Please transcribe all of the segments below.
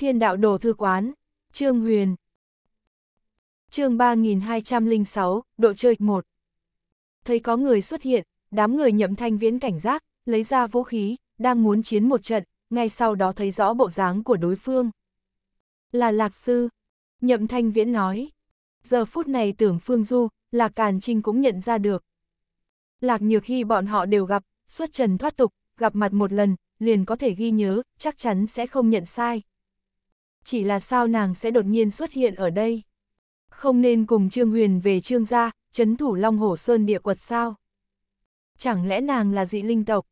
Thiên đạo đồ thư quán, Trương Huyền. chương 3206, độ chơi 1. Thấy có người xuất hiện, đám người nhậm thanh viễn cảnh giác, lấy ra vũ khí, đang muốn chiến một trận, ngay sau đó thấy rõ bộ dáng của đối phương. Là Lạc Sư. Nhậm thanh viễn nói. Giờ phút này tưởng Phương Du, Lạc Càn Trinh cũng nhận ra được. Lạc Nhược khi bọn họ đều gặp, xuất trần thoát tục, gặp mặt một lần, liền có thể ghi nhớ, chắc chắn sẽ không nhận sai, chỉ là sao nàng sẽ đột nhiên xuất hiện ở đây. Không nên cùng Trương Huyền về Trương gia, chấn thủ Long Hổ Sơn địa quật sao? Chẳng lẽ nàng là dị linh tộc?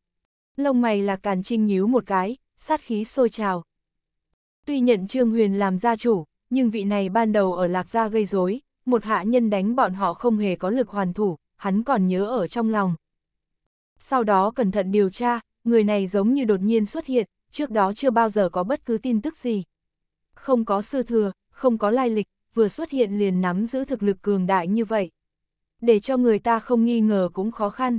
Lông mày là càn trinh nhíu một cái, sát khí sôi trào. Tuy nhận Trương Huyền làm gia chủ, nhưng vị này ban đầu ở Lạc Gia gây rối, một hạ nhân đánh bọn họ không hề có lực hoàn thủ, hắn còn nhớ ở trong lòng. Sau đó cẩn thận điều tra, người này giống như đột nhiên xuất hiện, trước đó chưa bao giờ có bất cứ tin tức gì, không có sư thừa, không có lai lịch, vừa xuất hiện liền nắm giữ thực lực cường đại như vậy. Để cho người ta không nghi ngờ cũng khó khăn.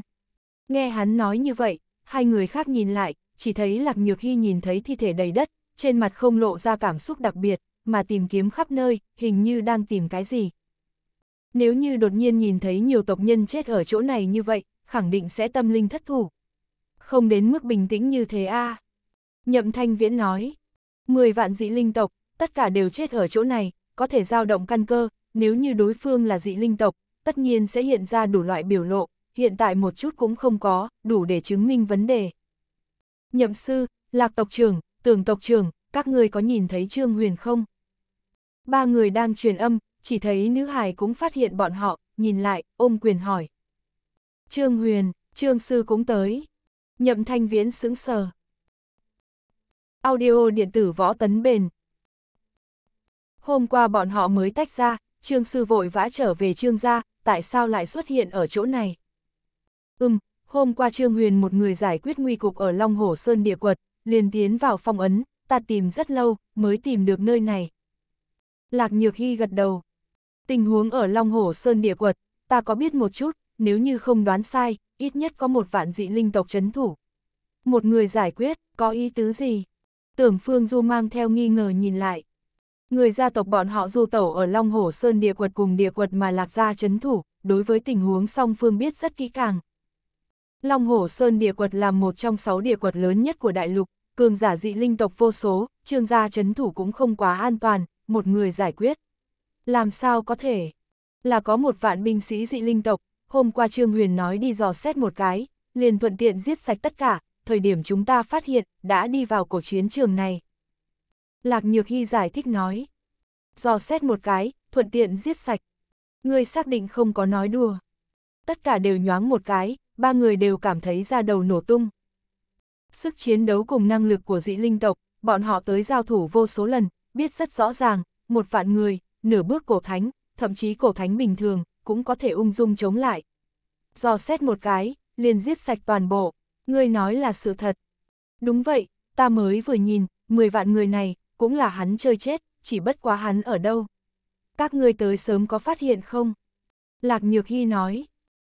Nghe hắn nói như vậy, hai người khác nhìn lại, chỉ thấy Lạc Nhược Hy nhìn thấy thi thể đầy đất, trên mặt không lộ ra cảm xúc đặc biệt, mà tìm kiếm khắp nơi, hình như đang tìm cái gì. Nếu như đột nhiên nhìn thấy nhiều tộc nhân chết ở chỗ này như vậy, khẳng định sẽ tâm linh thất thủ. Không đến mức bình tĩnh như thế a à? Nhậm Thanh Viễn nói, 10 vạn dị linh tộc, tất cả đều chết ở chỗ này, có thể dao động căn cơ, nếu như đối phương là dị linh tộc, tất nhiên sẽ hiện ra đủ loại biểu lộ, hiện tại một chút cũng không có, đủ để chứng minh vấn đề. Nhậm sư, lạc tộc trưởng, tưởng tộc trưởng, các người có nhìn thấy Trương Huyền không? Ba người đang truyền âm, chỉ thấy nữ hài cũng phát hiện bọn họ, nhìn lại, ôm quyền hỏi. Trương Huyền, Trương Sư cũng tới. Nhậm Thanh Viễn sững sờ. Audio điện tử võ tấn bền, Hôm qua bọn họ mới tách ra, Trương Sư vội vã trở về Trương gia, tại sao lại xuất hiện ở chỗ này? Ừm, hôm qua Trương Huyền một người giải quyết nguy cục ở Long Hồ Sơn địa quật, liền tiến vào phong ấn, ta tìm rất lâu, mới tìm được nơi này. Lạc Nhược Hy gật đầu. Tình huống ở Long Hồ Sơn địa quật, ta có biết một chút, nếu như không đoán sai, ít nhất có một vạn dị linh tộc chấn thủ. Một người giải quyết, có ý tứ gì? Tưởng Phương Du mang theo nghi ngờ nhìn lại. Người gia tộc bọn họ du tẩu ở Long Hổ Sơn địa quật cùng địa quật mà lạc gia chấn thủ, đối với tình huống song phương biết rất kỹ càng. Long Hổ Sơn địa quật là một trong sáu địa quật lớn nhất của đại lục, cường giả dị linh tộc vô số, trương gia chấn thủ cũng không quá an toàn, một người giải quyết. Làm sao có thể? Là có một vạn binh sĩ dị linh tộc, hôm qua Trương Huyền nói đi dò xét một cái, liền thuận tiện giết sạch tất cả, thời điểm chúng ta phát hiện, đã đi vào cuộc chiến trường này. Lạc Nhược Hy giải thích nói. Dò xét một cái, thuận tiện giết sạch. Người xác định không có nói đùa. Tất cả đều nhoáng một cái, ba người đều cảm thấy ra đầu nổ tung. Sức chiến đấu cùng năng lực của dị linh tộc, bọn họ tới giao thủ vô số lần, biết rất rõ ràng, một vạn người, nửa bước cổ thánh, thậm chí cổ thánh bình thường, cũng có thể ung dung chống lại. Dò xét một cái, liền giết sạch toàn bộ, ngươi nói là sự thật. Đúng vậy, ta mới vừa nhìn, 10 vạn người này, cũng là hắn chơi chết, chỉ bất quá hắn ở đâu. Các ngươi tới sớm có phát hiện không? Lạc Nhược Hy nói,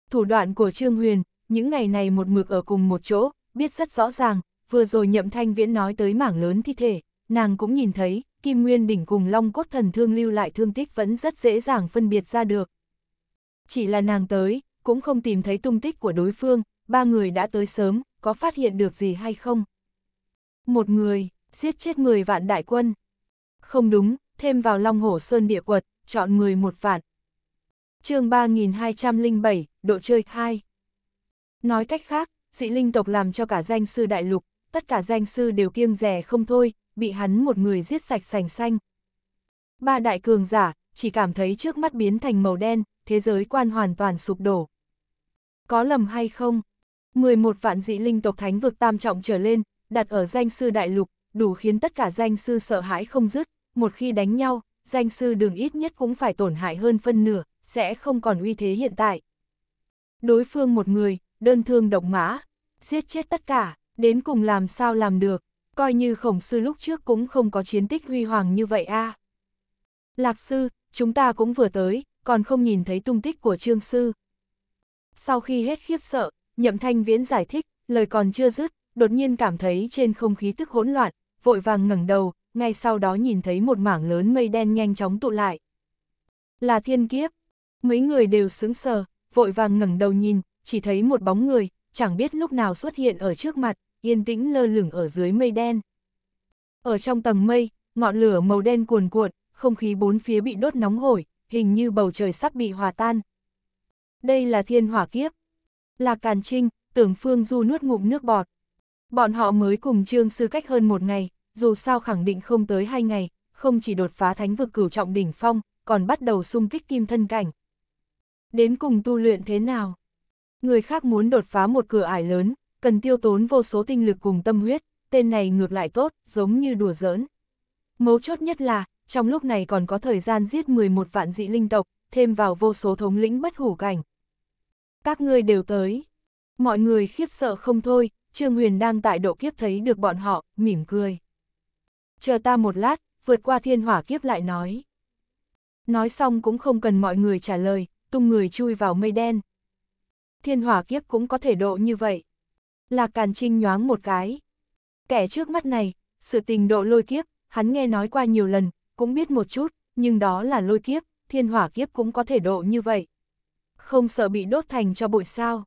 thủ đoạn của Trương Huyền, những ngày này một mực ở cùng một chỗ, biết rất rõ ràng, vừa rồi nhậm thanh viễn nói tới mảng lớn thi thể, nàng cũng nhìn thấy, Kim Nguyên đỉnh cùng Long Cốt Thần Thương lưu lại thương tích vẫn rất dễ dàng phân biệt ra được. Chỉ là nàng tới, cũng không tìm thấy tung tích của đối phương, ba người đã tới sớm, có phát hiện được gì hay không? Một người, giết chết 10 vạn đại quân. Không đúng, thêm vào Long Hổ Sơn địa quật, chọn 11 vạn. chương 3207, độ chơi 2. Nói cách khác, dị linh tộc làm cho cả danh sư đại lục, tất cả danh sư đều kiêng rẻ không thôi, bị hắn một người giết sạch sành xanh. Ba đại cường giả, chỉ cảm thấy trước mắt biến thành màu đen, thế giới quan hoàn toàn sụp đổ. Có lầm hay không? 11 vạn dị linh tộc thánh vực tam trọng trở lên, đặt ở danh sư đại lục, đủ khiến tất cả danh sư sợ hãi không dứt, một khi đánh nhau, danh sư đường ít nhất cũng phải tổn hại hơn phân nửa, sẽ không còn uy thế hiện tại. Đối phương một người, đơn thương độc mã, giết chết tất cả, đến cùng làm sao làm được, coi như khổng sư lúc trước cũng không có chiến tích huy hoàng như vậy a. À. Lạc sư, chúng ta cũng vừa tới, còn không nhìn thấy tung tích của trương sư. Sau khi hết khiếp sợ, nhậm thanh viễn giải thích, lời còn chưa dứt, đột nhiên cảm thấy trên không khí tức hỗn loạn, vội vàng ngẩng đầu, ngay sau đó nhìn thấy một mảng lớn mây đen nhanh chóng tụ lại. Là thiên kiếp, mấy người đều sướng sờ, vội vàng ngẩng đầu nhìn, chỉ thấy một bóng người, chẳng biết lúc nào xuất hiện ở trước mặt, yên tĩnh lơ lửng ở dưới mây đen. Ở trong tầng mây, ngọn lửa màu đen cuồn cuộn, không khí bốn phía bị đốt nóng hổi, hình như bầu trời sắp bị hòa tan. Đây là thiên hỏa kiếp. Là Càn Trinh, tưởng Phương Du nuốt ngụm nước bọt. Bọn họ mới cùng Trương Sư cách hơn một ngày, dù sao khẳng định không tới hai ngày, không chỉ đột phá thánh vực cửu trọng đỉnh phong, còn bắt đầu xung kích kim thân cảnh. Đến cùng tu luyện thế nào? Người khác muốn đột phá một cửa ải lớn, cần tiêu tốn vô số tinh lực cùng tâm huyết, tên này ngược lại tốt, giống như đùa giỡn. Mấu chốt nhất là, trong lúc này còn có thời gian giết 11 vạn dị linh tộc, thêm vào vô số thống lĩnh bất hủ cảnh. Các ngươi đều tới. Mọi người khiếp sợ không thôi, Trương Huyền đang tại độ kiếp thấy được bọn họ, mỉm cười. Chờ ta một lát, vượt qua thiên hỏa kiếp lại nói. Nói xong cũng không cần mọi người trả lời, tung người chui vào mây đen. Thiên hỏa kiếp cũng có thể độ như vậy. là Càn Trinh nhoáng một cái. Kẻ trước mắt này, sự tình độ lôi kiếp, hắn nghe nói qua nhiều lần, cũng biết một chút, nhưng đó là lôi kiếp, thiên hỏa kiếp cũng có thể độ như vậy. Không sợ bị đốt thành cho bụi sao.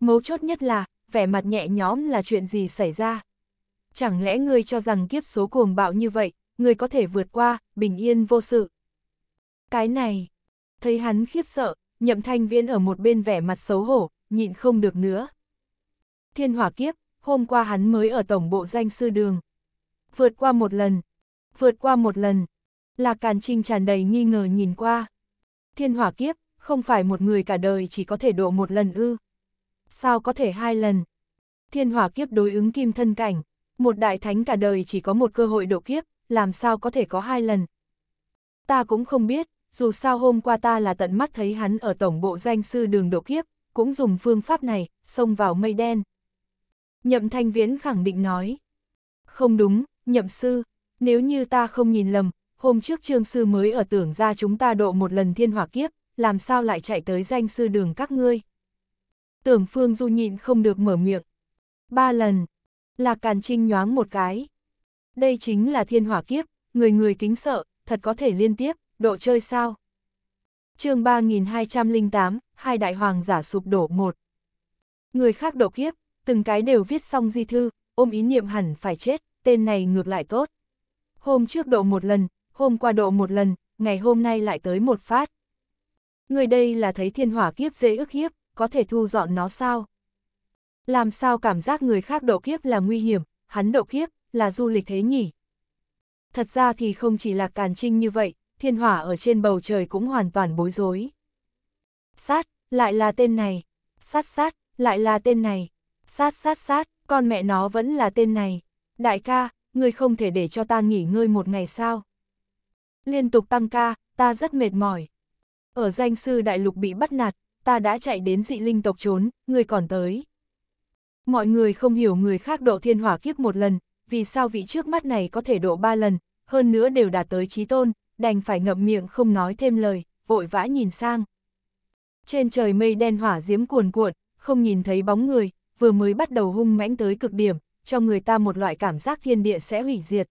Mấu chốt nhất là, vẻ mặt nhẹ nhõm là chuyện gì xảy ra. Chẳng lẽ ngươi cho rằng kiếp số cuồng bạo như vậy, ngươi có thể vượt qua, bình yên vô sự. Cái này, thấy hắn khiếp sợ, nhậm thanh viễn ở một bên vẻ mặt xấu hổ, nhịn không được nữa. Thiên hỏa kiếp, hôm qua hắn mới ở tổng bộ danh sư đường. Vượt qua một lần, vượt qua một lần, là càn trinh tràn đầy nghi ngờ nhìn qua. Thiên hỏa kiếp, không phải một người cả đời chỉ có thể độ một lần ư sao có thể hai lần? Thiên hỏa kiếp đối ứng kim thân cảnh, một đại thánh cả đời chỉ có một cơ hội độ kiếp, làm sao có thể có hai lần? Ta cũng không biết, dù sao hôm qua ta là tận mắt thấy hắn ở tổng bộ danh sư đường độ kiếp, cũng dùng phương pháp này, xông vào mây đen. Nhậm Thanh Viễn khẳng định nói. Không đúng, nhậm sư, nếu như ta không nhìn lầm, hôm trước trương sư mới ở tưởng ra chúng ta độ một lần thiên hỏa kiếp, làm sao lại chạy tới danh sư đường các ngươi tưởng Phương Du nhịn không được mở miệng. Ba lần, là Càn Trinh nhoáng một cái. Đây chính là thiên hỏa kiếp, người người kính sợ, thật có thể liên tiếp, độ chơi sao? chương 3208, hai đại hoàng giả sụp đổ một. Người khác độ kiếp, từng cái đều viết xong di thư, ôm ý niệm hẳn phải chết, tên này ngược lại tốt. Hôm trước độ một lần, hôm qua độ một lần, ngày hôm nay lại tới một phát. Người đây là thấy thiên hỏa kiếp dễ ức hiếp, có thể thu dọn nó sao? Làm sao cảm giác người khác độ kiếp là nguy hiểm, hắn độ kiếp là du lịch thế nhỉ? Thật ra thì không chỉ là Càn Trinh như vậy, thiên hỏa ở trên bầu trời cũng hoàn toàn bối rối. Sát, lại là tên này. Sát sát, lại là tên này. Sát sát sát, con mẹ nó vẫn là tên này. Đại ca, người không thể để cho ta nghỉ ngơi một ngày sao? Liên tục tăng ca, ta rất mệt mỏi. Ở danh sư đại lục bị bắt nạt, ta đã chạy đến dị linh tộc trốn, người còn tới. Mọi người không hiểu người khác độ thiên hỏa kiếp một lần, vì sao vị trước mắt này có thể độ ba lần, hơn nữa đều đạt tới trí tôn, đành phải ngậm miệng không nói thêm lời, vội vã nhìn sang. Trên trời mây đen hỏa diễm cuồn cuộn, không nhìn thấy bóng người, vừa mới bắt đầu hung mãnh tới cực điểm, cho người ta một loại cảm giác thiên địa sẽ hủy diệt.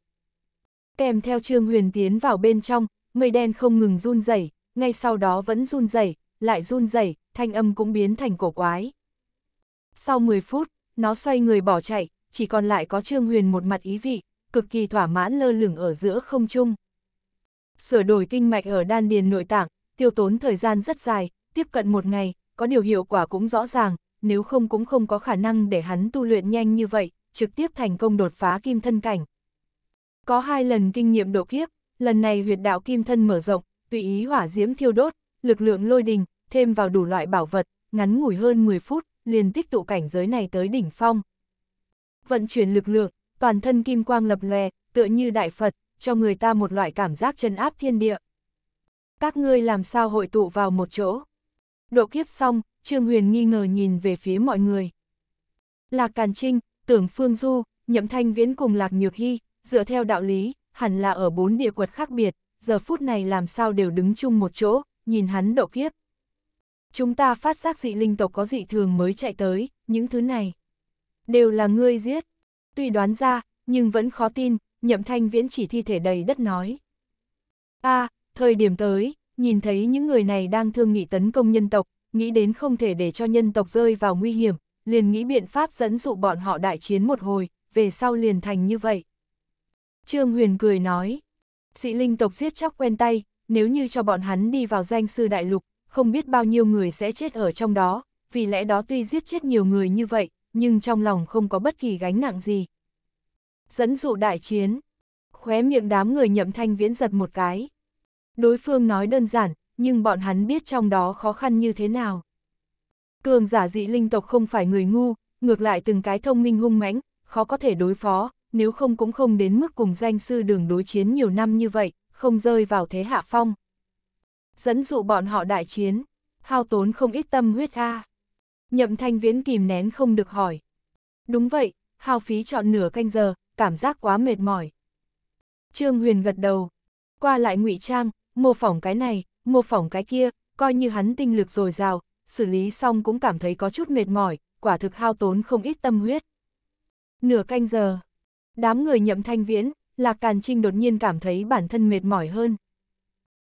Kèm theo Trương Huyền tiến vào bên trong, mây đen không ngừng run rẩy, ngay sau đó vẫn run rẩy, lại run rẩy, thanh âm cũng biến thành cổ quái. Sau 10 phút, nó xoay người bỏ chạy, chỉ còn lại có Trương Huyền một mặt ý vị, cực kỳ thỏa mãn lơ lửng ở giữa không trung. Sửa đổi kinh mạch ở đan điền nội tạng, tiêu tốn thời gian rất dài, tiếp cận một ngày, có điều hiệu quả cũng rõ ràng, nếu không cũng không có khả năng để hắn tu luyện nhanh như vậy, trực tiếp thành công đột phá kim thân cảnh. Có hai lần kinh nghiệm độ kiếp, lần này huyệt đạo kim thân mở rộng, tùy ý hỏa diễm thiêu đốt, lực lượng lôi đình, thêm vào đủ loại bảo vật, ngắn ngủi hơn 10 phút, liền tích tụ cảnh giới này tới đỉnh phong. Vận chuyển lực lượng, toàn thân kim quang lập lòe, tựa như đại Phật, cho người ta một loại cảm giác chân áp thiên địa. Các ngươi làm sao hội tụ vào một chỗ? Độ kiếp xong, Trương Huyền nghi ngờ nhìn về phía mọi người. Lạc Càn Trinh, Tưởng Phương Du, Nhậm Thanh Viễn cùng Lạc Nhược Hy, dựa theo đạo lý, hẳn là ở bốn địa quật khác biệt, giờ phút này làm sao đều đứng chung một chỗ, nhìn hắn độ kiếp. Chúng ta phát giác dị linh tộc có dị thường mới chạy tới, những thứ này. Đều là ngươi giết. Tuy đoán ra, nhưng vẫn khó tin, nhậm thanh viễn chỉ thi thể đầy đất nói. a à, thời điểm tới, nhìn thấy những người này đang thương nghị tấn công nhân tộc, nghĩ đến không thể để cho nhân tộc rơi vào nguy hiểm, liền nghĩ biện pháp dẫn dụ bọn họ đại chiến một hồi, về sau liền thành như vậy. Trương Huyền cười nói, dị linh tộc giết chóc quen tay, nếu như cho bọn hắn đi vào danh sư đại lục, không biết bao nhiêu người sẽ chết ở trong đó, vì lẽ đó tuy giết chết nhiều người như vậy, nhưng trong lòng không có bất kỳ gánh nặng gì. Dẫn dụ đại chiến, khóe miệng đám người nhậm thanh viễn giật một cái. Đối phương nói đơn giản, nhưng bọn hắn biết trong đó khó khăn như thế nào. Cường giả dị linh tộc không phải người ngu, ngược lại từng cái thông minh hung mãnh, khó có thể đối phó, nếu không cũng không đến mức cùng danh sư đường đối chiến nhiều năm như vậy, không rơi vào thế hạ phong. Dẫn dụ bọn họ đại chiến, hao tốn không ít tâm huyết a. Nhậm thanh viễn kìm nén không được hỏi. Đúng vậy, hao phí chọn nửa canh giờ, cảm giác quá mệt mỏi. Trương Huyền gật đầu, qua lại ngụy trang, mô phỏng cái này, mô phỏng cái kia, coi như hắn tinh lực dồi dào, xử lý xong cũng cảm thấy có chút mệt mỏi, quả thực hao tốn không ít tâm huyết. Nửa canh giờ, đám người nhậm thanh viễn, Lạc Càn Trinh đột nhiên cảm thấy bản thân mệt mỏi hơn.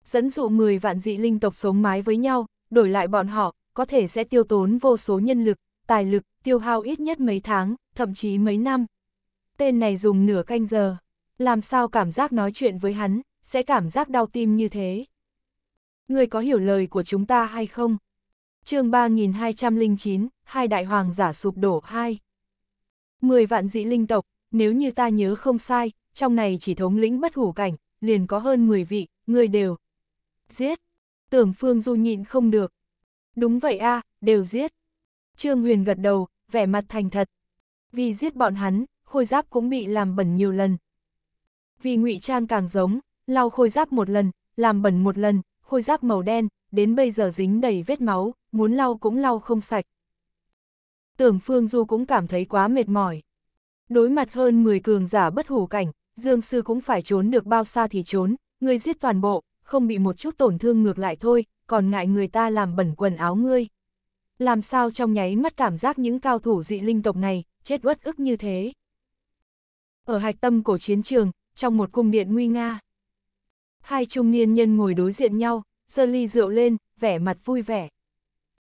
Dẫn dụ 10 vạn dị linh tộc sống mái với nhau, đổi lại bọn họ, có thể sẽ tiêu tốn vô số nhân lực, tài lực, tiêu hao ít nhất mấy tháng, thậm chí mấy năm. Tên này dùng nửa canh giờ, làm sao cảm giác nói chuyện với hắn, sẽ cảm giác đau tim như thế. Người có hiểu lời của chúng ta hay không? chương 3209, hai đại hoàng giả sụp đổ hai. 10 vạn dị linh tộc, nếu như ta nhớ không sai, trong này chỉ thống lĩnh bất hủ cảnh, liền có hơn 10 vị, người đều. Giết! Tưởng Phương Du nhịn không được. Đúng vậy a đều giết. Trương Huyền gật đầu, vẻ mặt thành thật. Vì giết bọn hắn, khôi giáp cũng bị làm bẩn nhiều lần. Vì ngụy trang càng giống, lau khôi giáp một lần, làm bẩn một lần, khôi giáp màu đen, đến bây giờ dính đầy vết máu, muốn lau cũng lau không sạch. Tưởng Phương Du cũng cảm thấy quá mệt mỏi. Đối mặt hơn 10 cường giả bất hủ cảnh, Dương Sư cũng phải trốn được bao xa thì trốn, ngươi giết toàn bộ, không bị một chút tổn thương ngược lại thôi, còn ngại người ta làm bẩn quần áo ngươi. Làm sao trong nháy mắt cảm giác những cao thủ dị linh tộc này, chết uất ức như thế. Ở hạch tâm cổ chiến trường, trong một cung điện nguy nga. Hai trung niên nhân ngồi đối diện nhau, giơ ly rượu lên, vẻ mặt vui vẻ.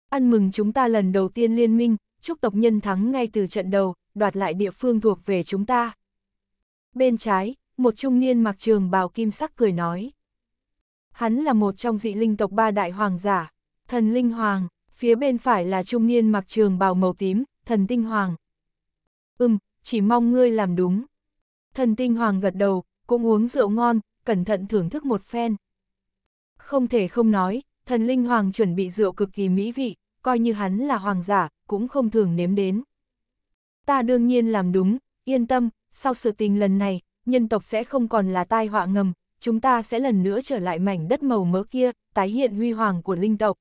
Ăn mừng chúng ta lần đầu tiên liên minh, chúc tộc nhân thắng ngay từ trận đầu, đoạt lại địa phương thuộc về chúng ta bên trái, một trung niên mặc trường bào kim sắc cười nói. Hắn là một trong dị linh tộc ba đại hoàng giả, thần linh hoàng, phía bên phải là trung niên mặc trường bào màu tím, thần tinh hoàng. Ừm, chỉ mong ngươi làm đúng. Thần tinh hoàng gật đầu, cũng uống rượu ngon, cẩn thận thưởng thức một phen. Không thể không nói, thần linh hoàng chuẩn bị rượu cực kỳ mỹ vị, coi như hắn là hoàng giả, cũng không thường nếm đến. Ta đương nhiên làm đúng, yên tâm, sau sự tình lần này, nhân tộc sẽ không còn là tai họa ngầm, chúng ta sẽ lần nữa trở lại mảnh đất màu mỡ kia, tái hiện huy hoàng của linh tộc.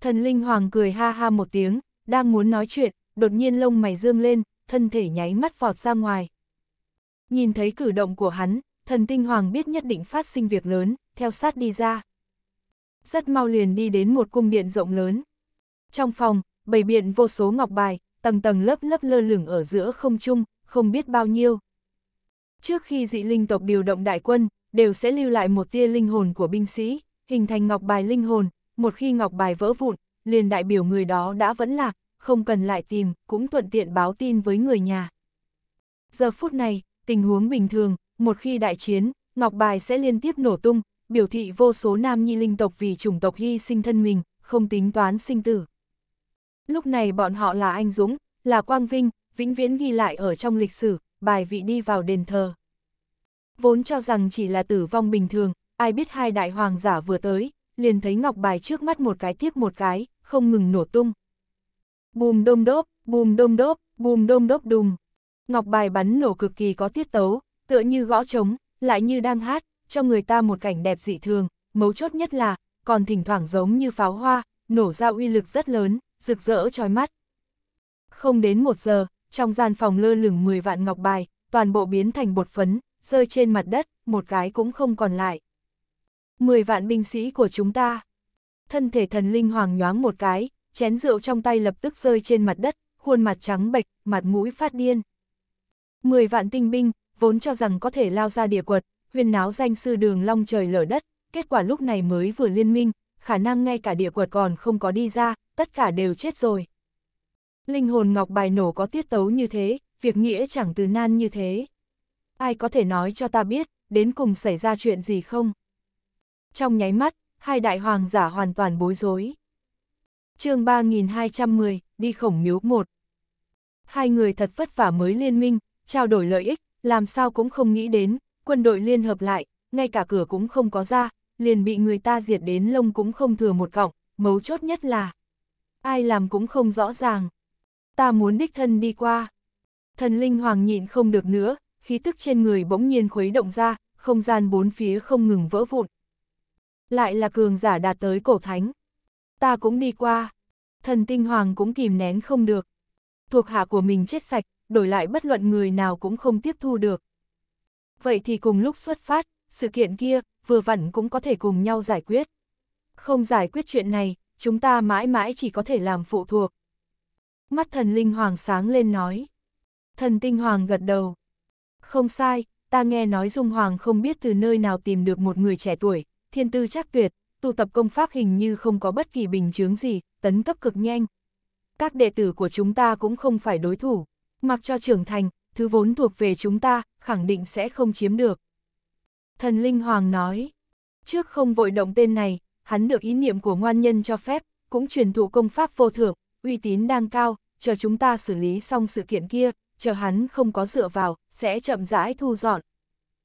Thần linh hoàng cười ha ha một tiếng, đang muốn nói chuyện, đột nhiên lông mày dương lên, thân thể nháy mắt vọt ra ngoài. Nhìn thấy cử động của hắn, thần tinh hoàng biết nhất định phát sinh việc lớn, theo sát đi ra. Rất mau liền đi đến một cung điện rộng lớn. Trong phòng, bày biện vô số ngọc bài, tầng tầng lớp lớp lơ lửng ở giữa không trung, không biết bao nhiêu. Trước khi dị linh tộc điều động đại quân, đều sẽ lưu lại một tia linh hồn của binh sĩ, hình thành ngọc bài linh hồn, một khi ngọc bài vỡ vụn, liền đại biểu người đó đã vẫn lạc, không cần lại tìm, cũng thuận tiện báo tin với người nhà. Giờ phút này, tình huống bình thường, một khi đại chiến, ngọc bài sẽ liên tiếp nổ tung, biểu thị vô số nam nhi linh tộc vì chủng tộc hy sinh thân mình, không tính toán sinh tử. Lúc này bọn họ là anh dũng, là quang vinh, vĩnh viễn ghi lại ở trong lịch sử, bài vị đi vào đền thờ. Vốn cho rằng chỉ là tử vong bình thường, ai biết hai đại hoàng giả vừa tới, liền thấy ngọc bài trước mắt một cái tiếp một cái, không ngừng nổ tung. Bùm đông đốp, bùm đông đốp, bùm đông đốp đùng. Ngọc bài bắn nổ cực kỳ có tiết tấu, tựa như gõ trống, lại như đang hát, cho người ta một cảnh đẹp dị thường, mấu chốt nhất là, còn thỉnh thoảng giống như pháo hoa, nổ ra uy lực rất lớn, rực rỡ trói mắt. Không đến một giờ, trong gian phòng lơ lửng 10 vạn ngọc bài, toàn bộ biến thành bột phấn, rơi trên mặt đất, một cái cũng không còn lại. 10 vạn binh sĩ của chúng ta. Thân thể thần linh hoàng nhoáng một cái, chén rượu trong tay lập tức rơi trên mặt đất, khuôn mặt trắng bệch, mặt mũi phát điên. 10 vạn tinh binh, vốn cho rằng có thể lao ra địa quật, huyền náo danh sư đường long trời lở đất, kết quả lúc này mới vừa liên minh, khả năng ngay cả địa quật còn không có đi ra, tất cả đều chết rồi. Linh hồn ngọc bài nổ có tiết tấu như thế, việc nghĩa chẳng từ nan như thế. Ai có thể nói cho ta biết, đến cùng xảy ra chuyện gì không? Trong nháy mắt, hai đại hoàng giả hoàn toàn bối rối. chương 3210, đi khổng miếu một. Hai người thật vất vả mới liên minh, trao đổi lợi ích, làm sao cũng không nghĩ đến, quân đội liên hợp lại, ngay cả cửa cũng không có ra, liền bị người ta diệt đến lông cũng không thừa một cọng, mấu chốt nhất là. Ai làm cũng không rõ ràng ta muốn đích thân đi qua. Thần linh hoàng nhịn không được nữa, khí tức trên người bỗng nhiên khuấy động ra, không gian bốn phía không ngừng vỡ vụn. Lại là cường giả đạt tới cổ thánh. Ta cũng đi qua. Thần tinh hoàng cũng kìm nén không được. Thuộc hạ của mình chết sạch, đổi lại bất luận người nào cũng không tiếp thu được. Vậy thì cùng lúc xuất phát, sự kiện kia, vừa vặn cũng có thể cùng nhau giải quyết. Không giải quyết chuyện này, chúng ta mãi mãi chỉ có thể làm phụ thuộc. Mắt thần linh hoàng sáng lên nói. Thần tinh hoàng gật đầu. Không sai, ta nghe nói dung hoàng không biết từ nơi nào tìm được một người trẻ tuổi, thiên tư chắc tuyệt, tu tập công pháp hình như không có bất kỳ bình chướng gì, tấn cấp cực nhanh. Các đệ tử của chúng ta cũng không phải đối thủ, mặc cho trưởng thành, thứ vốn thuộc về chúng ta, khẳng định sẽ không chiếm được. Thần Linh Hoàng nói, trước không vội động tên này, hắn được ý niệm của ngoan nhân cho phép, cũng truyền thụ công pháp vô thượng, uy tín đang cao, chờ chúng ta xử lý xong sự kiện kia, chờ hắn không có dựa vào, sẽ chậm rãi thu dọn.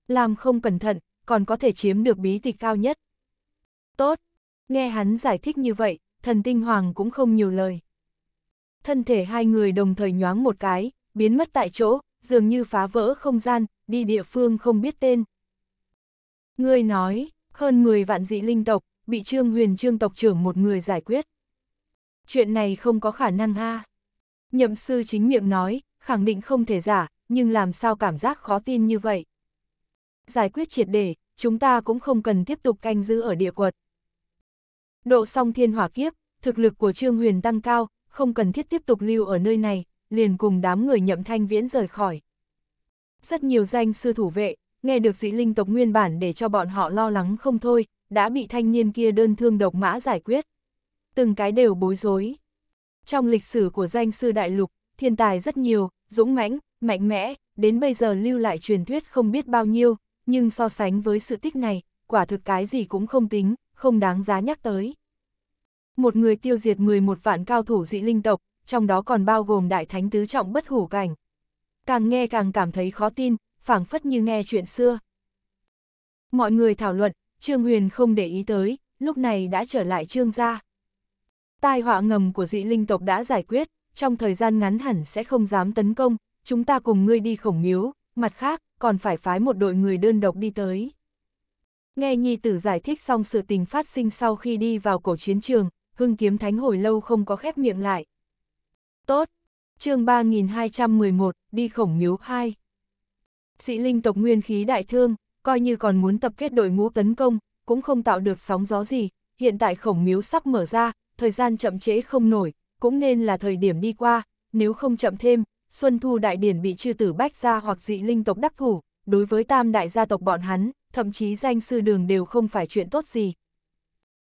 Làm không cẩn thận, còn có thể chiếm được bí tịch cao nhất. Tốt, nghe hắn giải thích như vậy, thần tinh hoàng cũng không nhiều lời. Thân thể hai người đồng thời nhoáng một cái, biến mất tại chỗ, dường như phá vỡ không gian, đi địa phương không biết tên. Người nói, hơn 10 vạn dị linh tộc, bị trương huyền trương tộc trưởng một người giải quyết. Chuyện này không có khả năng ha, Nhậm sư chính miệng nói, khẳng định không thể giả, nhưng làm sao cảm giác khó tin như vậy. Giải quyết triệt để, chúng ta cũng không cần tiếp tục canh giữ ở địa quật. Độ song thiên hỏa kiếp, thực lực của Trương Huyền tăng cao, không cần thiết tiếp tục lưu ở nơi này, liền cùng đám người nhậm thanh viễn rời khỏi. Rất nhiều danh sư thủ vệ, nghe được dị linh tộc nguyên bản để cho bọn họ lo lắng không thôi, đã bị thanh niên kia đơn thương độc mã giải quyết từng cái đều bối rối. Trong lịch sử của danh sư đại lục, thiên tài rất nhiều, dũng mãnh, mạnh mẽ, đến bây giờ lưu lại truyền thuyết không biết bao nhiêu, nhưng so sánh với sự tích này, quả thực cái gì cũng không tính, không đáng giá nhắc tới. Một người tiêu diệt 11 vạn cao thủ dị linh tộc, trong đó còn bao gồm đại thánh tứ trọng bất hủ cảnh. Càng nghe càng cảm thấy khó tin, phảng phất như nghe chuyện xưa. Mọi người thảo luận, Trương Huyền không để ý tới, lúc này đã trở lại Trương gia tai họa ngầm của dị linh tộc đã giải quyết, trong thời gian ngắn hẳn sẽ không dám tấn công, chúng ta cùng ngươi đi khổng miếu, mặt khác, còn phải phái một đội người đơn độc đi tới. Nghe nhi tử giải thích xong sự tình phát sinh sau khi đi vào cổ chiến trường, hưng kiếm thánh hồi lâu không có khép miệng lại. Tốt, chương 3211, đi khổng miếu 2. Dị linh tộc nguyên khí đại thương, coi như còn muốn tập kết đội ngũ tấn công, cũng không tạo được sóng gió gì, hiện tại khổng miếu sắp mở ra, thời gian chậm trễ không nổi, cũng nên là thời điểm đi qua, nếu không chậm thêm, Xuân Thu Đại Điển bị chư tử bách gia hoặc dị linh tộc đắc thủ, đối với tam đại gia tộc bọn hắn, thậm chí danh sư đường đều không phải chuyện tốt gì.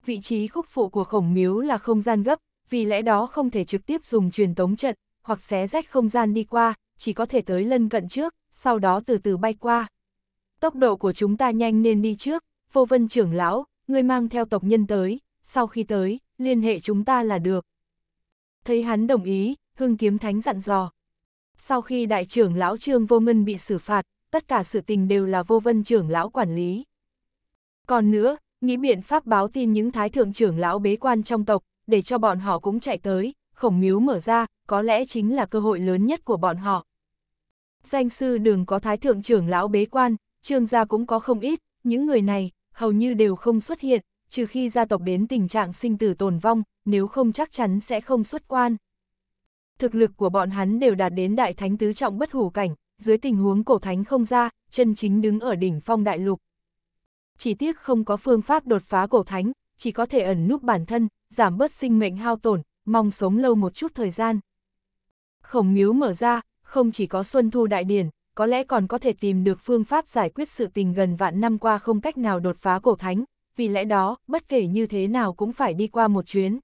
Vị trí khúc phụ của khổng miếu là không gian gấp, vì lẽ đó không thể trực tiếp dùng truyền tống trận, hoặc xé rách không gian đi qua, chỉ có thể tới lân cận trước, sau đó từ từ bay qua. Tốc độ của chúng ta nhanh nên đi trước, vô vân trưởng lão, người mang theo tộc nhân tới, sau khi tới, liên hệ chúng ta là được. Thấy hắn đồng ý, Hưng Kiếm Thánh dặn dò. Sau khi đại trưởng lão Trương Vô Ngân bị xử phạt, tất cả sự tình đều là vô vân trưởng lão quản lý. Còn nữa, nghĩ biện pháp báo tin những thái thượng trưởng lão bế quan trong tộc, để cho bọn họ cũng chạy tới, khổng miếu mở ra, có lẽ chính là cơ hội lớn nhất của bọn họ. Danh sư đường có thái thượng trưởng lão bế quan, trương gia cũng có không ít, những người này, hầu như đều không xuất hiện, trừ khi gia tộc đến tình trạng sinh tử tồn vong, nếu không chắc chắn sẽ không xuất quan. Thực lực của bọn hắn đều đạt đến đại thánh tứ trọng bất hủ cảnh, dưới tình huống cổ thánh không ra, chân chính đứng ở đỉnh phong đại lục. Chỉ tiếc không có phương pháp đột phá cổ thánh, chỉ có thể ẩn núp bản thân, giảm bớt sinh mệnh hao tổn, mong sống lâu một chút thời gian. Khổng miếu mở ra, không chỉ có xuân thu đại điển, có lẽ còn có thể tìm được phương pháp giải quyết sự tình gần vạn năm qua không cách nào đột phá cổ thánh, vì lẽ đó, bất kể như thế nào cũng phải đi qua một chuyến.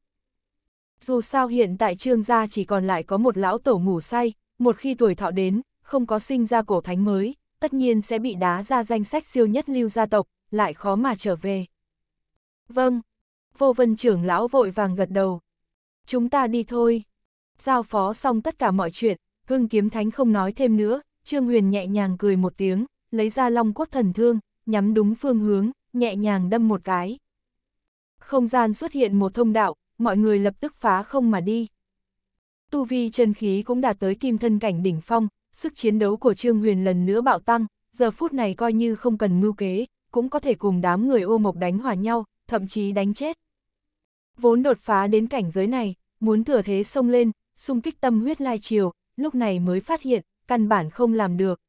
Dù sao hiện tại trương gia chỉ còn lại có một lão tổ ngủ say, một khi tuổi thọ đến, không có sinh ra cổ thánh mới, tất nhiên sẽ bị đá ra danh sách siêu nhất lưu gia tộc, lại khó mà trở về. Vâng, vô vân trưởng lão vội vàng gật đầu. Chúng ta đi thôi. Giao phó xong tất cả mọi chuyện, hưng kiếm thánh không nói thêm nữa, Trương Huyền nhẹ nhàng cười một tiếng, lấy ra long quốc thần thương, nhắm đúng phương hướng, nhẹ nhàng đâm một cái. Không gian xuất hiện một thông đạo, mọi người lập tức phá không mà đi. Tu vi chân khí cũng đạt tới kim thân cảnh đỉnh phong, sức chiến đấu của Trương Huyền lần nữa bạo tăng, giờ phút này coi như không cần mưu kế, cũng có thể cùng đám người ô mộc đánh hòa nhau, thậm chí đánh chết. Vốn đột phá đến cảnh giới này, muốn thừa thế xông lên, xung kích tâm huyết lai chiều, lúc này mới phát hiện, căn bản không làm được.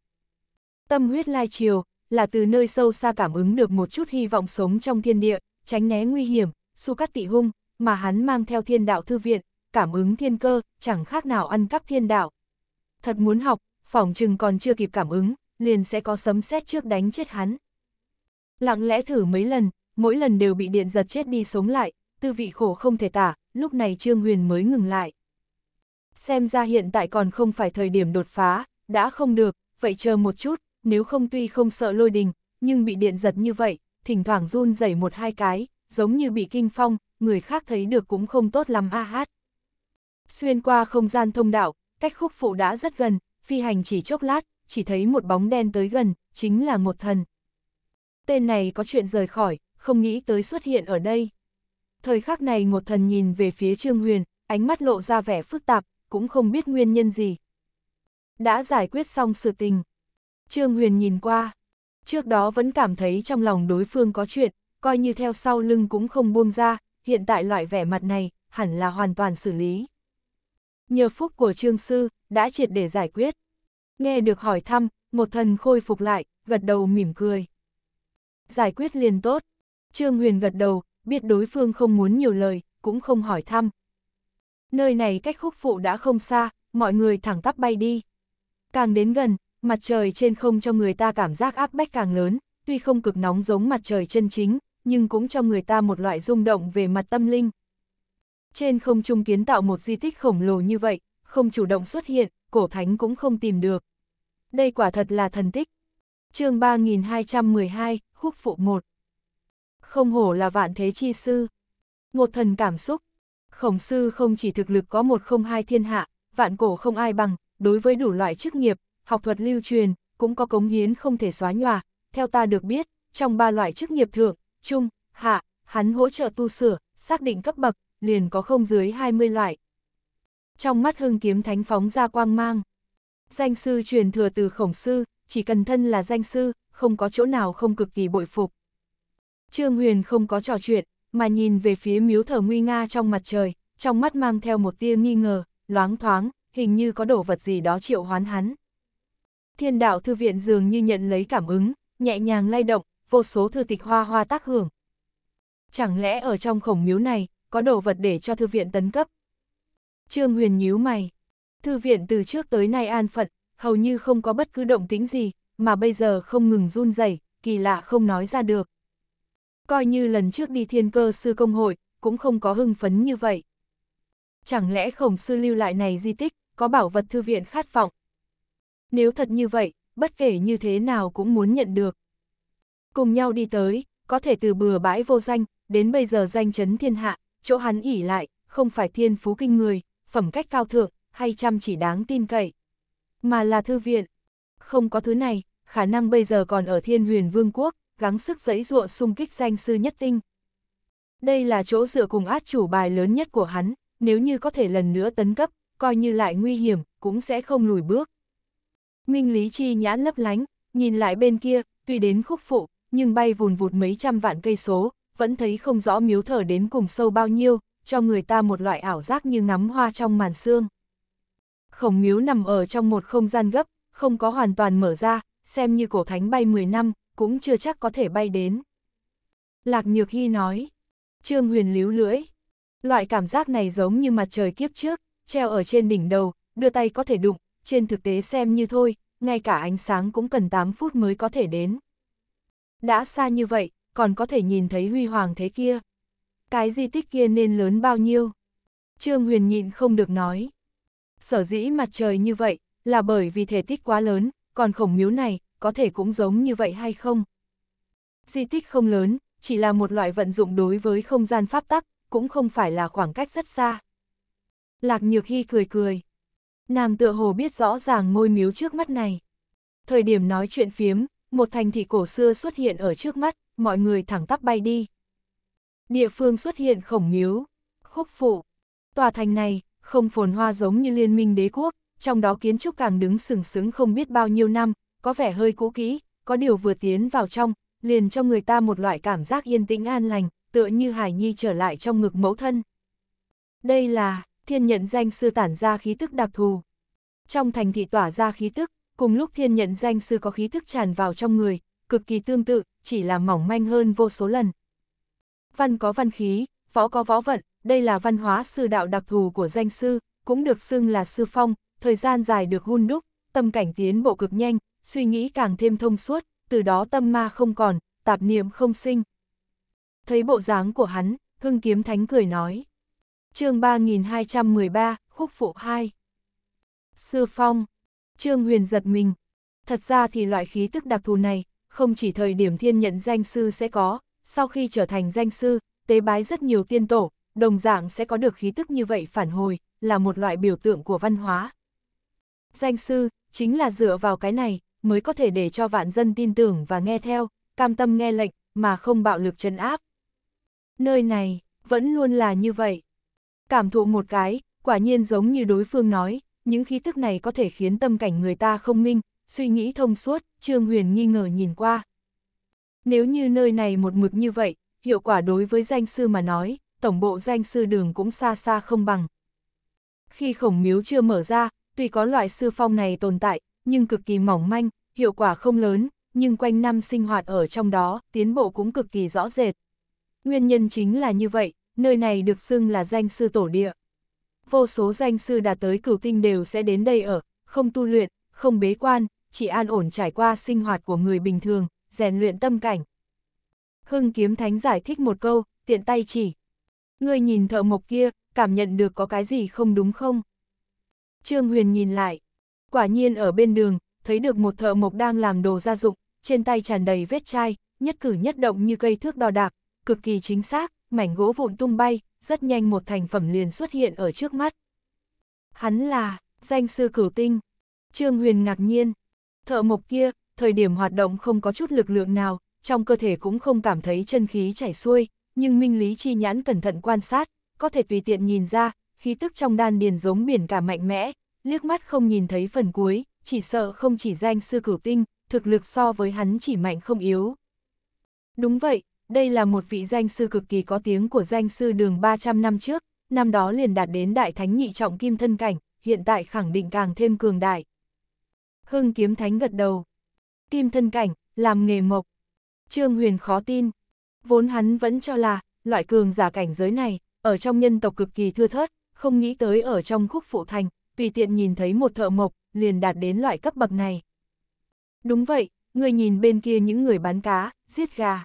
Tâm huyết lai chiều, là từ nơi sâu xa cảm ứng được một chút hy vọng sống trong thiên địa, tránh né nguy hiểm, su cắt tị hung, mà hắn mang theo thiên đạo thư viện, cảm ứng thiên cơ, chẳng khác nào ăn cắp thiên đạo. Thật muốn học, phỏng chừng còn chưa kịp cảm ứng, liền sẽ có sấm sét trước đánh chết hắn. Lặng lẽ thử mấy lần, mỗi lần đều bị điện giật chết đi sống lại, tư vị khổ không thể tả, lúc này Trương Huyền mới ngừng lại. Xem ra hiện tại còn không phải thời điểm đột phá, đã không được, vậy chờ một chút, nếu không tuy không sợ lôi đình, nhưng bị điện giật như vậy, thỉnh thoảng run rẩy một hai cái, giống như bị kinh phong, người khác thấy được cũng không tốt lắm a hát. Xuyên qua không gian thông đạo, cách khúc phụ đã rất gần, phi hành chỉ chốc lát, chỉ thấy một bóng đen tới gần, chính là một thần. Tên này có chuyện rời khỏi, không nghĩ tới xuất hiện ở đây. Thời khắc này một thần nhìn về phía Trương Huyền, ánh mắt lộ ra vẻ phức tạp, cũng không biết nguyên nhân gì. Đã giải quyết xong sự tình, Trương Huyền nhìn qua. Trước đó vẫn cảm thấy trong lòng đối phương có chuyện, coi như theo sau lưng cũng không buông ra, hiện tại loại vẻ mặt này, hẳn là hoàn toàn xử lý. Nhờ phúc của Trương Sư, đã triệt để giải quyết. Nghe được hỏi thăm, một thần khôi phục lại, gật đầu mỉm cười. Giải quyết liền tốt. Trương Huyền gật đầu, biết đối phương không muốn nhiều lời, cũng không hỏi thăm. Nơi này cách khúc phụ đã không xa, mọi người thẳng tắp bay đi. Càng đến gần, mặt trời trên không cho người ta cảm giác áp bách càng lớn, tuy không cực nóng giống mặt trời chân chính, nhưng cũng cho người ta một loại rung động về mặt tâm linh. Trên không trung kiến tạo một di tích khổng lồ như vậy, không chủ động xuất hiện, cổ thánh cũng không tìm được. Đây quả thật là thần tích. chương 3212, khúc phụ 1. Không hổ là vạn thế chi sư. Một thần cảm xúc. Khổng sư không chỉ thực lực có một không hai thiên hạ, vạn cổ không ai bằng, đối với đủ loại chức nghiệp, học thuật lưu truyền, cũng có cống hiến không thể xóa nhòa. Theo ta được biết, trong ba loại chức nghiệp thượng, trung, hạ, hắn hỗ trợ tu sửa, xác định cấp bậc, liền có không dưới 20 loại. Trong mắt hưng kiếm thánh phóng ra quang mang. Danh sư truyền thừa từ khổng sư, chỉ cần thân là danh sư, không có chỗ nào không cực kỳ bội phục. Trương Huyền không có trò chuyện, mà nhìn về phía miếu thờ nguy nga trong mặt trời, trong mắt mang theo một tia nghi ngờ, loáng thoáng, hình như có đổ vật gì đó triệu hoán hắn. Thiên đạo thư viện dường như nhận lấy cảm ứng, nhẹ nhàng lay động, vô số thư tịch hoa hoa tác hưởng. Chẳng lẽ ở trong khổng miếu này, có đồ vật để cho thư viện tấn cấp? Trương Huyền nhíu mày. Thư viện từ trước tới nay an phận, hầu như không có bất cứ động tĩnh gì, mà bây giờ không ngừng run rẩy, kỳ lạ không nói ra được. Coi như lần trước đi thiên cơ sư công hội, cũng không có hưng phấn như vậy. Chẳng lẽ khổng sư lưu lại này di tích, có bảo vật thư viện khát vọng, nếu thật như vậy, bất kể như thế nào cũng muốn nhận được. Cùng nhau đi tới, có thể từ bừa bãi vô danh, đến bây giờ danh chấn thiên hạ, chỗ hắn ỉ lại, không phải thiên phú kinh người, phẩm cách cao thượng, hay chăm chỉ đáng tin cậy, mà là thư viện. Không có thứ này, khả năng bây giờ còn ở thiên huyền vương quốc, gắng sức dẫy dụa xung kích danh sư nhất tinh. Đây là chỗ dựa cùng át chủ bài lớn nhất của hắn, nếu như có thể lần nữa tấn cấp, coi như lại nguy hiểm, cũng sẽ không lùi bước. Minh Lý Chi nhãn lấp lánh, nhìn lại bên kia, tuy đến khúc phụ, nhưng bay vùn vụt mấy trăm vạn cây số, vẫn thấy không rõ miếu thở đến cùng sâu bao nhiêu, cho người ta một loại ảo giác như ngắm hoa trong màn sương. Khổng miếu nằm ở trong một không gian gấp, không có hoàn toàn mở ra, xem như cổ thánh bay 10 năm, cũng chưa chắc có thể bay đến. Lạc Nhược Hy nói, Trương Huyền líu lưỡi, loại cảm giác này giống như mặt trời kiếp trước, treo ở trên đỉnh đầu, đưa tay có thể đụng, trên thực tế xem như thôi, ngay cả ánh sáng cũng cần 8 phút mới có thể đến. Đã xa như vậy, còn có thể nhìn thấy huy hoàng thế kia. Cái di tích kia nên lớn bao nhiêu? Trương Huyền nhịn không được nói. Sở dĩ mặt trời như vậy, là bởi vì thể tích quá lớn, còn khổng miếu này, có thể cũng giống như vậy hay không? Di tích không lớn, chỉ là một loại vận dụng đối với không gian pháp tắc, cũng không phải là khoảng cách rất xa. Lạc Nhược Hy cười cười. Nàng tựa hồ biết rõ ràng ngôi miếu trước mắt này. Thời điểm nói chuyện phiếm, một thành thị cổ xưa xuất hiện ở trước mắt, mọi người thẳng tắp bay đi. Địa phương xuất hiện khổng miếu, khúc phụ. Tòa thành này, không phồn hoa giống như liên minh đế quốc, trong đó kiến trúc càng đứng sừng sững không biết bao nhiêu năm, có vẻ hơi cũ kỹ, có điều vừa tiến vào trong, liền cho người ta một loại cảm giác yên tĩnh an lành, tựa như hải nhi trở lại trong ngực mẫu thân. Đây là, thiên nhận danh sư tản ra khí tức đặc thù. Trong thành thị tỏa ra khí tức, cùng lúc thiên nhận danh sư có khí tức tràn vào trong người, cực kỳ tương tự, chỉ là mỏng manh hơn vô số lần. Văn có văn khí, võ có võ vận, đây là văn hóa sư đạo đặc thù của danh sư, cũng được xưng là sư phong, thời gian dài được hun đúc, tâm cảnh tiến bộ cực nhanh, suy nghĩ càng thêm thông suốt, từ đó tâm ma không còn, tạp niệm không sinh. Thấy bộ dáng của hắn, Hưng Kiếm Thánh cười nói chương 3213, khúc phụ 2. Sư phong, trương huyền giật mình. Thật ra thì loại khí tức đặc thù này, không chỉ thời điểm thiên nhận danh sư sẽ có, sau khi trở thành danh sư, tế bái rất nhiều tiên tổ, đồng dạng sẽ có được khí tức như vậy phản hồi, là một loại biểu tượng của văn hóa. Danh sư, chính là dựa vào cái này, mới có thể để cho vạn dân tin tưởng và nghe theo, cam tâm nghe lệnh, mà không bạo lực trấn áp. Nơi này, vẫn luôn là như vậy cảm thụ một cái, quả nhiên giống như đối phương nói, những khí tức này có thể khiến tâm cảnh người ta không minh, suy nghĩ thông suốt, Trương Huyền nghi ngờ nhìn qua. Nếu như nơi này một mực như vậy, hiệu quả đối với danh sư mà nói, tổng bộ danh sư đường cũng xa xa không bằng. Khi khổng miếu chưa mở ra, tuy có loại sư phong này tồn tại, nhưng cực kỳ mỏng manh, hiệu quả không lớn, nhưng quanh năm sinh hoạt ở trong đó, tiến bộ cũng cực kỳ rõ rệt. Nguyên nhân chính là như vậy, nơi này được xưng là danh sư tổ địa. Vô số danh sư đạt tới cửu tinh đều sẽ đến đây ở, không tu luyện, không bế quan, chỉ an ổn trải qua sinh hoạt của người bình thường, rèn luyện tâm cảnh. Hưng kiếm thánh giải thích một câu, tiện tay chỉ. Người nhìn thợ mộc kia, cảm nhận được có cái gì không đúng không? Trương Huyền nhìn lại. Quả nhiên ở bên đường, thấy được một thợ mộc đang làm đồ gia dụng, trên tay tràn đầy vết chai, nhất cử nhất động như cây thước đo đạc, cực kỳ chính xác, mảnh gỗ vụn tung bay, rất nhanh một thành phẩm liền xuất hiện ở trước mắt. Hắn là, danh sư cửu tinh. Trương Huyền ngạc nhiên. Thợ mộc kia, thời điểm hoạt động không có chút lực lượng nào, trong cơ thể cũng không cảm thấy chân khí chảy xuôi, nhưng minh lý chi nhãn cẩn thận quan sát, có thể tùy tiện nhìn ra, khí tức trong đan điền giống biển cả mạnh mẽ, liếc mắt không nhìn thấy phần cuối, chỉ sợ không chỉ danh sư cửu tinh, thực lực so với hắn chỉ mạnh không yếu. Đúng vậy, đây là một vị danh sư cực kỳ có tiếng của danh sư đường 300 năm trước, năm đó liền đạt đến đại thánh nhị trọng kim thân cảnh, hiện tại khẳng định càng thêm cường đại. Hưng kiếm thánh gật đầu. Kim thân cảnh, làm nghề mộc. Trương Huyền khó tin. Vốn hắn vẫn cho là, loại cường giả cảnh giới này, ở trong nhân tộc cực kỳ thưa thớt, không nghĩ tới ở trong khúc phụ thành, tùy tiện nhìn thấy một thợ mộc, liền đạt đến loại cấp bậc này. Đúng vậy, người nhìn bên kia những người bán cá, giết gà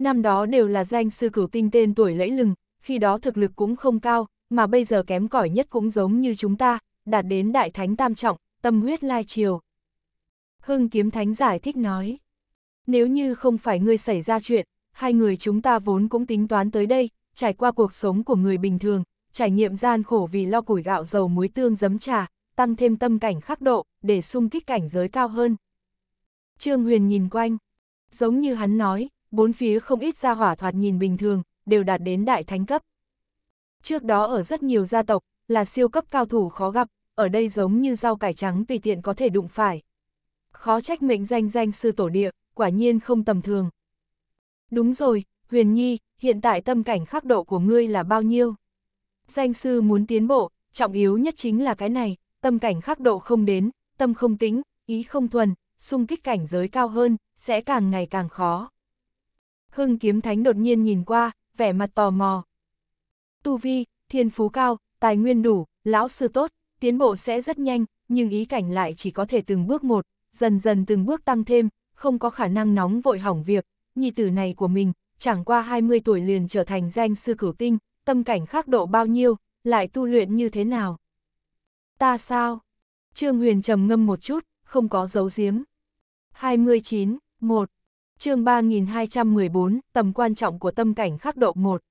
năm đó đều là danh sư cửu tinh tên tuổi lẫy lừng, khi đó thực lực cũng không cao, mà bây giờ kém cỏi nhất cũng giống như chúng ta, đạt đến đại thánh tam trọng, tâm huyết lai triều. Hưng kiếm thánh giải thích nói, nếu như không phải ngươi xảy ra chuyện, hai người chúng ta vốn cũng tính toán tới đây, trải qua cuộc sống của người bình thường, trải nghiệm gian khổ vì lo củi gạo dầu muối tương giấm trà, tăng thêm tâm cảnh khắc độ, để sung kích cảnh giới cao hơn. Trương Huyền nhìn quanh, giống như hắn nói, bốn phía không ít gia hỏa thoạt nhìn bình thường, đều đạt đến đại thánh cấp. Trước đó ở rất nhiều gia tộc, là siêu cấp cao thủ khó gặp, ở đây giống như rau cải trắng tùy tiện có thể đụng phải. Khó trách mệnh danh danh sư tổ địa, quả nhiên không tầm thường. Đúng rồi, Huyền Nhi, hiện tại tâm cảnh khắc độ của ngươi là bao nhiêu? Danh sư muốn tiến bộ, trọng yếu nhất chính là cái này, tâm cảnh khắc độ không đến, tâm không tính, ý không thuần, xung kích cảnh giới cao hơn, sẽ càng ngày càng khó. Hưng kiếm thánh đột nhiên nhìn qua, vẻ mặt tò mò. Tu vi, thiên phú cao, tài nguyên đủ, lão sư tốt, tiến bộ sẽ rất nhanh, nhưng ý cảnh lại chỉ có thể từng bước một, dần dần từng bước tăng thêm, không có khả năng nóng vội hỏng việc. Nhi tử này của mình, chẳng qua 20 tuổi liền trở thành danh sư cửu tinh, tâm cảnh khác độ bao nhiêu, lại tu luyện như thế nào. Ta sao? Trương Huyền trầm ngâm một chút, không có giấu giếm. 29, 1 chương 3214, tầm quan trọng của tâm cảnh khắc độ 1.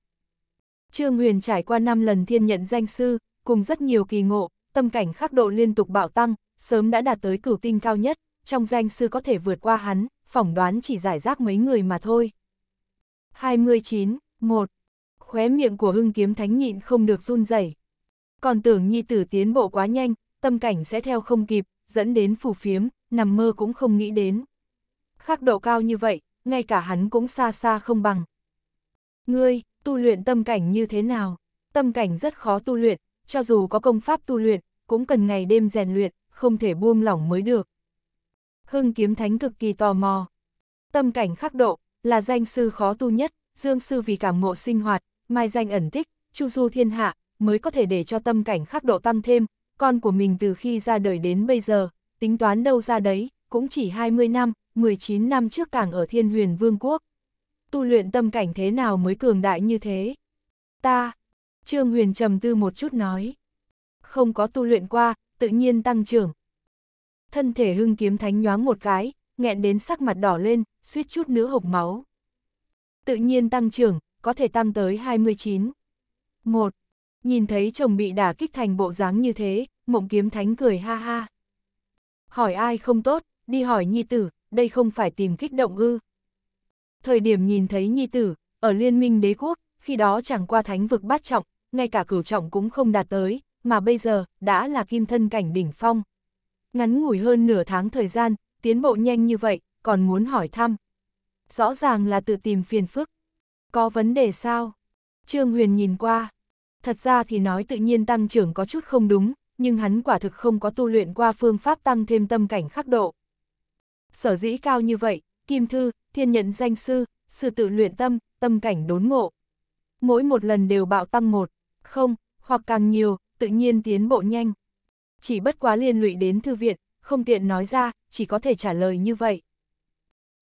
Trương Huyền trải qua 5 lần thiên nhận danh sư, cùng rất nhiều kỳ ngộ, tâm cảnh khắc độ liên tục bạo tăng, sớm đã đạt tới cửu tinh cao nhất, trong danh sư có thể vượt qua hắn, phỏng đoán chỉ giải rác mấy người mà thôi. 29. 1. Khóe miệng của hưng kiếm thánh nhịn không được run rẩy Còn tưởng nhi tử tiến bộ quá nhanh, tâm cảnh sẽ theo không kịp, dẫn đến phù phiếm, nằm mơ cũng không nghĩ đến khác độ cao như vậy, ngay cả hắn cũng xa xa không bằng. Ngươi, tu luyện tâm cảnh như thế nào? Tâm cảnh rất khó tu luyện, cho dù có công pháp tu luyện, cũng cần ngày đêm rèn luyện, không thể buông lỏng mới được. Hưng kiếm thánh cực kỳ tò mò. Tâm cảnh khắc độ, là danh sư khó tu nhất, dương sư vì cảm ngộ sinh hoạt, mai danh ẩn tích, chu du thiên hạ, mới có thể để cho tâm cảnh khắc độ tăng thêm, con của mình từ khi ra đời đến bây giờ, tính toán đâu ra đấy, cũng chỉ 20 năm, 19 năm trước càng ở thiên huyền vương quốc. Tu luyện tâm cảnh thế nào mới cường đại như thế? Ta, Trương Huyền trầm tư một chút nói. Không có tu luyện qua, tự nhiên tăng trưởng. Thân thể hưng kiếm thánh nhoáng một cái, nghẹn đến sắc mặt đỏ lên, suýt chút nữa hộc máu. Tự nhiên tăng trưởng, có thể tăng tới 29. một Nhìn thấy chồng bị đả kích thành bộ dáng như thế, mộng kiếm thánh cười ha ha. Hỏi ai không tốt, đi hỏi nhi tử, đây không phải tìm kích động ư. Thời điểm nhìn thấy nhi tử, ở liên minh đế quốc, khi đó chẳng qua thánh vực bát trọng, ngay cả cửu trọng cũng không đạt tới, mà bây giờ, đã là kim thân cảnh đỉnh phong. Ngắn ngủi hơn nửa tháng thời gian, tiến bộ nhanh như vậy, còn muốn hỏi thăm. Rõ ràng là tự tìm phiền phức. Có vấn đề sao? Trương Huyền nhìn qua. Thật ra thì nói tự nhiên tăng trưởng có chút không đúng, nhưng hắn quả thực không có tu luyện qua phương pháp tăng thêm tâm cảnh khắc độ. Sở dĩ cao như vậy, kim thư, thiên nhận danh sư, sư tự luyện tâm, tâm cảnh đốn ngộ. Mỗi một lần đều bạo tăng một, không, hoặc càng nhiều, tự nhiên tiến bộ nhanh. Chỉ bất quá liên lụy đến thư viện, không tiện nói ra, chỉ có thể trả lời như vậy.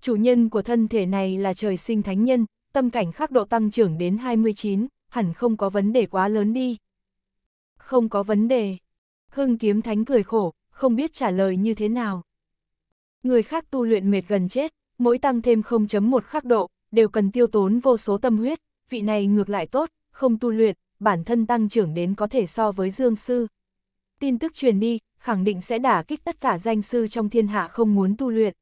Chủ nhân của thân thể này là trời sinh thánh nhân, tâm cảnh khắc độ tăng trưởng đến 29, hẳn không có vấn đề quá lớn đi. Không có vấn đề. Hưng kiếm thánh cười khổ, không biết trả lời như thế nào. Người khác tu luyện mệt gần chết, mỗi tăng thêm 0.1 khắc độ, đều cần tiêu tốn vô số tâm huyết, vị này ngược lại tốt, không tu luyện, bản thân tăng trưởng đến có thể so với dương sư. Tin tức truyền đi, khẳng định sẽ đả kích tất cả danh sư trong thiên hạ không muốn tu luyện.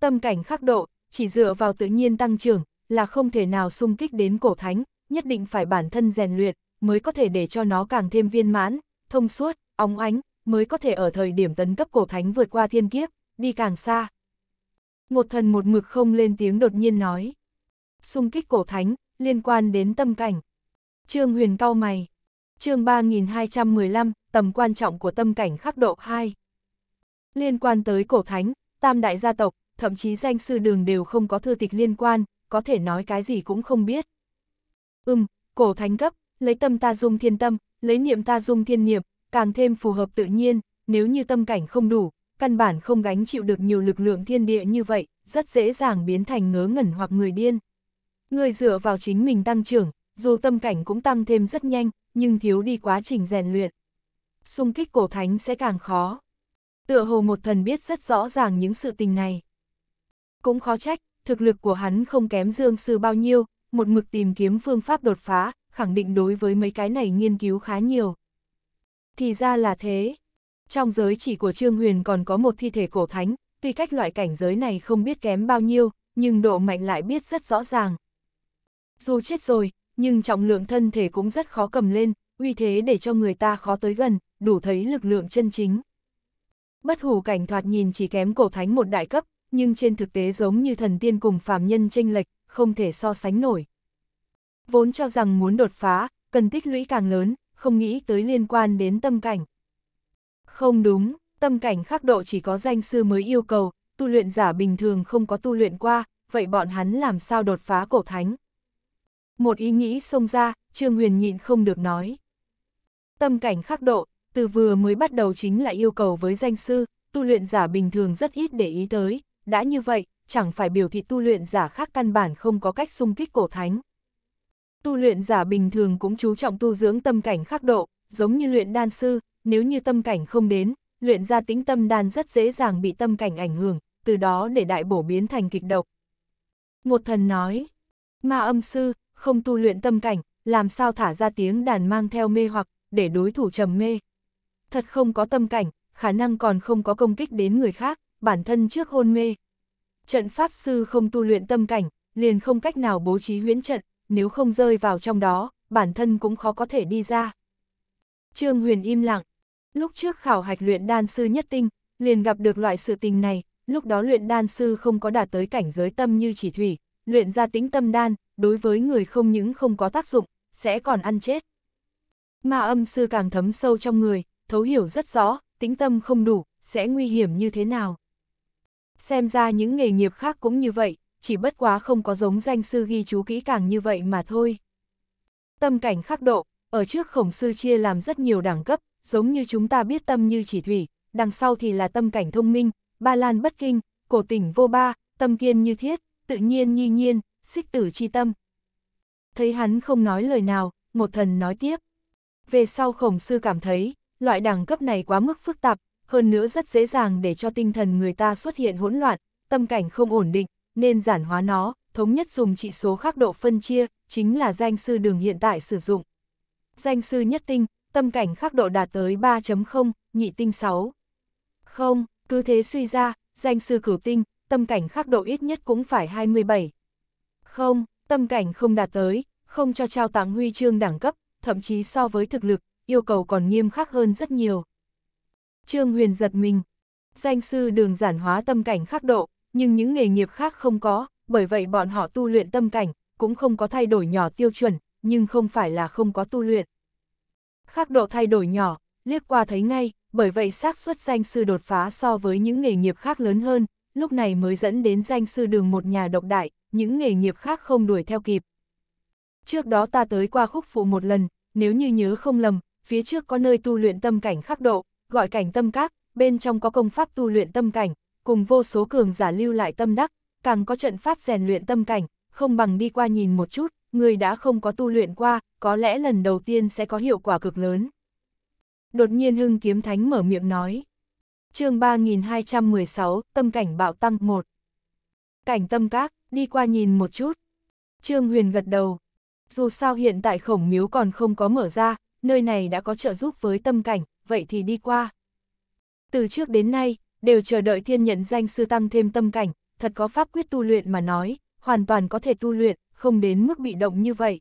Tâm cảnh khắc độ, chỉ dựa vào tự nhiên tăng trưởng, là không thể nào xung kích đến cổ thánh, nhất định phải bản thân rèn luyện, mới có thể để cho nó càng thêm viên mãn, thông suốt, óng ánh, mới có thể ở thời điểm tấn cấp cổ thánh vượt qua thiên kiếp, đi càng xa. Một thần một mực không lên tiếng đột nhiên nói. Xung kích cổ thánh, liên quan đến tâm cảnh. Trương Huyền cao mày. Chương 3215, tầm quan trọng của tâm cảnh khắc độ 2. Liên quan tới cổ thánh, tam đại gia tộc, thậm chí danh sư đường đều không có thư tịch liên quan, có thể nói cái gì cũng không biết. Ừm, cổ thánh cấp, lấy tâm ta dung thiên tâm, lấy niệm ta dung thiên niệm, càng thêm phù hợp tự nhiên, nếu như tâm cảnh không đủ, căn bản không gánh chịu được nhiều lực lượng thiên địa như vậy, rất dễ dàng biến thành ngớ ngẩn hoặc người điên. Người dựa vào chính mình tăng trưởng, dù tâm cảnh cũng tăng thêm rất nhanh, nhưng thiếu đi quá trình rèn luyện. Xung kích cổ thánh sẽ càng khó. Tựa hồ một thần biết rất rõ ràng những sự tình này. Cũng khó trách, thực lực của hắn không kém dương sư bao nhiêu, một mực tìm kiếm phương pháp đột phá, khẳng định đối với mấy cái này nghiên cứu khá nhiều. Thì ra là thế. Trong giới chỉ của Trương Huyền còn có một thi thể cổ thánh, tuy cách loại cảnh giới này không biết kém bao nhiêu, nhưng độ mạnh lại biết rất rõ ràng. Dù chết rồi, nhưng trọng lượng thân thể cũng rất khó cầm lên, uy thế để cho người ta khó tới gần, đủ thấy lực lượng chân chính. Bất hủ cảnh thoạt nhìn chỉ kém cổ thánh một đại cấp, nhưng trên thực tế giống như thần tiên cùng phàm nhân tranh lệch, không thể so sánh nổi. Vốn cho rằng muốn đột phá, cần tích lũy càng lớn, không nghĩ tới liên quan đến tâm cảnh. Không đúng, tâm cảnh khắc độ chỉ có danh sư mới yêu cầu, tu luyện giả bình thường không có tu luyện qua, vậy bọn hắn làm sao đột phá cổ thánh? Một ý nghĩ xông ra, Trương Huyền nhịn không được nói. Tâm cảnh khắc độ, từ vừa mới bắt đầu chính là yêu cầu với danh sư, tu luyện giả bình thường rất ít để ý tới, đã như vậy, chẳng phải biểu thị tu luyện giả khác căn bản không có cách xung kích cổ thánh. Tu luyện giả bình thường cũng chú trọng tu dưỡng tâm cảnh khắc độ, giống như luyện đan sư, nếu như tâm cảnh không đến, luyện ra tính tâm đan rất dễ dàng bị tâm cảnh ảnh hưởng, từ đó để đại bổ biến thành kịch độc. Một thần nói, ma âm sư, không tu luyện tâm cảnh, làm sao thả ra tiếng đàn mang theo mê hoặc, để đối thủ trầm mê. Thật không có tâm cảnh, khả năng còn không có công kích đến người khác, bản thân trước hôn mê. Trận pháp sư không tu luyện tâm cảnh, liền không cách nào bố trí huyễn trận, nếu không rơi vào trong đó, bản thân cũng khó có thể đi ra. Trương Huyền im lặng, Lúc trước khảo hạch luyện đan sư nhất tinh, liền gặp được loại sự tình này, lúc đó luyện đan sư không có đạt tới cảnh giới tâm như chỉ thủy, luyện ra tính tâm đan, đối với người không những không có tác dụng, sẽ còn ăn chết. Mà âm sư càng thấm sâu trong người, thấu hiểu rất rõ, tính tâm không đủ, sẽ nguy hiểm như thế nào. Xem ra những nghề nghiệp khác cũng như vậy, chỉ bất quá không có giống danh sư ghi chú kỹ càng như vậy mà thôi. Tâm cảnh khắc độ, ở trước khổng sư chia làm rất nhiều đẳng cấp, giống như chúng ta biết tâm như chỉ thủy, đằng sau thì là tâm cảnh thông minh, ba lan bất kinh, cổ tỉnh vô ba, tâm kiên như thiết, tự nhiên nhi nhiên, xích tử chi tâm. Thấy hắn không nói lời nào, một thần nói tiếp. Về sau khổng sư cảm thấy, loại đẳng cấp này quá mức phức tạp, hơn nữa rất dễ dàng để cho tinh thần người ta xuất hiện hỗn loạn, tâm cảnh không ổn định, nên giản hóa nó, thống nhất dùng trị số khác độ phân chia, chính là danh sư đường hiện tại sử dụng. Danh sư nhất tinh, tâm cảnh khắc độ đạt tới 3.0, nhị tinh 6. Không, cứ thế suy ra, danh sư cửu tinh, tâm cảnh khắc độ ít nhất cũng phải 27. Không, tâm cảnh không đạt tới, không cho trao tặng huy chương đẳng cấp, thậm chí so với thực lực, yêu cầu còn nghiêm khắc hơn rất nhiều. Trương Huyền giật mình, danh sư đường giản hóa tâm cảnh khắc độ, nhưng những nghề nghiệp khác không có, bởi vậy bọn họ tu luyện tâm cảnh, cũng không có thay đổi nhỏ tiêu chuẩn, nhưng không phải là không có tu luyện khác độ thay đổi nhỏ, liếc qua thấy ngay, bởi vậy xác suất danh sư đột phá so với những nghề nghiệp khác lớn hơn, lúc này mới dẫn đến danh sư đường một nhà độc đại, những nghề nghiệp khác không đuổi theo kịp. Trước đó ta tới qua khúc phụ một lần, nếu như nhớ không lầm, phía trước có nơi tu luyện tâm cảnh khắc độ, gọi cảnh tâm các, bên trong có công pháp tu luyện tâm cảnh, cùng vô số cường giả lưu lại tâm đắc, càng có trận pháp rèn luyện tâm cảnh, không bằng đi qua nhìn một chút, người đã không có tu luyện qua, có lẽ lần đầu tiên sẽ có hiệu quả cực lớn. Đột nhiên hưng kiếm thánh mở miệng nói. chương 3216, tâm cảnh bạo tăng 1. Cảnh tâm các, đi qua nhìn một chút. Trương Huyền gật đầu. Dù sao hiện tại khổng miếu còn không có mở ra, nơi này đã có trợ giúp với tâm cảnh, vậy thì đi qua. Từ trước đến nay, đều chờ đợi thiên nhận danh sư tăng thêm tâm cảnh, thật có pháp quyết tu luyện mà nói, hoàn toàn có thể tu luyện, không đến mức bị động như vậy.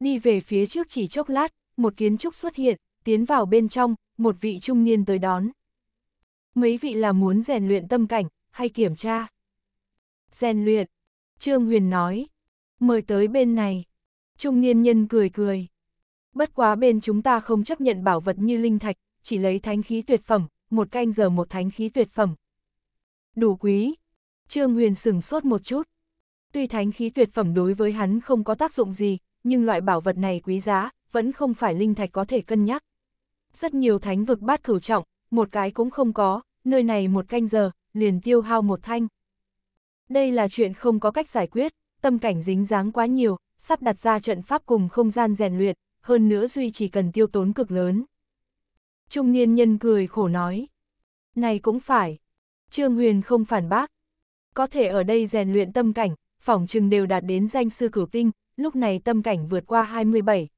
Đi về phía trước chỉ chốc lát, một kiến trúc xuất hiện, tiến vào bên trong, một vị trung niên tới đón. Mấy vị là muốn rèn luyện tâm cảnh, hay kiểm tra? Rèn luyện, Trương Huyền nói, mời tới bên này. Trung niên nhân cười cười. Bất quá bên chúng ta không chấp nhận bảo vật như linh thạch, chỉ lấy thánh khí tuyệt phẩm, một canh giờ một thánh khí tuyệt phẩm. Đủ quý. Trương Huyền sửng sốt một chút. Tuy thánh khí tuyệt phẩm đối với hắn không có tác dụng gì, nhưng loại bảo vật này quý giá, vẫn không phải linh thạch có thể cân nhắc. Rất nhiều thánh vực bát cửu trọng, một cái cũng không có, nơi này một canh giờ, liền tiêu hao một thanh. Đây là chuyện không có cách giải quyết, tâm cảnh dính dáng quá nhiều, sắp đặt ra trận pháp cùng không gian rèn luyện, hơn nữa duy chỉ cần tiêu tốn cực lớn. Trung niên nhân cười khổ nói. Này cũng phải. Trương Huyền không phản bác. Có thể ở đây rèn luyện tâm cảnh, phỏng chừng đều đạt đến danh sư cửu tinh, lúc này tâm cảnh vượt qua 27.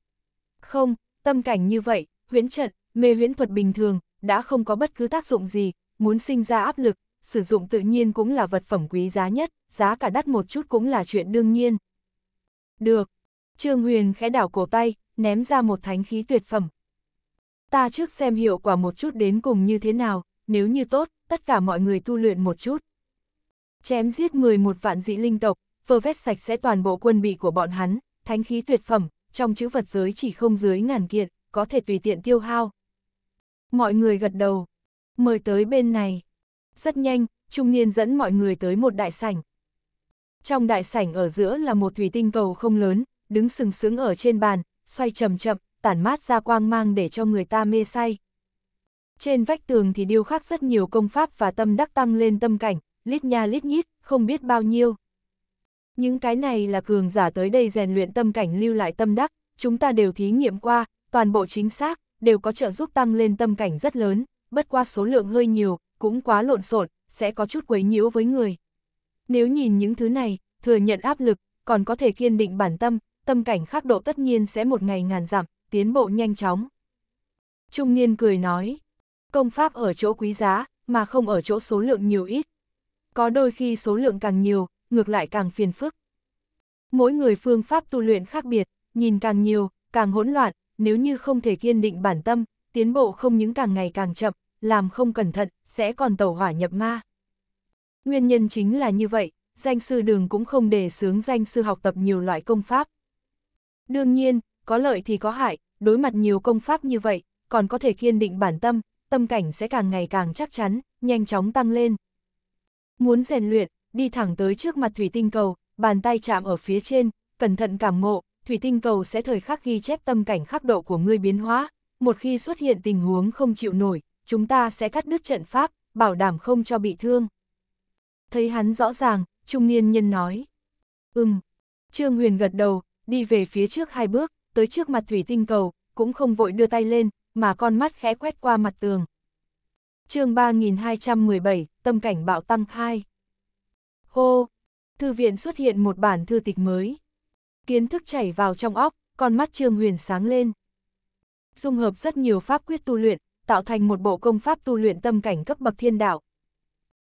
Không, tâm cảnh như vậy, huyễn trận, mê huyễn thuật bình thường, đã không có bất cứ tác dụng gì, muốn sinh ra áp lực, sử dụng tự nhiên cũng là vật phẩm quý giá nhất, giá cả đắt một chút cũng là chuyện đương nhiên. Được, Trương Huyền khẽ đảo cổ tay, ném ra một thánh khí tuyệt phẩm. Ta trước xem hiệu quả một chút đến cùng như thế nào, nếu như tốt, tất cả mọi người tu luyện một chút. Chém giết 11 vạn dị linh tộc, vơ vét sạch sẽ toàn bộ quân bị của bọn hắn, thánh khí tuyệt phẩm, trong chữ vật giới chỉ không dưới ngàn kiện, có thể tùy tiện tiêu hao. Mọi người gật đầu, mời tới bên này. Rất nhanh, trung niên dẫn mọi người tới một đại sảnh. Trong đại sảnh ở giữa là một thủy tinh cầu không lớn, đứng sừng sững ở trên bàn, xoay chậm chậm, tản mát ra quang mang để cho người ta mê say. Trên vách tường thì điêu khắc rất nhiều công pháp và tâm đắc tăng lên tâm cảnh, lít nha lít nhít, không biết bao nhiêu. Những cái này là cường giả tới đây rèn luyện tâm cảnh lưu lại tâm đắc, chúng ta đều thí nghiệm qua, toàn bộ chính xác, đều có trợ giúp tăng lên tâm cảnh rất lớn, bất qua số lượng hơi nhiều, cũng quá lộn xộn, sẽ có chút quấy nhiễu với người. Nếu nhìn những thứ này, thừa nhận áp lực, còn có thể kiên định bản tâm, tâm cảnh khắc độ tất nhiên sẽ một ngày ngàn dặm, tiến bộ nhanh chóng. Trung niên cười nói, công pháp ở chỗ quý giá, mà không ở chỗ số lượng nhiều ít. Có đôi khi số lượng càng nhiều, ngược lại càng phiền phức. Mỗi người phương pháp tu luyện khác biệt, nhìn càng nhiều, càng hỗn loạn, nếu như không thể kiên định bản tâm, tiến bộ không những càng ngày càng chậm, làm không cẩn thận, sẽ còn tẩu hỏa nhập ma. Nguyên nhân chính là như vậy, danh sư đường cũng không để sướng danh sư học tập nhiều loại công pháp. Đương nhiên, có lợi thì có hại, đối mặt nhiều công pháp như vậy, còn có thể kiên định bản tâm, tâm cảnh sẽ càng ngày càng chắc chắn, nhanh chóng tăng lên. Muốn rèn luyện, đi thẳng tới trước mặt thủy tinh cầu, bàn tay chạm ở phía trên, cẩn thận cảm ngộ, thủy tinh cầu sẽ thời khắc ghi chép tâm cảnh khắc độ của ngươi biến hóa, một khi xuất hiện tình huống không chịu nổi, chúng ta sẽ cắt đứt trận pháp, bảo đảm không cho bị thương. Thấy hắn rõ ràng, trung niên nhân nói. Ừm. Trương Huyền gật đầu, đi về phía trước hai bước, tới trước mặt thủy tinh cầu, cũng không vội đưa tay lên, mà con mắt khẽ quét qua mặt tường. chương 3217, tâm cảnh bạo tăng 2 Hô! Thư viện xuất hiện một bản thư tịch mới. Kiến thức chảy vào trong óc, con mắt Trương Huyền sáng lên. Dung hợp rất nhiều pháp quyết tu luyện, tạo thành một bộ công pháp tu luyện tâm cảnh cấp bậc thiên đạo.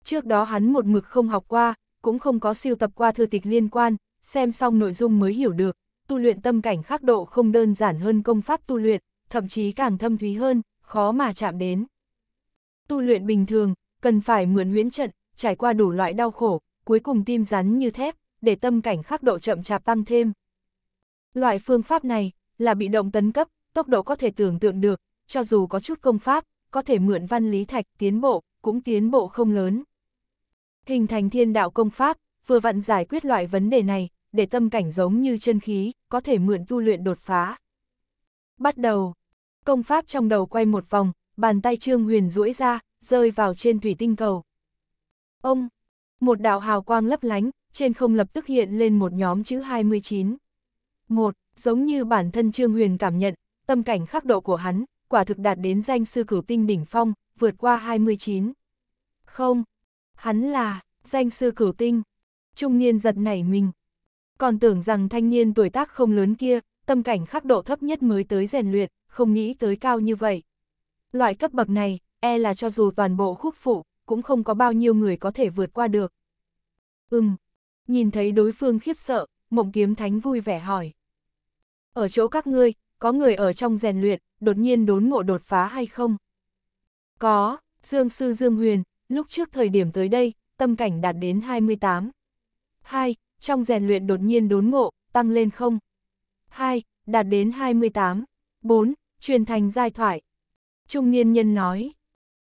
Trước đó hắn một mực không học qua, cũng không có siêu tập qua thư tịch liên quan, xem xong nội dung mới hiểu được, tu luyện tâm cảnh khác độ không đơn giản hơn công pháp tu luyện, thậm chí càng thâm thúy hơn, khó mà chạm đến. Tu luyện bình thường, cần phải mượn huyễn trận, trải qua đủ loại đau khổ, cuối cùng tim rắn như thép, để tâm cảnh khắc độ chậm chạp tăng thêm. Loại phương pháp này là bị động tấn cấp, tốc độ có thể tưởng tượng được, cho dù có chút công pháp, có thể mượn văn lý thạch tiến bộ, cũng tiến bộ không lớn. Hình thành thiên đạo công pháp, vừa vặn giải quyết loại vấn đề này, để tâm cảnh giống như chân khí, có thể mượn tu luyện đột phá. Bắt đầu, công pháp trong đầu quay một vòng, bàn tay Trương Huyền duỗi ra, rơi vào trên thủy tinh cầu. Ông, một đạo hào quang lấp lánh, trên không lập tức hiện lên một nhóm chữ 29. Một, giống như bản thân Trương Huyền cảm nhận, tâm cảnh khắc độ của hắn, quả thực đạt đến danh sư cửu tinh đỉnh phong, vượt qua 29. Không, hắn là, danh sư cửu tinh. Trung niên giật nảy mình. Còn tưởng rằng thanh niên tuổi tác không lớn kia, tâm cảnh khắc độ thấp nhất mới tới rèn luyện, không nghĩ tới cao như vậy. Loại cấp bậc này, e là cho dù toàn bộ khúc phụ, cũng không có bao nhiêu người có thể vượt qua được. Ừm, nhìn thấy đối phương khiếp sợ, mộng kiếm thánh vui vẻ hỏi. Ở chỗ các ngươi, có người ở trong rèn luyện, đột nhiên đốn ngộ đột phá hay không? Có, Dương Sư Dương Huyền, lúc trước thời điểm tới đây, tâm cảnh đạt đến 28. 2. Trong rèn luyện đột nhiên đốn ngộ, tăng lên không? 2. Đạt đến 28. 4. Truyền thành giai thoại. Trung niên nhân nói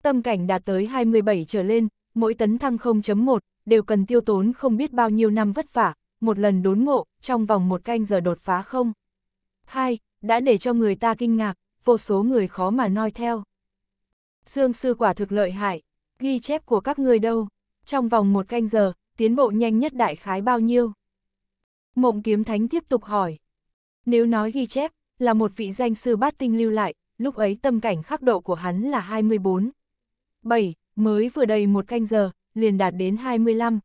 tâm cảnh đạt tới 27 trở lên, mỗi tấn thăng 0.1 đều cần tiêu tốn không biết bao nhiêu năm vất vả, một lần đốn ngộ, trong vòng một canh giờ đột phá không. 2. Đã để cho người ta kinh ngạc, vô số người khó mà noi theo. Dương sư quả thực lợi hại, ghi chép của các người đâu, trong vòng một canh giờ, tiến bộ nhanh nhất đại khái bao nhiêu? Mộng kiếm thánh tiếp tục hỏi. Nếu nói ghi chép, là một vị danh sư bát tinh lưu lại, lúc ấy tâm cảnh khắc độ của hắn là 24. 7, mới vừa đầy một canh giờ, liền đạt đến 25.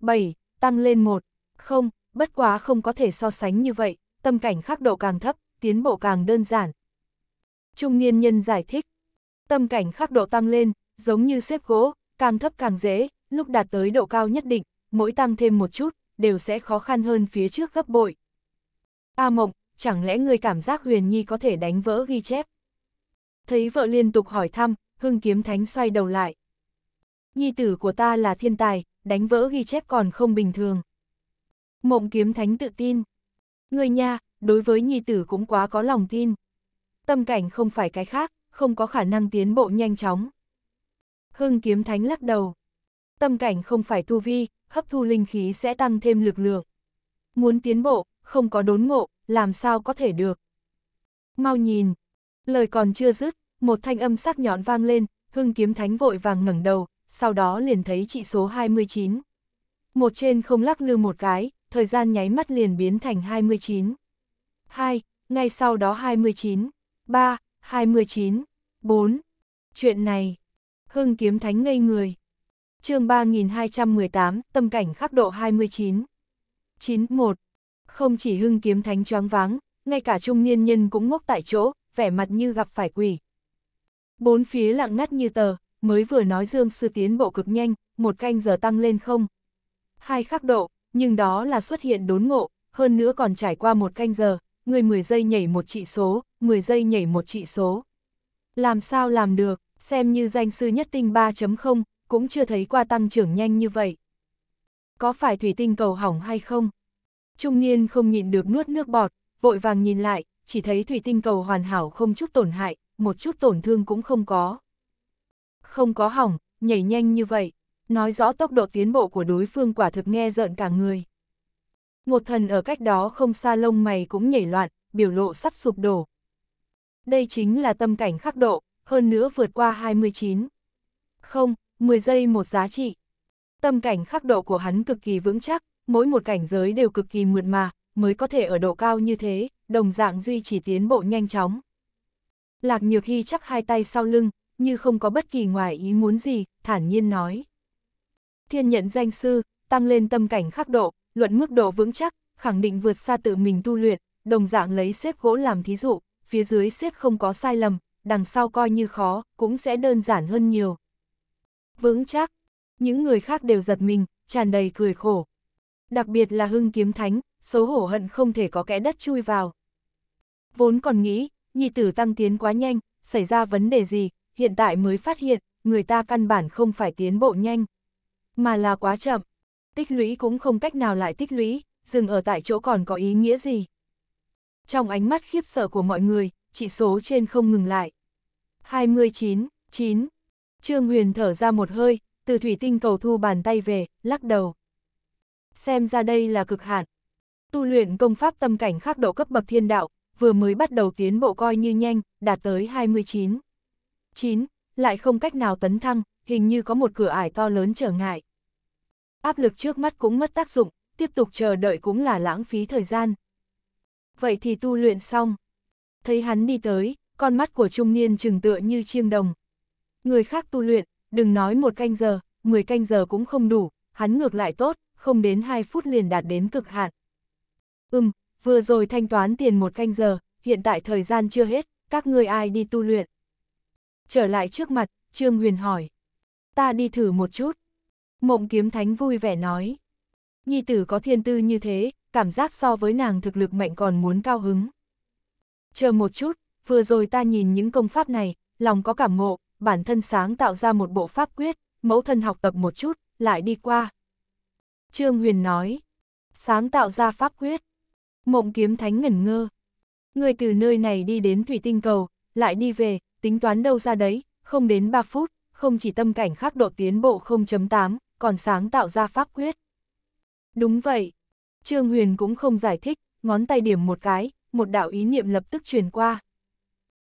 7, tăng lên 1, không, bất quá không có thể so sánh như vậy, tâm cảnh khắc độ càng thấp, tiến bộ càng đơn giản. Trung niên nhân giải thích, tâm cảnh khắc độ tăng lên, giống như xếp gỗ, càng thấp càng dễ, lúc đạt tới độ cao nhất định, mỗi tăng thêm một chút, đều sẽ khó khăn hơn phía trước gấp bội. A mộng, chẳng lẽ người cảm giác huyền nhi có thể đánh vỡ ghi chép? Thấy vợ liên tục hỏi thăm, hưng kiếm thánh xoay đầu lại. Nhi tử của ta là thiên tài, đánh vỡ ghi chép còn không bình thường. Mộng kiếm thánh tự tin. Người nha, đối với nhi tử cũng quá có lòng tin. Tâm cảnh không phải cái khác, không có khả năng tiến bộ nhanh chóng. Hưng kiếm thánh lắc đầu. Tâm cảnh không phải tu vi, hấp thu linh khí sẽ tăng thêm lực lượng. Muốn tiến bộ, không có đốn ngộ, làm sao có thể được. Mau nhìn. Lời còn chưa dứt, một thanh âm sắc nhọn vang lên, hưng kiếm thánh vội vàng ngẩng đầu, sau đó liền thấy trị số 29. Một trên không lắc lư một cái, thời gian nháy mắt liền biến thành 29. 2, ngay sau đó 29, 3, 29, 4. Chuyện này, hưng kiếm thánh ngây người. chương 3218, tâm cảnh khắc độ 29. 91. Không chỉ hưng kiếm thánh choáng váng, ngay cả trung niên nhân cũng ngốc tại chỗ, vẻ mặt như gặp phải quỷ, Bốn phía lặng ngắt như tờ, mới vừa nói Dương Sư tiến bộ cực nhanh, một canh giờ tăng lên không. Hai khắc độ, nhưng đó là xuất hiện đốn ngộ, hơn nữa còn trải qua một canh giờ, người 10 giây nhảy một trị số, 10 giây nhảy một trị số. Làm sao làm được, xem như danh sư nhất tinh 3.0, cũng chưa thấy qua tăng trưởng nhanh như vậy. Có phải thủy tinh cầu hỏng hay không? Trung niên không nhịn được nuốt nước bọt, vội vàng nhìn lại, chỉ thấy thủy tinh cầu hoàn hảo không chút tổn hại, một chút tổn thương cũng không có. Không có hỏng, nhảy nhanh như vậy, nói rõ tốc độ tiến bộ của đối phương quả thực nghe rợn cả người. Ngột thần ở cách đó không xa lông mày cũng nhảy loạn, biểu lộ sắp sụp đổ. Đây chính là tâm cảnh khắc độ, hơn nữa vượt qua 29. Không, 10 giây một giá trị. Tâm cảnh khắc độ của hắn cực kỳ vững chắc, mỗi một cảnh giới đều cực kỳ mượt mà, mới có thể ở độ cao như thế, đồng dạng duy trì tiến bộ nhanh chóng. Lạc Nhược Hy chắp hai tay sau lưng, như không có bất kỳ ngoài ý muốn gì, thản nhiên nói. Thiên nhận danh sư, tăng lên tâm cảnh khắc độ, luận mức độ vững chắc, khẳng định vượt xa tự mình tu luyện, đồng dạng lấy xếp gỗ làm thí dụ, phía dưới xếp không có sai lầm, đằng sau coi như khó, cũng sẽ đơn giản hơn nhiều. Vững chắc, những người khác đều giật mình, tràn đầy cười khổ. Đặc biệt là hưng kiếm thánh, xấu hổ hận không thể có kẽ đất chui vào. Vốn còn nghĩ, nhi tử tăng tiến quá nhanh, xảy ra vấn đề gì, hiện tại mới phát hiện, người ta căn bản không phải tiến bộ nhanh, mà là quá chậm. Tích lũy cũng không cách nào lại tích lũy, dừng ở tại chỗ còn có ý nghĩa gì. Trong ánh mắt khiếp sợ của mọi người, chỉ số trên không ngừng lại. 29, 9. Trương Huyền thở ra một hơi, từ thủy tinh cầu thu bàn tay về, lắc đầu. Xem ra đây là cực hạn. Tu luyện công pháp tâm cảnh khác độ cấp bậc thiên đạo, vừa mới bắt đầu tiến bộ coi như nhanh, đạt tới 29. 9. Lại không cách nào tấn thăng, hình như có một cửa ải to lớn trở ngại. Áp lực trước mắt cũng mất tác dụng, tiếp tục chờ đợi cũng là lãng phí thời gian. Vậy thì tu luyện xong. Thấy hắn đi tới, con mắt của trung niên trừng tựa như chiêng đồng. Người khác tu luyện, đừng nói một canh giờ, 10 canh giờ cũng không đủ, hắn ngược lại tốt, không đến 2 phút liền đạt đến cực hạn. Ừm, vừa rồi thanh toán tiền một canh giờ, hiện tại thời gian chưa hết, các ngươi ai đi tu luyện. Trở lại trước mặt, Trương Huyền hỏi. Ta đi thử một chút. Mộng kiếm thánh vui vẻ nói. Nhi tử có thiên tư như thế, cảm giác so với nàng thực lực mạnh còn muốn cao hứng. Chờ một chút, vừa rồi ta nhìn những công pháp này, lòng có cảm ngộ, bản thân sáng tạo ra một bộ pháp quyết, mẫu thân học tập một chút, lại đi qua. Trương Huyền nói, sáng tạo ra pháp quyết, Mộng kiếm thánh ngẩn ngơ. Người từ nơi này đi đến thủy tinh cầu, lại đi về, tính toán đâu ra đấy, không đến 3 phút, không chỉ tâm cảnh khắc độ tiến bộ 0.8, còn sáng tạo ra pháp quyết. Đúng vậy. Trương Huyền cũng không giải thích, ngón tay điểm một cái, một đạo ý niệm lập tức truyền qua.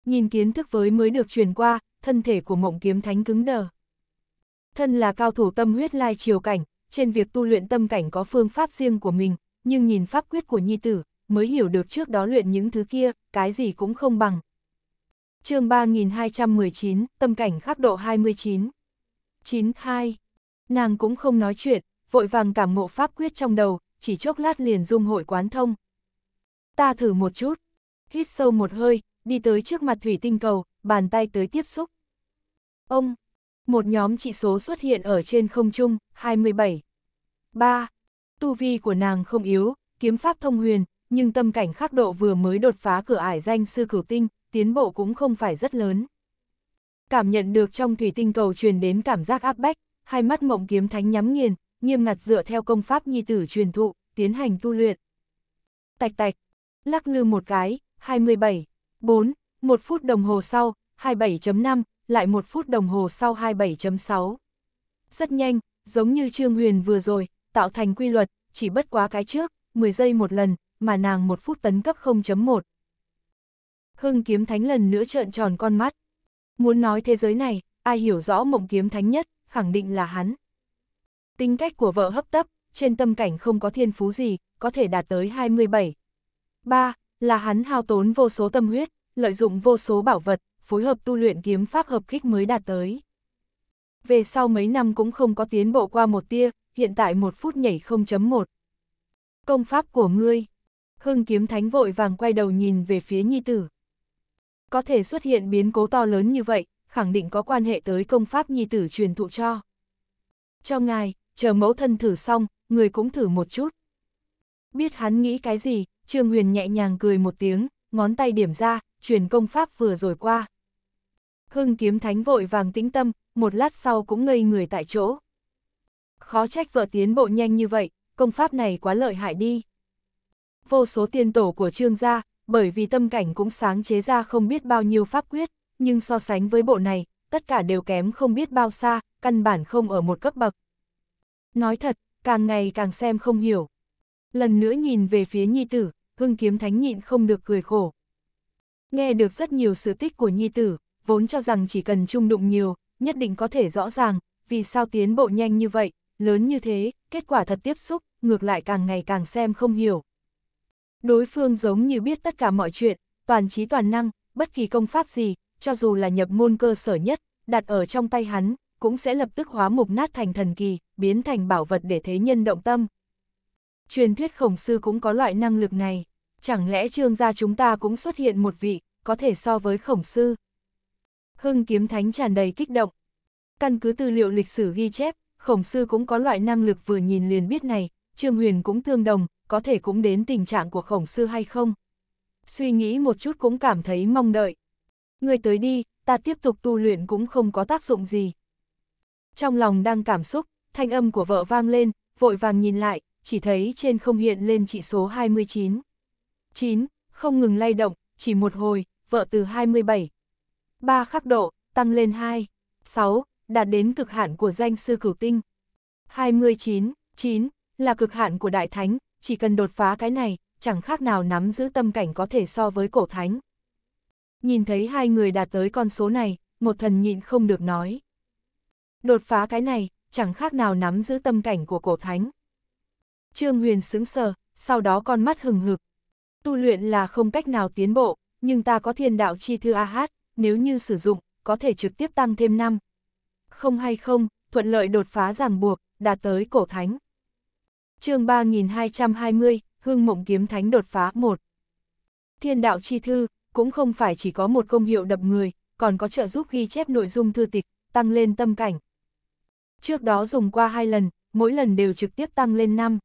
Nhìn kiến thức với mới được truyền qua, thân thể của mộng kiếm thánh cứng đờ. Thân là cao thủ tâm huyết lai chiều cảnh, trên việc tu luyện tâm cảnh có phương pháp riêng của mình, nhưng nhìn pháp quyết của nhi tử, mới hiểu được trước đó luyện những thứ kia, cái gì cũng không bằng. chương 3219, tâm cảnh khắc độ 29. 92. Nàng cũng không nói chuyện, vội vàng cảm ngộ pháp quyết trong đầu, chỉ chốc lát liền dung hội quán thông. Ta thử một chút, hít sâu một hơi, đi tới trước mặt thủy tinh cầu, bàn tay tới tiếp xúc. Ông, một nhóm trị số xuất hiện ở trên không trung, 27. 3. Tu vi của nàng không yếu, kiếm pháp thông huyền, nhưng tâm cảnh khắc độ vừa mới đột phá cửa ải danh sư cửu tinh, tiến bộ cũng không phải rất lớn. Cảm nhận được trong thủy tinh cầu truyền đến cảm giác áp bách, hai mắt mộng kiếm thánh nhắm nghiền, nghiêm ngặt dựa theo công pháp nhi tử truyền thụ, tiến hành tu luyện. Tạch tạch, lắc lư một cái, 27, 4, một phút đồng hồ sau, 27.5, lại một phút đồng hồ sau 27.6. Rất nhanh, giống như Trương Huyền vừa rồi, tạo thành quy luật, chỉ bất quá cái trước, 10 giây một lần, mà nàng một phút tấn cấp 0.1. Hưng kiếm thánh lần nữa trợn tròn con mắt. Muốn nói thế giới này, ai hiểu rõ mộng kiếm thánh nhất, khẳng định là hắn. Tính cách của vợ hấp tấp, trên tâm cảnh không có thiên phú gì, có thể đạt tới 27. 3. Là hắn hao tốn vô số tâm huyết, lợi dụng vô số bảo vật, phối hợp tu luyện kiếm pháp hợp kích mới đạt tới. Về sau mấy năm cũng không có tiến bộ qua một tia, hiện tại một phút nhảy 0.1. Công pháp của ngươi. Hưng kiếm thánh vội vàng quay đầu nhìn về phía nhi tử. Có thể xuất hiện biến cố to lớn như vậy, khẳng định có quan hệ tới công pháp nhi tử truyền thụ cho. Cho ngài, chờ mẫu thân thử xong, người cũng thử một chút. Biết hắn nghĩ cái gì, Trương Huyền nhẹ nhàng cười một tiếng, ngón tay điểm ra, truyền công pháp vừa rồi qua. Hưng kiếm thánh vội vàng tĩnh tâm, một lát sau cũng ngây người tại chỗ. Khó trách vợ tiến bộ nhanh như vậy, công pháp này quá lợi hại đi. Vô số tiên tổ của trương gia, bởi vì tâm cảnh cũng sáng chế ra không biết bao nhiêu pháp quyết, nhưng so sánh với bộ này, tất cả đều kém không biết bao xa, căn bản không ở một cấp bậc. Nói thật, càng ngày càng xem không hiểu. Lần nữa nhìn về phía nhi tử, hưng kiếm thánh nhịn không được cười khổ. Nghe được rất nhiều sự tích của nhi tử, vốn cho rằng chỉ cần trung đụng nhiều, nhất định có thể rõ ràng, vì sao tiến bộ nhanh như vậy, lớn như thế, kết quả thật tiếp xúc, ngược lại càng ngày càng xem không hiểu. Đối phương giống như biết tất cả mọi chuyện, toàn trí toàn năng, bất kỳ công pháp gì, cho dù là nhập môn cơ sở nhất, đặt ở trong tay hắn, cũng sẽ lập tức hóa mục nát thành thần kỳ, biến thành bảo vật để thế nhân động tâm. Truyền thuyết khổng sư cũng có loại năng lực này, chẳng lẽ trương gia chúng ta cũng xuất hiện một vị, có thể so với khổng sư. Hưng kiếm thánh tràn đầy kích động. Căn cứ tư liệu lịch sử ghi chép, khổng sư cũng có loại năng lực vừa nhìn liền biết này, Trương Huyền cũng tương đồng, có thể cũng đến tình trạng của khổng sư hay không. Suy nghĩ một chút cũng cảm thấy mong đợi. Người tới đi, ta tiếp tục tu luyện cũng không có tác dụng gì. Trong lòng đang cảm xúc, thanh âm của vợ vang lên, vội vàng nhìn lại, chỉ thấy trên không hiện lên chỉ số 29. 9, không ngừng lay động, chỉ một hồi, vợ từ 27. 3 khắc độ, tăng lên 2. 6, đạt đến cực hạn của danh sư cửu tinh. 29, 9, là cực hạn của đại thánh, chỉ cần đột phá cái này, chẳng khác nào nắm giữ tâm cảnh có thể so với cổ thánh. Nhìn thấy hai người đạt tới con số này, một thần nhịn không được nói. Đột phá cái này, chẳng khác nào nắm giữ tâm cảnh của cổ thánh. Trương Huyền sững sờ, sau đó con mắt hừng hực. Tu luyện là không cách nào tiến bộ, nhưng ta có thiên đạo chi thư A-hát, nếu như sử dụng, có thể trực tiếp tăng thêm năm không hay không, thuận lợi đột phá ràng buộc, đạt tới cổ thánh. chương 3220, Hương Mộng Kiếm Thánh đột phá 1. Thiên đạo chi thư, cũng không phải chỉ có một công hiệu đập người, còn có trợ giúp ghi chép nội dung thư tịch, tăng lên tâm cảnh. Trước đó dùng qua hai lần, mỗi lần đều trực tiếp tăng lên 5.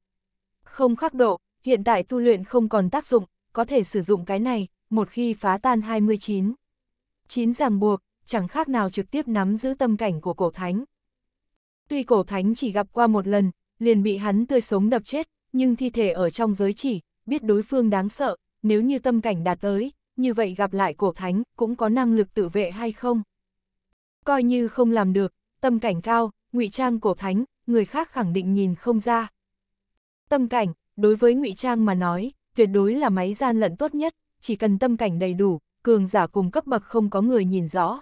Không khắc độ, hiện tại tu luyện không còn tác dụng, có thể sử dụng cái này, một khi phá tan 29. 9 ràng buộc, chẳng khác nào trực tiếp nắm giữ tâm cảnh của cổ thánh. Tuy cổ thánh chỉ gặp qua một lần, liền bị hắn tươi sống đập chết, nhưng thi thể ở trong giới chỉ, biết đối phương đáng sợ, nếu như tâm cảnh đạt tới, như vậy gặp lại cổ thánh cũng có năng lực tự vệ hay không. Coi như không làm được, tâm cảnh cao, ngụy trang cổ thánh, người khác khẳng định nhìn không ra. Tâm cảnh, đối với ngụy trang mà nói, tuyệt đối là máy gian lận tốt nhất, chỉ cần tâm cảnh đầy đủ, cường giả cùng cấp bậc không có người nhìn rõ.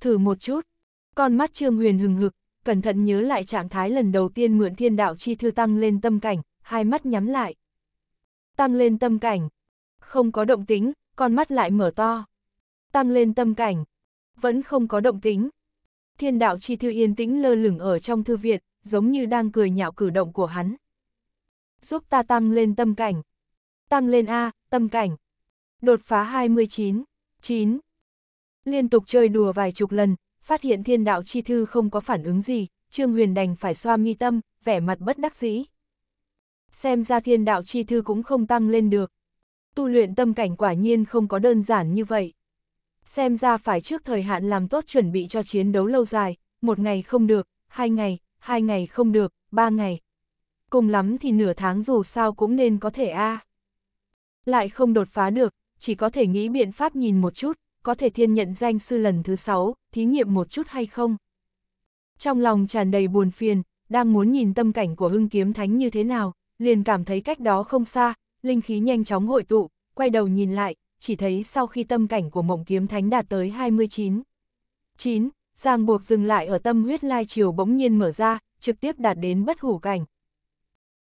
Thử một chút. Con mắt Trương Huyền hừng hực, cẩn thận nhớ lại trạng thái lần đầu tiên mượn thiên đạo chi thư tăng lên tâm cảnh, hai mắt nhắm lại. Tăng lên tâm cảnh. Không có động tính, con mắt lại mở to. Tăng lên tâm cảnh. Vẫn không có động tính. Thiên đạo chi thư yên tĩnh lơ lửng ở trong thư viện, giống như đang cười nhạo cử động của hắn. Giúp ta tăng lên tâm cảnh. Tăng lên A, tâm cảnh. Đột phá 29. 9. Liên tục chơi đùa vài chục lần, phát hiện thiên đạo chi thư không có phản ứng gì, Trương Huyền đành phải xoa mi tâm, vẻ mặt bất đắc dĩ. Xem ra thiên đạo chi thư cũng không tăng lên được. Tu luyện tâm cảnh quả nhiên không có đơn giản như vậy. Xem ra phải trước thời hạn làm tốt chuẩn bị cho chiến đấu lâu dài, một ngày không được, hai ngày, hai ngày không được, ba ngày. Cùng lắm thì nửa tháng dù sao cũng nên có thể a à. Lại không đột phá được, chỉ có thể nghĩ biện pháp nhìn một chút, có thể thiên nhận danh sư lần thứ sáu, thí nghiệm một chút hay không? Trong lòng tràn đầy buồn phiền, đang muốn nhìn tâm cảnh của hưng kiếm thánh như thế nào, liền cảm thấy cách đó không xa, linh khí nhanh chóng hội tụ, quay đầu nhìn lại, chỉ thấy sau khi tâm cảnh của mộng kiếm thánh đạt tới 29. 9. Giang buộc dừng lại ở tâm huyết lai chiều bỗng nhiên mở ra, trực tiếp đạt đến bất hủ cảnh.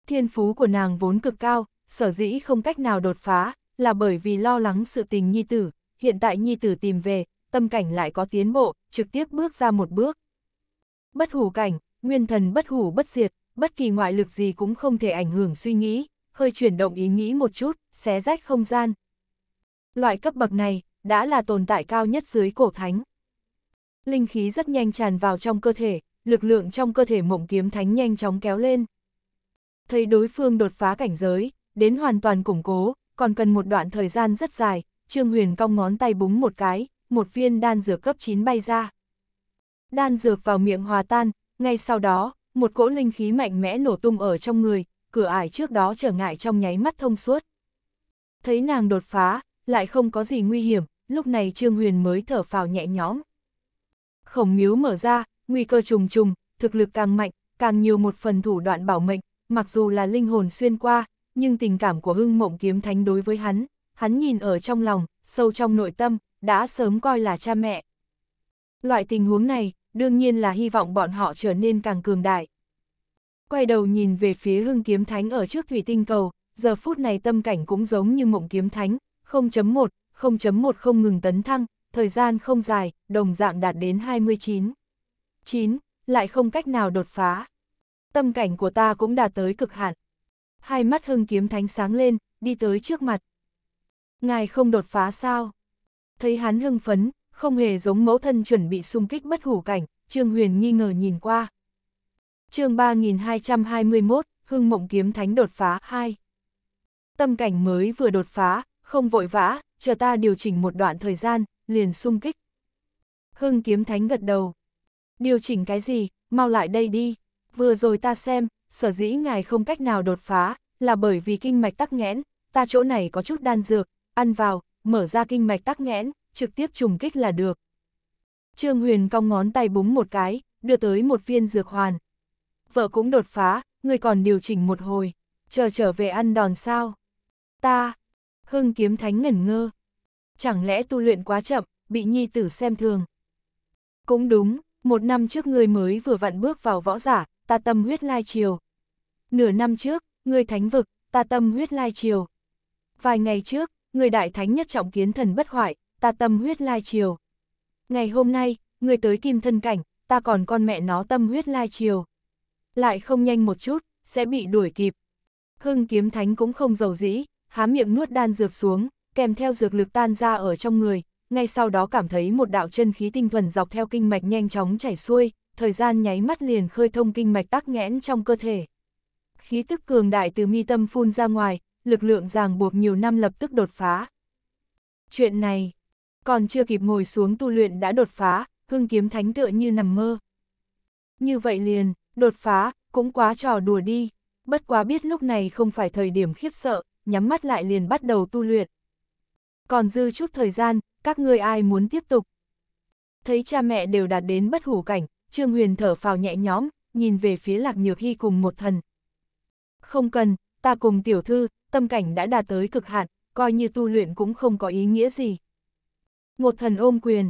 Thiên phú của nàng vốn cực cao, sở dĩ không cách nào đột phá, là bởi vì lo lắng sự tình nhi tử, hiện tại nhi tử tìm về, tâm cảnh lại có tiến bộ, trực tiếp bước ra một bước. Bất hủ cảnh, nguyên thần bất hủ bất diệt, bất kỳ ngoại lực gì cũng không thể ảnh hưởng suy nghĩ, hơi chuyển động ý nghĩ một chút, xé rách không gian. Loại cấp bậc này, đã là tồn tại cao nhất dưới cổ thánh. Linh khí rất nhanh tràn vào trong cơ thể, lực lượng trong cơ thể mộng kiếm thánh nhanh chóng kéo lên. Thấy đối phương đột phá cảnh giới, đến hoàn toàn củng cố, còn cần một đoạn thời gian rất dài, Trương Huyền cong ngón tay búng một cái, một viên đan dược cấp 9 bay ra. Đan dược vào miệng hòa tan, ngay sau đó, một cỗ linh khí mạnh mẽ nổ tung ở trong người, cửa ải trước đó trở ngại trong nháy mắt thông suốt. Thấy nàng đột phá, lại không có gì nguy hiểm, lúc này Trương Huyền mới thở phào nhẹ nhõm. Khổng miếu mở ra, nguy cơ trùng trùng, thực lực càng mạnh, càng nhiều một phần thủ đoạn bảo mệnh, mặc dù là linh hồn xuyên qua, nhưng tình cảm của hưng mộng kiếm thánh đối với hắn hắn nhìn ở trong lòng, sâu trong nội tâm, đã sớm coi là cha mẹ. Loại tình huống này, đương nhiên là hy vọng bọn họ trở nên càng cường đại. Quay đầu nhìn về phía hưng kiếm thánh ở trước thủy tinh cầu, giờ phút này tâm cảnh cũng giống như mộng kiếm thánh, 0.1, 0.1 không ngừng tấn thăng, thời gian không dài, đồng dạng đạt đến 29. 9, lại không cách nào đột phá. Tâm cảnh của ta cũng đạt tới cực hạn. Hai mắt hưng kiếm thánh sáng lên, đi tới trước mặt, ngài không đột phá sao? Thấy hắn hưng phấn, không hề giống mẫu thân chuẩn bị xung kích bất hủ cảnh, Trương Huyền nghi ngờ nhìn qua. chương 3221, Hưng Mộng Kiếm Thánh đột phá 2. Tâm cảnh mới vừa đột phá, không vội vã, chờ ta điều chỉnh một đoạn thời gian, liền xung kích. Hưng Kiếm Thánh gật đầu. Điều chỉnh cái gì, mau lại đây đi. Vừa rồi ta xem, sở dĩ ngài không cách nào đột phá, là bởi vì kinh mạch tắc nghẽn, ta chỗ này có chút đan dược, ăn vào, mở ra kinh mạch tắc nghẽn, trực tiếp trùng kích là được. Trương Huyền cong ngón tay búng một cái, đưa tới một viên dược hoàn. Vợ cũng đột phá, người còn điều chỉnh một hồi, chờ trở về ăn đòn sao. Ta, hưng kiếm thánh ngẩn ngơ. Chẳng lẽ tu luyện quá chậm, bị nhi tử xem thường. Cũng đúng, một năm trước người mới vừa vặn bước vào võ giả, ta tâm huyết lai chiều. Nửa năm trước, người thánh vực, ta tâm huyết lai chiều. Vài ngày trước, người đại thánh nhất trọng kiến thần bất hoại, ta tâm huyết lai chiều. Ngày hôm nay, người tới kim thân cảnh, ta còn con mẹ nó tâm huyết lai chiều. Lại không nhanh một chút, sẽ bị đuổi kịp. Hưng kiếm thánh cũng không giàu dĩ, há miệng nuốt đan dược xuống, kèm theo dược lực tan ra ở trong người, ngay sau đó cảm thấy một đạo chân khí tinh thuần dọc theo kinh mạch nhanh chóng chảy xuôi, thời gian nháy mắt liền khơi thông kinh mạch tắc nghẽn trong cơ thể. Khí tức cường đại từ mi tâm phun ra ngoài, lực lượng ràng buộc nhiều năm lập tức đột phá. Chuyện này, còn chưa kịp ngồi xuống tu luyện đã đột phá, hưng kiếm thánh tựa như nằm mơ. Như vậy liền, đột phá, cũng quá trò đùa đi, bất quá biết lúc này không phải thời điểm khiếp sợ, nhắm mắt lại liền bắt đầu tu luyện. Còn dư chút thời gian, các ngươi ai muốn tiếp tục? Thấy cha mẹ đều đạt đến bất hủ cảnh, Trương Huyền thở phào nhẹ nhõm, nhìn về phía Lạc Nhược Hy cùng một thần. Không cần, ta cùng tiểu thư, tâm cảnh đã đạt tới cực hạn, coi như tu luyện cũng không có ý nghĩa gì. Một thần ôm quyền,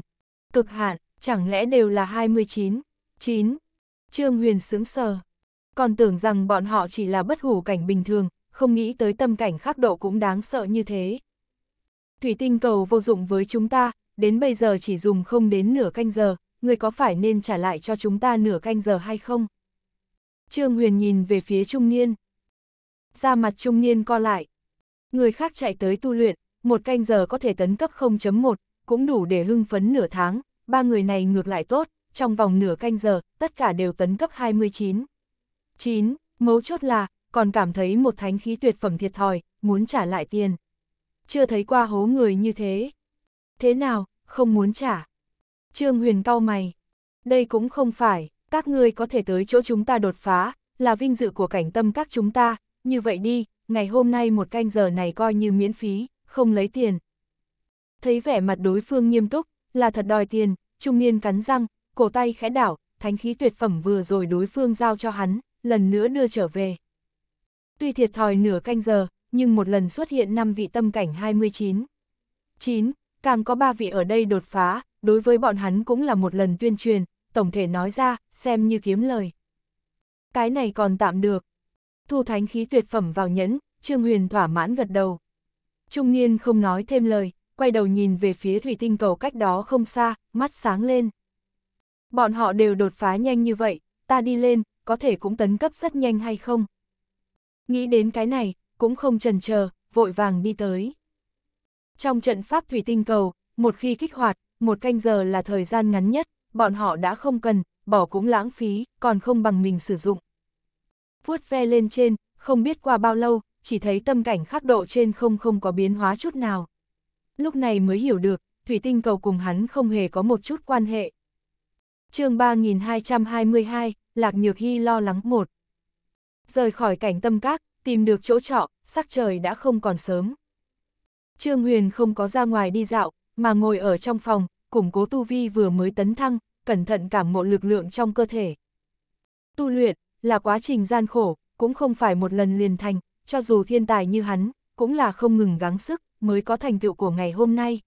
cực hạn, chẳng lẽ đều là 29, 9. Trương Huyền sướng sờ, còn tưởng rằng bọn họ chỉ là bất hủ cảnh bình thường, không nghĩ tới tâm cảnh khắc độ cũng đáng sợ như thế. Thủy tinh cầu vô dụng với chúng ta, đến bây giờ chỉ dùng không đến nửa canh giờ, người có phải nên trả lại cho chúng ta nửa canh giờ hay không? Trương Huyền nhìn về phía trung niên da mặt trung niên co lại. Người khác chạy tới tu luyện, một canh giờ có thể tấn cấp 0.1, cũng đủ để hưng phấn nửa tháng, ba người này ngược lại tốt, trong vòng nửa canh giờ, tất cả đều tấn cấp 29. 9. Mấu chốt là, còn cảm thấy một thánh khí tuyệt phẩm thiệt thòi, muốn trả lại tiền. Chưa thấy qua hố người như thế. Thế nào, không muốn trả. Trương Huyền cau mày. Đây cũng không phải, các ngươi có thể tới chỗ chúng ta đột phá, là vinh dự của cảnh tâm các chúng ta, như vậy đi, ngày hôm nay một canh giờ này coi như miễn phí, không lấy tiền. Thấy vẻ mặt đối phương nghiêm túc, là thật đòi tiền, trung niên cắn răng, cổ tay khẽ đảo, thánh khí tuyệt phẩm vừa rồi đối phương giao cho hắn, lần nữa đưa trở về. Tuy thiệt thòi nửa canh giờ, nhưng một lần xuất hiện 5 vị tâm cảnh 29. 9. Càng có 3 vị ở đây đột phá, đối với bọn hắn cũng là một lần tuyên truyền, tổng thể nói ra, xem như kiếm lời. Cái này còn tạm được, thu thánh khí tuyệt phẩm vào nhẫn, Trương Huyền thỏa mãn gật đầu. Trung niên không nói thêm lời, quay đầu nhìn về phía thủy tinh cầu cách đó không xa, mắt sáng lên. Bọn họ đều đột phá nhanh như vậy, ta đi lên, có thể cũng tấn cấp rất nhanh hay không? Nghĩ đến cái này, cũng không chần chờ, vội vàng đi tới. Trong trận pháp thủy tinh cầu, một khi kích hoạt, một canh giờ là thời gian ngắn nhất, bọn họ đã không cần, bỏ cũng lãng phí, còn không bằng mình sử dụng vuốt ve lên trên, không biết qua bao lâu, chỉ thấy tâm cảnh khắc độ trên không không có biến hóa chút nào. Lúc này mới hiểu được, thủy tinh cầu cùng hắn không hề có một chút quan hệ. chương 3222, Lạc Nhược Hy lo lắng một. Rời khỏi cảnh tâm các, tìm được chỗ trọ, sắc trời đã không còn sớm. Trương Huyền không có ra ngoài đi dạo, mà ngồi ở trong phòng, củng cố tu vi vừa mới tấn thăng, cẩn thận cảm ngộ lực lượng trong cơ thể. Tu luyện, là quá trình gian khổ, cũng không phải một lần liền thành, cho dù thiên tài như hắn, cũng là không ngừng gắng sức, mới có thành tựu của ngày hôm nay.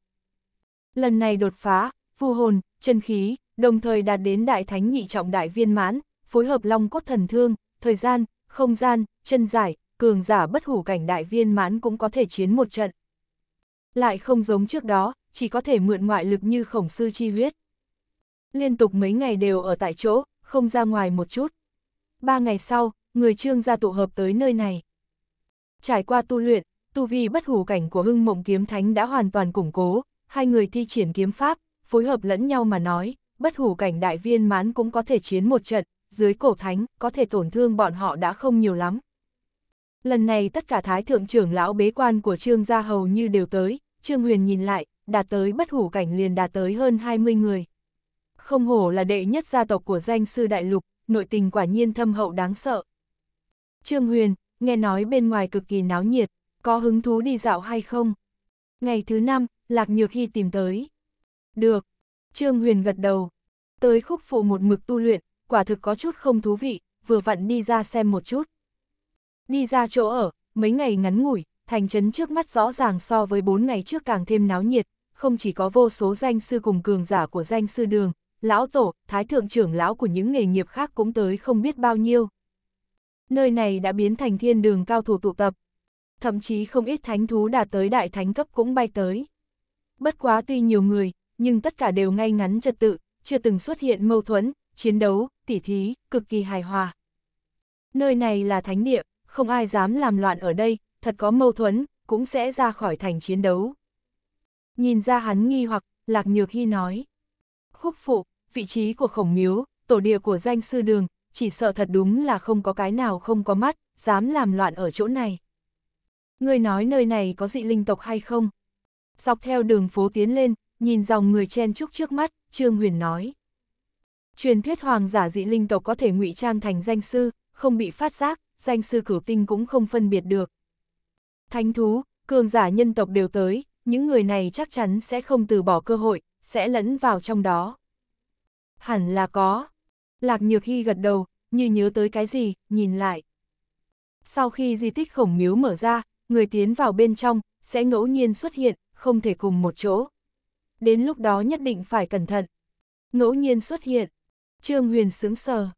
Lần này đột phá, phù hồn, chân khí, đồng thời đạt đến đại thánh nhị trọng đại viên mãn, phối hợp long cốt thần thương, thời gian, không gian, chân giải, cường giả bất hủ cảnh đại viên mãn cũng có thể chiến một trận. Lại không giống trước đó, chỉ có thể mượn ngoại lực như khổng sư chi huyết. Liên tục mấy ngày đều ở tại chỗ, không ra ngoài một chút ba ngày sau, người trương gia tụ hợp tới nơi này. Trải qua tu luyện, tu vi bất hủ cảnh của hưng mộng kiếm thánh đã hoàn toàn củng cố, hai người thi triển kiếm pháp, phối hợp lẫn nhau mà nói, bất hủ cảnh đại viên mãn cũng có thể chiến một trận, dưới cổ thánh, có thể tổn thương bọn họ đã không nhiều lắm. Lần này tất cả thái thượng trưởng lão bế quan của trương gia hầu như đều tới, trương huyền nhìn lại, đạt tới bất hủ cảnh liền đạt tới hơn 20 người. Không hổ là đệ nhất gia tộc của danh sư đại lục, nội tình quả nhiên thâm hậu đáng sợ. Trương Huyền, nghe nói bên ngoài cực kỳ náo nhiệt, có hứng thú đi dạo hay không? Ngày thứ năm, Lạc Nhược Hy tìm tới. Được, Trương Huyền gật đầu. Tới khúc phụ một mực tu luyện, quả thực có chút không thú vị, vừa vặn đi ra xem một chút. Đi ra chỗ ở, mấy ngày ngắn ngủi, thành trấn trước mắt rõ ràng so với bốn ngày trước càng thêm náo nhiệt, không chỉ có vô số danh sư cùng cường giả của danh sư đường, lão tổ, thái thượng trưởng lão của những nghề nghiệp khác cũng tới không biết bao nhiêu. Nơi này đã biến thành thiên đường cao thủ tụ tập, thậm chí không ít thánh thú đạt tới đại thánh cấp cũng bay tới. Bất quá tuy nhiều người, nhưng tất cả đều ngay ngắn trật tự, chưa từng xuất hiện mâu thuẫn, chiến đấu, tỉ thí, cực kỳ hài hòa. Nơi này là thánh địa, không ai dám làm loạn ở đây, thật có mâu thuẫn, cũng sẽ ra khỏi thành chiến đấu. Nhìn ra hắn nghi hoặc, Lạc Nhược Hy nói. Khúc phụ, vị trí của khổng miếu, tổ địa của danh sư đường, chỉ sợ thật đúng là không có cái nào không có mắt, dám làm loạn ở chỗ này. Người nói nơi này có dị linh tộc hay không? Dọc theo đường phố tiến lên, nhìn dòng người chen chúc trước mắt, Trương Huyền nói. Truyền thuyết hoàng giả dị linh tộc có thể ngụy trang thành danh sư, không bị phát giác, danh sư cửu tinh cũng không phân biệt được. Thánh thú, cường giả nhân tộc đều tới, những người này chắc chắn sẽ không từ bỏ cơ hội, sẽ lẫn vào trong đó. Hẳn là có. Lạc nhược hy gật đầu, như nhớ tới cái gì, nhìn lại. Sau khi di tích khổng miếu mở ra, người tiến vào bên trong, sẽ ngẫu nhiên xuất hiện, không thể cùng một chỗ. Đến lúc đó nhất định phải cẩn thận. Ngẫu nhiên xuất hiện. Trương Huyền sướng sờ.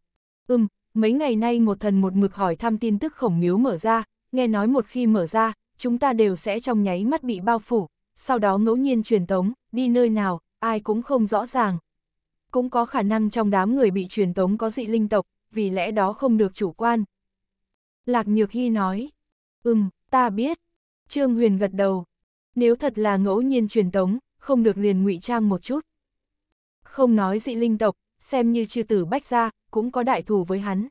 Ừm, mấy ngày nay một thần một mực hỏi thăm tin tức khổng miếu mở ra, nghe nói một khi mở ra, chúng ta đều sẽ trong nháy mắt bị bao phủ, sau đó ngẫu nhiên truyền tống, đi nơi nào, ai cũng không rõ ràng, cũng có khả năng trong đám người bị truyền tống có dị linh tộc, vì lẽ đó không được chủ quan. Lạc Nhược Hy nói, ừm, ta biết. Trương Huyền gật đầu, nếu thật là ngẫu nhiên truyền tống, không được liền ngụy trang một chút. Không nói dị linh tộc, xem như chư tử bách ra, cũng có đại thù với hắn.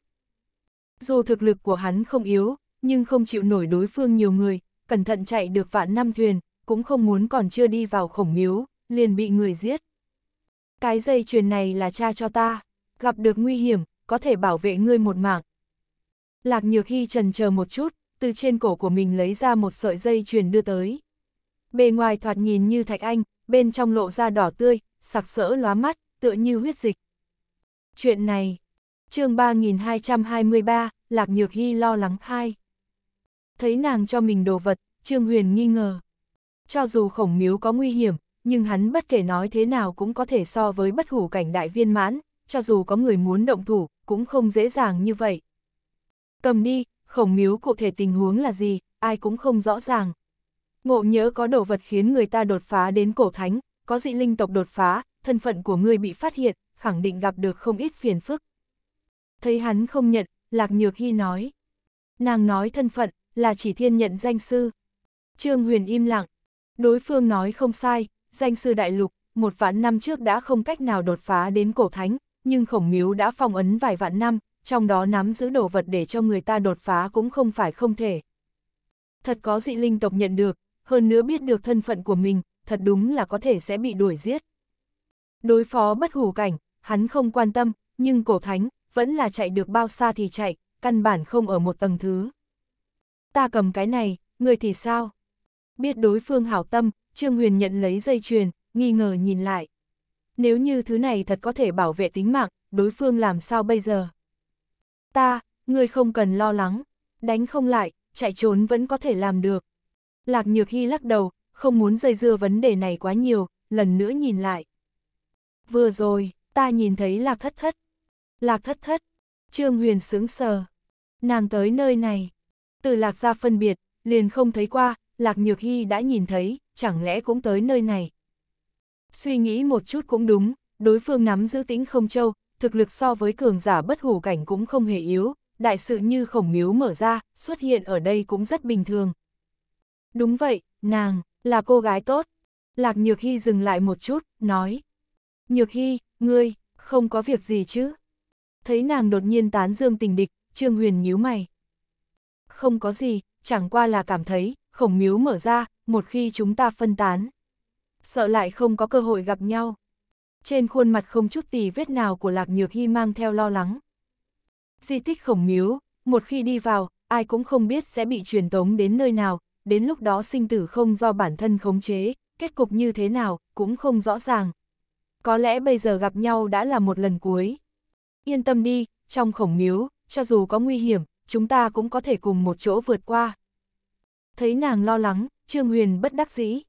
Dù thực lực của hắn không yếu, nhưng không chịu nổi đối phương nhiều người, cẩn thận chạy được vạn năm thuyền, cũng không muốn còn chưa đi vào khổng miếu, liền bị người giết. Cái dây chuyền này là cha cho ta, gặp được nguy hiểm, có thể bảo vệ ngươi một mạng. Lạc Nhược Hy trần chờ một chút, từ trên cổ của mình lấy ra một sợi dây chuyền đưa tới. Bề ngoài thoạt nhìn như thạch anh, bên trong lộ ra đỏ tươi, sặc sỡ lóa mắt, tựa như huyết dịch. Chuyện này, chương 3223, Lạc Nhược Hy lo lắng khai. Thấy nàng cho mình đồ vật, Trương Huyền nghi ngờ. Cho dù khổng miếu có nguy hiểm, nhưng hắn bất kể nói thế nào cũng có thể so với bất hủ cảnh đại viên mãn, cho dù có người muốn động thủ, cũng không dễ dàng như vậy. Cầm đi, khổng miếu cụ thể tình huống là gì, ai cũng không rõ ràng. Ngộ nhớ có đồ vật khiến người ta đột phá đến cổ thánh, có dị linh tộc đột phá, thân phận của người bị phát hiện, khẳng định gặp được không ít phiền phức. Thấy hắn không nhận, Lạc Nhược Hy nói. Nàng nói thân phận, là chỉ thiên nhận danh sư. Trương Huyền im lặng. Đối phương nói không sai, danh sư đại lục, một vạn năm trước đã không cách nào đột phá đến cổ thánh, nhưng khổng miếu đã phong ấn vài vạn năm, trong đó nắm giữ đồ vật để cho người ta đột phá cũng không phải không thể. Thật có dị linh tộc nhận được, hơn nữa biết được thân phận của mình, thật đúng là có thể sẽ bị đuổi giết. Đối phó bất hủ cảnh, hắn không quan tâm, nhưng cổ thánh, vẫn là chạy được bao xa thì chạy, căn bản không ở một tầng thứ. Ta cầm cái này, người thì sao? Biết đối phương hảo tâm, Trương Huyền nhận lấy dây chuyền, nghi ngờ nhìn lại. Nếu như thứ này thật có thể bảo vệ tính mạng, đối phương làm sao bây giờ? Ta, ngươi không cần lo lắng, đánh không lại, chạy trốn vẫn có thể làm được. Lạc Nhược Hy lắc đầu, không muốn dây dưa vấn đề này quá nhiều, lần nữa nhìn lại. Vừa rồi, ta nhìn thấy Lạc Thất Thất. Lạc Thất Thất, Trương Huyền sướng sờ. Nàng tới nơi này. Từ Lạc ra phân biệt, liền không thấy qua, Lạc Nhược Hy đã nhìn thấy, chẳng lẽ cũng tới nơi này. Suy nghĩ một chút cũng đúng, đối phương nắm giữ tĩnh không châu, thực lực so với cường giả bất hủ cảnh cũng không hề yếu, đại sự như khổng miếu mở ra, xuất hiện ở đây cũng rất bình thường. Đúng vậy, nàng, là cô gái tốt. Lạc Nhược Hy dừng lại một chút, nói. Nhược Hy, ngươi, không có việc gì chứ? Thấy nàng đột nhiên tán dương tình địch, Trương Huyền nhíu mày. Không có gì, chẳng qua là cảm thấy, khổng miếu mở ra, một khi chúng ta phân tán, sợ lại không có cơ hội gặp nhau. Trên khuôn mặt không chút tì vết nào của Lạc Nhược Hy mang theo lo lắng. Di tích khổng miếu, một khi đi vào, ai cũng không biết sẽ bị truyền tống đến nơi nào, đến lúc đó sinh tử không do bản thân khống chế, kết cục như thế nào, cũng không rõ ràng. Có lẽ bây giờ gặp nhau đã là một lần cuối. Yên tâm đi, trong khổng miếu, cho dù có nguy hiểm, chúng ta cũng có thể cùng một chỗ vượt qua. Thấy nàng lo lắng, Trương Huyền bất đắc dĩ.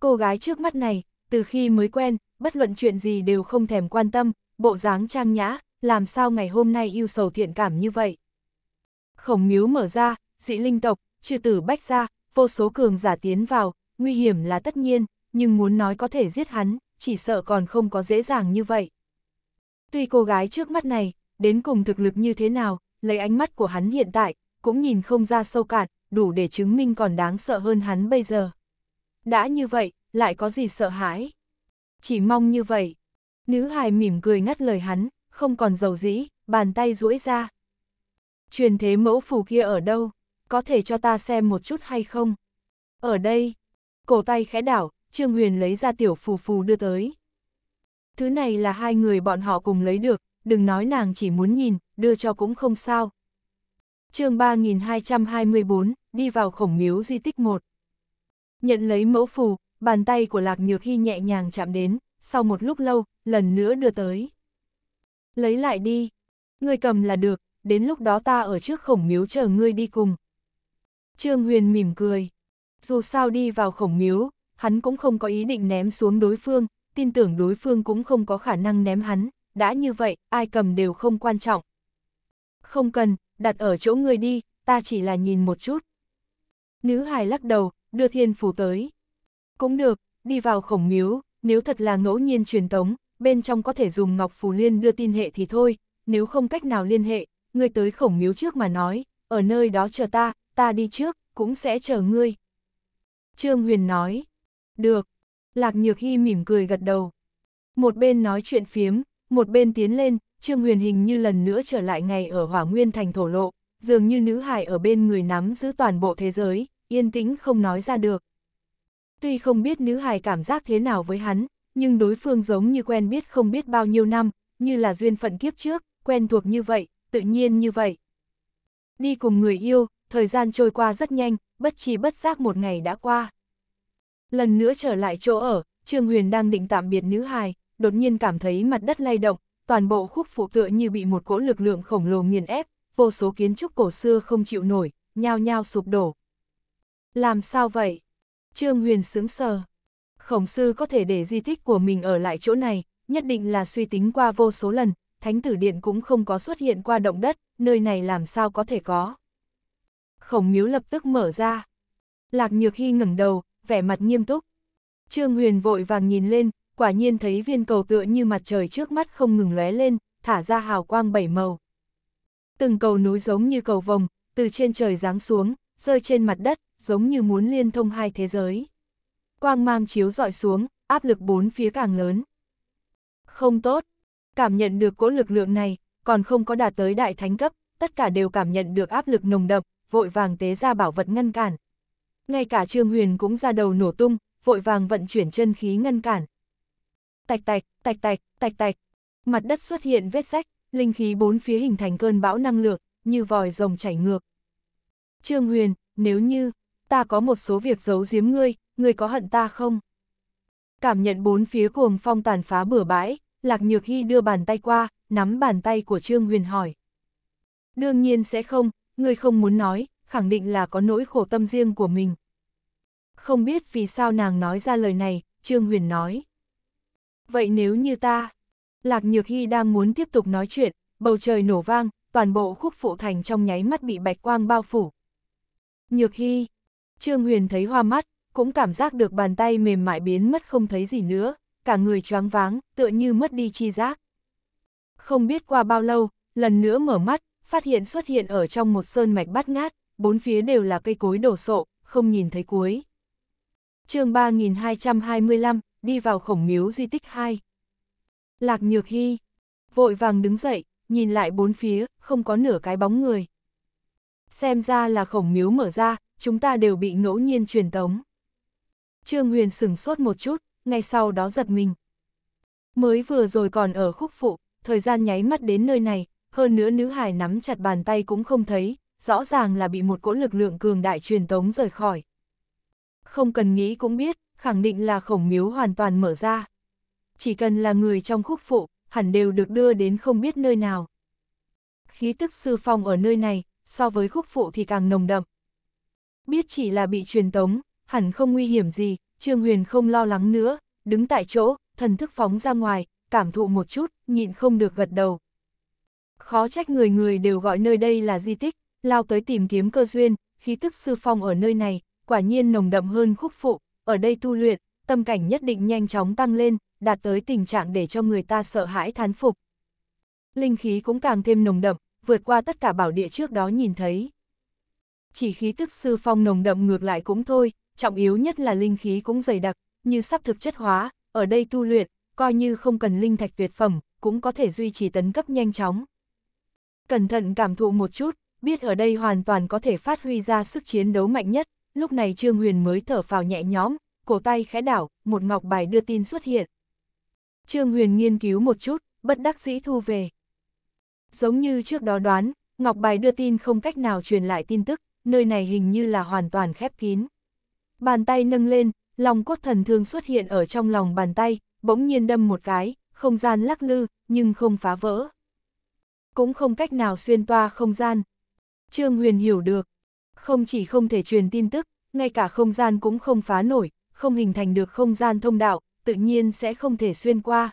Cô gái trước mắt này, từ khi mới quen, bất luận chuyện gì đều không thèm quan tâm, bộ dáng trang nhã, làm sao ngày hôm nay yêu sầu thiện cảm như vậy. Khổng miếu mở ra, dị linh tộc, trừ tử bách ra, vô số cường giả tiến vào, nguy hiểm là tất nhiên, nhưng muốn nói có thể giết hắn, chỉ sợ còn không có dễ dàng như vậy. Tuy cô gái trước mắt này, đến cùng thực lực như thế nào, lấy ánh mắt của hắn hiện tại, cũng nhìn không ra sâu cạn, đủ để chứng minh còn đáng sợ hơn hắn bây giờ. Đã như vậy, lại có gì sợ hãi? Chỉ mong như vậy. Nữ hài mỉm cười ngắt lời hắn, không còn dầu dĩ, bàn tay duỗi ra. Truyền thế mẫu phù kia ở đâu? Có thể cho ta xem một chút hay không? Ở đây. Cổ tay khẽ đảo, Trương Huyền lấy ra tiểu phù phù đưa tới. Thứ này là hai người bọn họ cùng lấy được, đừng nói nàng chỉ muốn nhìn, đưa cho cũng không sao. chương 3224, đi vào khổng miếu di tích một. Nhận lấy mẫu phù, bàn tay của Lạc Nhược Hy nhẹ nhàng chạm đến, sau một lúc lâu, lần nữa đưa tới. Lấy lại đi, ngươi cầm là được, đến lúc đó ta ở trước khổng miếu chờ ngươi đi cùng. Trương Huyền mỉm cười, dù sao đi vào khổng miếu, hắn cũng không có ý định ném xuống đối phương, tin tưởng đối phương cũng không có khả năng ném hắn, đã như vậy, ai cầm đều không quan trọng. Không cần, đặt ở chỗ người đi, ta chỉ là nhìn một chút. Nữ hài lắc đầu, đưa thiên phù tới. Cũng được, đi vào khổng miếu, nếu thật là ngẫu nhiên truyền tống, bên trong có thể dùng ngọc phù liên đưa tin hệ thì thôi, nếu không cách nào liên hệ, ngươi tới khổng miếu trước mà nói, ở nơi đó chờ ta, ta đi trước, cũng sẽ chờ ngươi. Trương Huyền nói, được, Lạc Nhược Hy mỉm cười gật đầu. Một bên nói chuyện phiếm, một bên tiến lên, Trương Huyền hình như lần nữa trở lại ngày ở Hỏa Nguyên thành thổ lộ, dường như nữ hài ở bên người nắm giữ toàn bộ thế giới, yên tĩnh không nói ra được. Tuy không biết nữ hài cảm giác thế nào với hắn, nhưng đối phương giống như quen biết không biết bao nhiêu năm, như là duyên phận kiếp trước, quen thuộc như vậy, tự nhiên như vậy. Đi cùng người yêu, thời gian trôi qua rất nhanh, bất chi bất giác một ngày đã qua. Lần nữa trở lại chỗ ở, Trương Huyền đang định tạm biệt nữ hài, đột nhiên cảm thấy mặt đất lay động, toàn bộ khúc phụ tựa như bị một cỗ lực lượng khổng lồ nghiền ép, vô số kiến trúc cổ xưa không chịu nổi, nhao nhao sụp đổ, làm sao vậy? Trương Huyền sướng sờ. Khổng sư có thể để di tích của mình ở lại chỗ này, nhất định là suy tính qua vô số lần, thánh tử điện cũng không có xuất hiện qua động đất, nơi này làm sao có thể có. Khổng miếu lập tức mở ra. Lạc nhược hy ngẩng đầu, vẻ mặt nghiêm túc. Trương Huyền vội vàng nhìn lên, quả nhiên thấy viên cầu tựa như mặt trời trước mắt không ngừng lóe lên, thả ra hào quang bảy màu. Từng cầu núi giống như cầu vồng, từ trên trời giáng xuống, rơi trên mặt đất, giống như muốn liên thông hai thế giới. Quang mang chiếu dọi xuống, áp lực bốn phía càng lớn. Không tốt, cảm nhận được cỗ lực lượng này, còn không có đạt tới đại thánh cấp, tất cả đều cảm nhận được áp lực nồng đậm, vội vàng tế ra bảo vật ngăn cản. Ngay cả Trương Huyền cũng ra đầu nổ tung, vội vàng vận chuyển chân khí ngăn cản. Tạch tạch, tạch tạch, tạch tạch, mặt đất xuất hiện vết rách, linh khí bốn phía hình thành cơn bão năng lượng, như vòi rồng chảy ngược. Trương Huyền, nếu như, ta có một số việc giấu giếm ngươi, ngươi có hận ta không? Cảm nhận bốn phía cuồng phong tàn phá bừa bãi, Lạc Nhược Hy đưa bàn tay qua, nắm bàn tay của Trương Huyền hỏi. Đương nhiên sẽ không, ngươi không muốn nói, khẳng định là có nỗi khổ tâm riêng của mình. Không biết vì sao nàng nói ra lời này, Trương Huyền nói. Vậy nếu như ta, Lạc Nhược Hy đang muốn tiếp tục nói chuyện, bầu trời nổ vang, toàn bộ khúc phụ thành trong nháy mắt bị bạch quang bao phủ. Nhược Hy, Trương Huyền thấy hoa mắt, cũng cảm giác được bàn tay mềm mại biến mất không thấy gì nữa, cả người choáng váng, tựa như mất đi chi giác. Không biết qua bao lâu, lần nữa mở mắt, phát hiện xuất hiện ở trong một sơn mạch bát ngát, bốn phía đều là cây cối đổ sộ, không nhìn thấy cuối. chương 3225, đi vào khổng miếu di tích 2. Lạc Nhược Hy, vội vàng đứng dậy, nhìn lại bốn phía, không có nửa cái bóng người. Xem ra là khổng miếu mở ra, chúng ta đều bị ngẫu nhiên truyền tống. Trương Huyền sửng sốt một chút, ngay sau đó giật mình. Mới vừa rồi còn ở khúc phụ, thời gian nháy mắt đến nơi này, hơn nữa nữ hài nắm chặt bàn tay cũng không thấy, rõ ràng là bị một cỗ lực lượng cường đại truyền tống rời khỏi. Không cần nghĩ cũng biết, khẳng định là khổng miếu hoàn toàn mở ra. Chỉ cần là người trong khúc phụ, hẳn đều được đưa đến không biết nơi nào. Khí tức sư phong ở nơi này, so với khúc phụ thì càng nồng đậm, biết chỉ là bị truyền tống, hẳn không nguy hiểm gì, Trương Huyền không lo lắng nữa, đứng tại chỗ, thần thức phóng ra ngoài, cảm thụ một chút, nhịn không được gật đầu. Khó trách người người đều gọi nơi đây là di tích, lao tới tìm kiếm cơ duyên, khí tức sư phong ở nơi này, quả nhiên nồng đậm hơn khúc phụ, ở đây tu luyện, tâm cảnh nhất định nhanh chóng tăng lên, đạt tới tình trạng để cho người ta sợ hãi thán phục. Linh khí cũng càng thêm nồng đậm, vượt qua tất cả bảo địa trước đó nhìn thấy chỉ khí tức sư phong nồng đậm ngược lại cũng thôi, trọng yếu nhất là linh khí cũng dày đặc, như sắp thực chất hóa, ở đây tu luyện, coi như không cần linh thạch tuyệt phẩm, cũng có thể duy trì tấn cấp nhanh chóng. Cẩn thận cảm thụ một chút, biết ở đây hoàn toàn có thể phát huy ra sức chiến đấu mạnh nhất, lúc này Trương Huyền mới thở phào nhẹ nhõm, cổ tay khẽ đảo, một ngọc bài đưa tin xuất hiện. Trương Huyền nghiên cứu một chút, bất đắc dĩ thu về. Giống như trước đó đoán, ngọc bài đưa tin không cách nào truyền lại tin tức, nơi này hình như là hoàn toàn khép kín. Bàn tay nâng lên, lòng cốt thần thương xuất hiện ở trong lòng bàn tay, bỗng nhiên đâm một cái, không gian lắc lư, nhưng không phá vỡ. Cũng không cách nào xuyên toa không gian. Trương Huyền hiểu được, không chỉ không thể truyền tin tức, ngay cả không gian cũng không phá nổi, không hình thành được không gian thông đạo, tự nhiên sẽ không thể xuyên qua.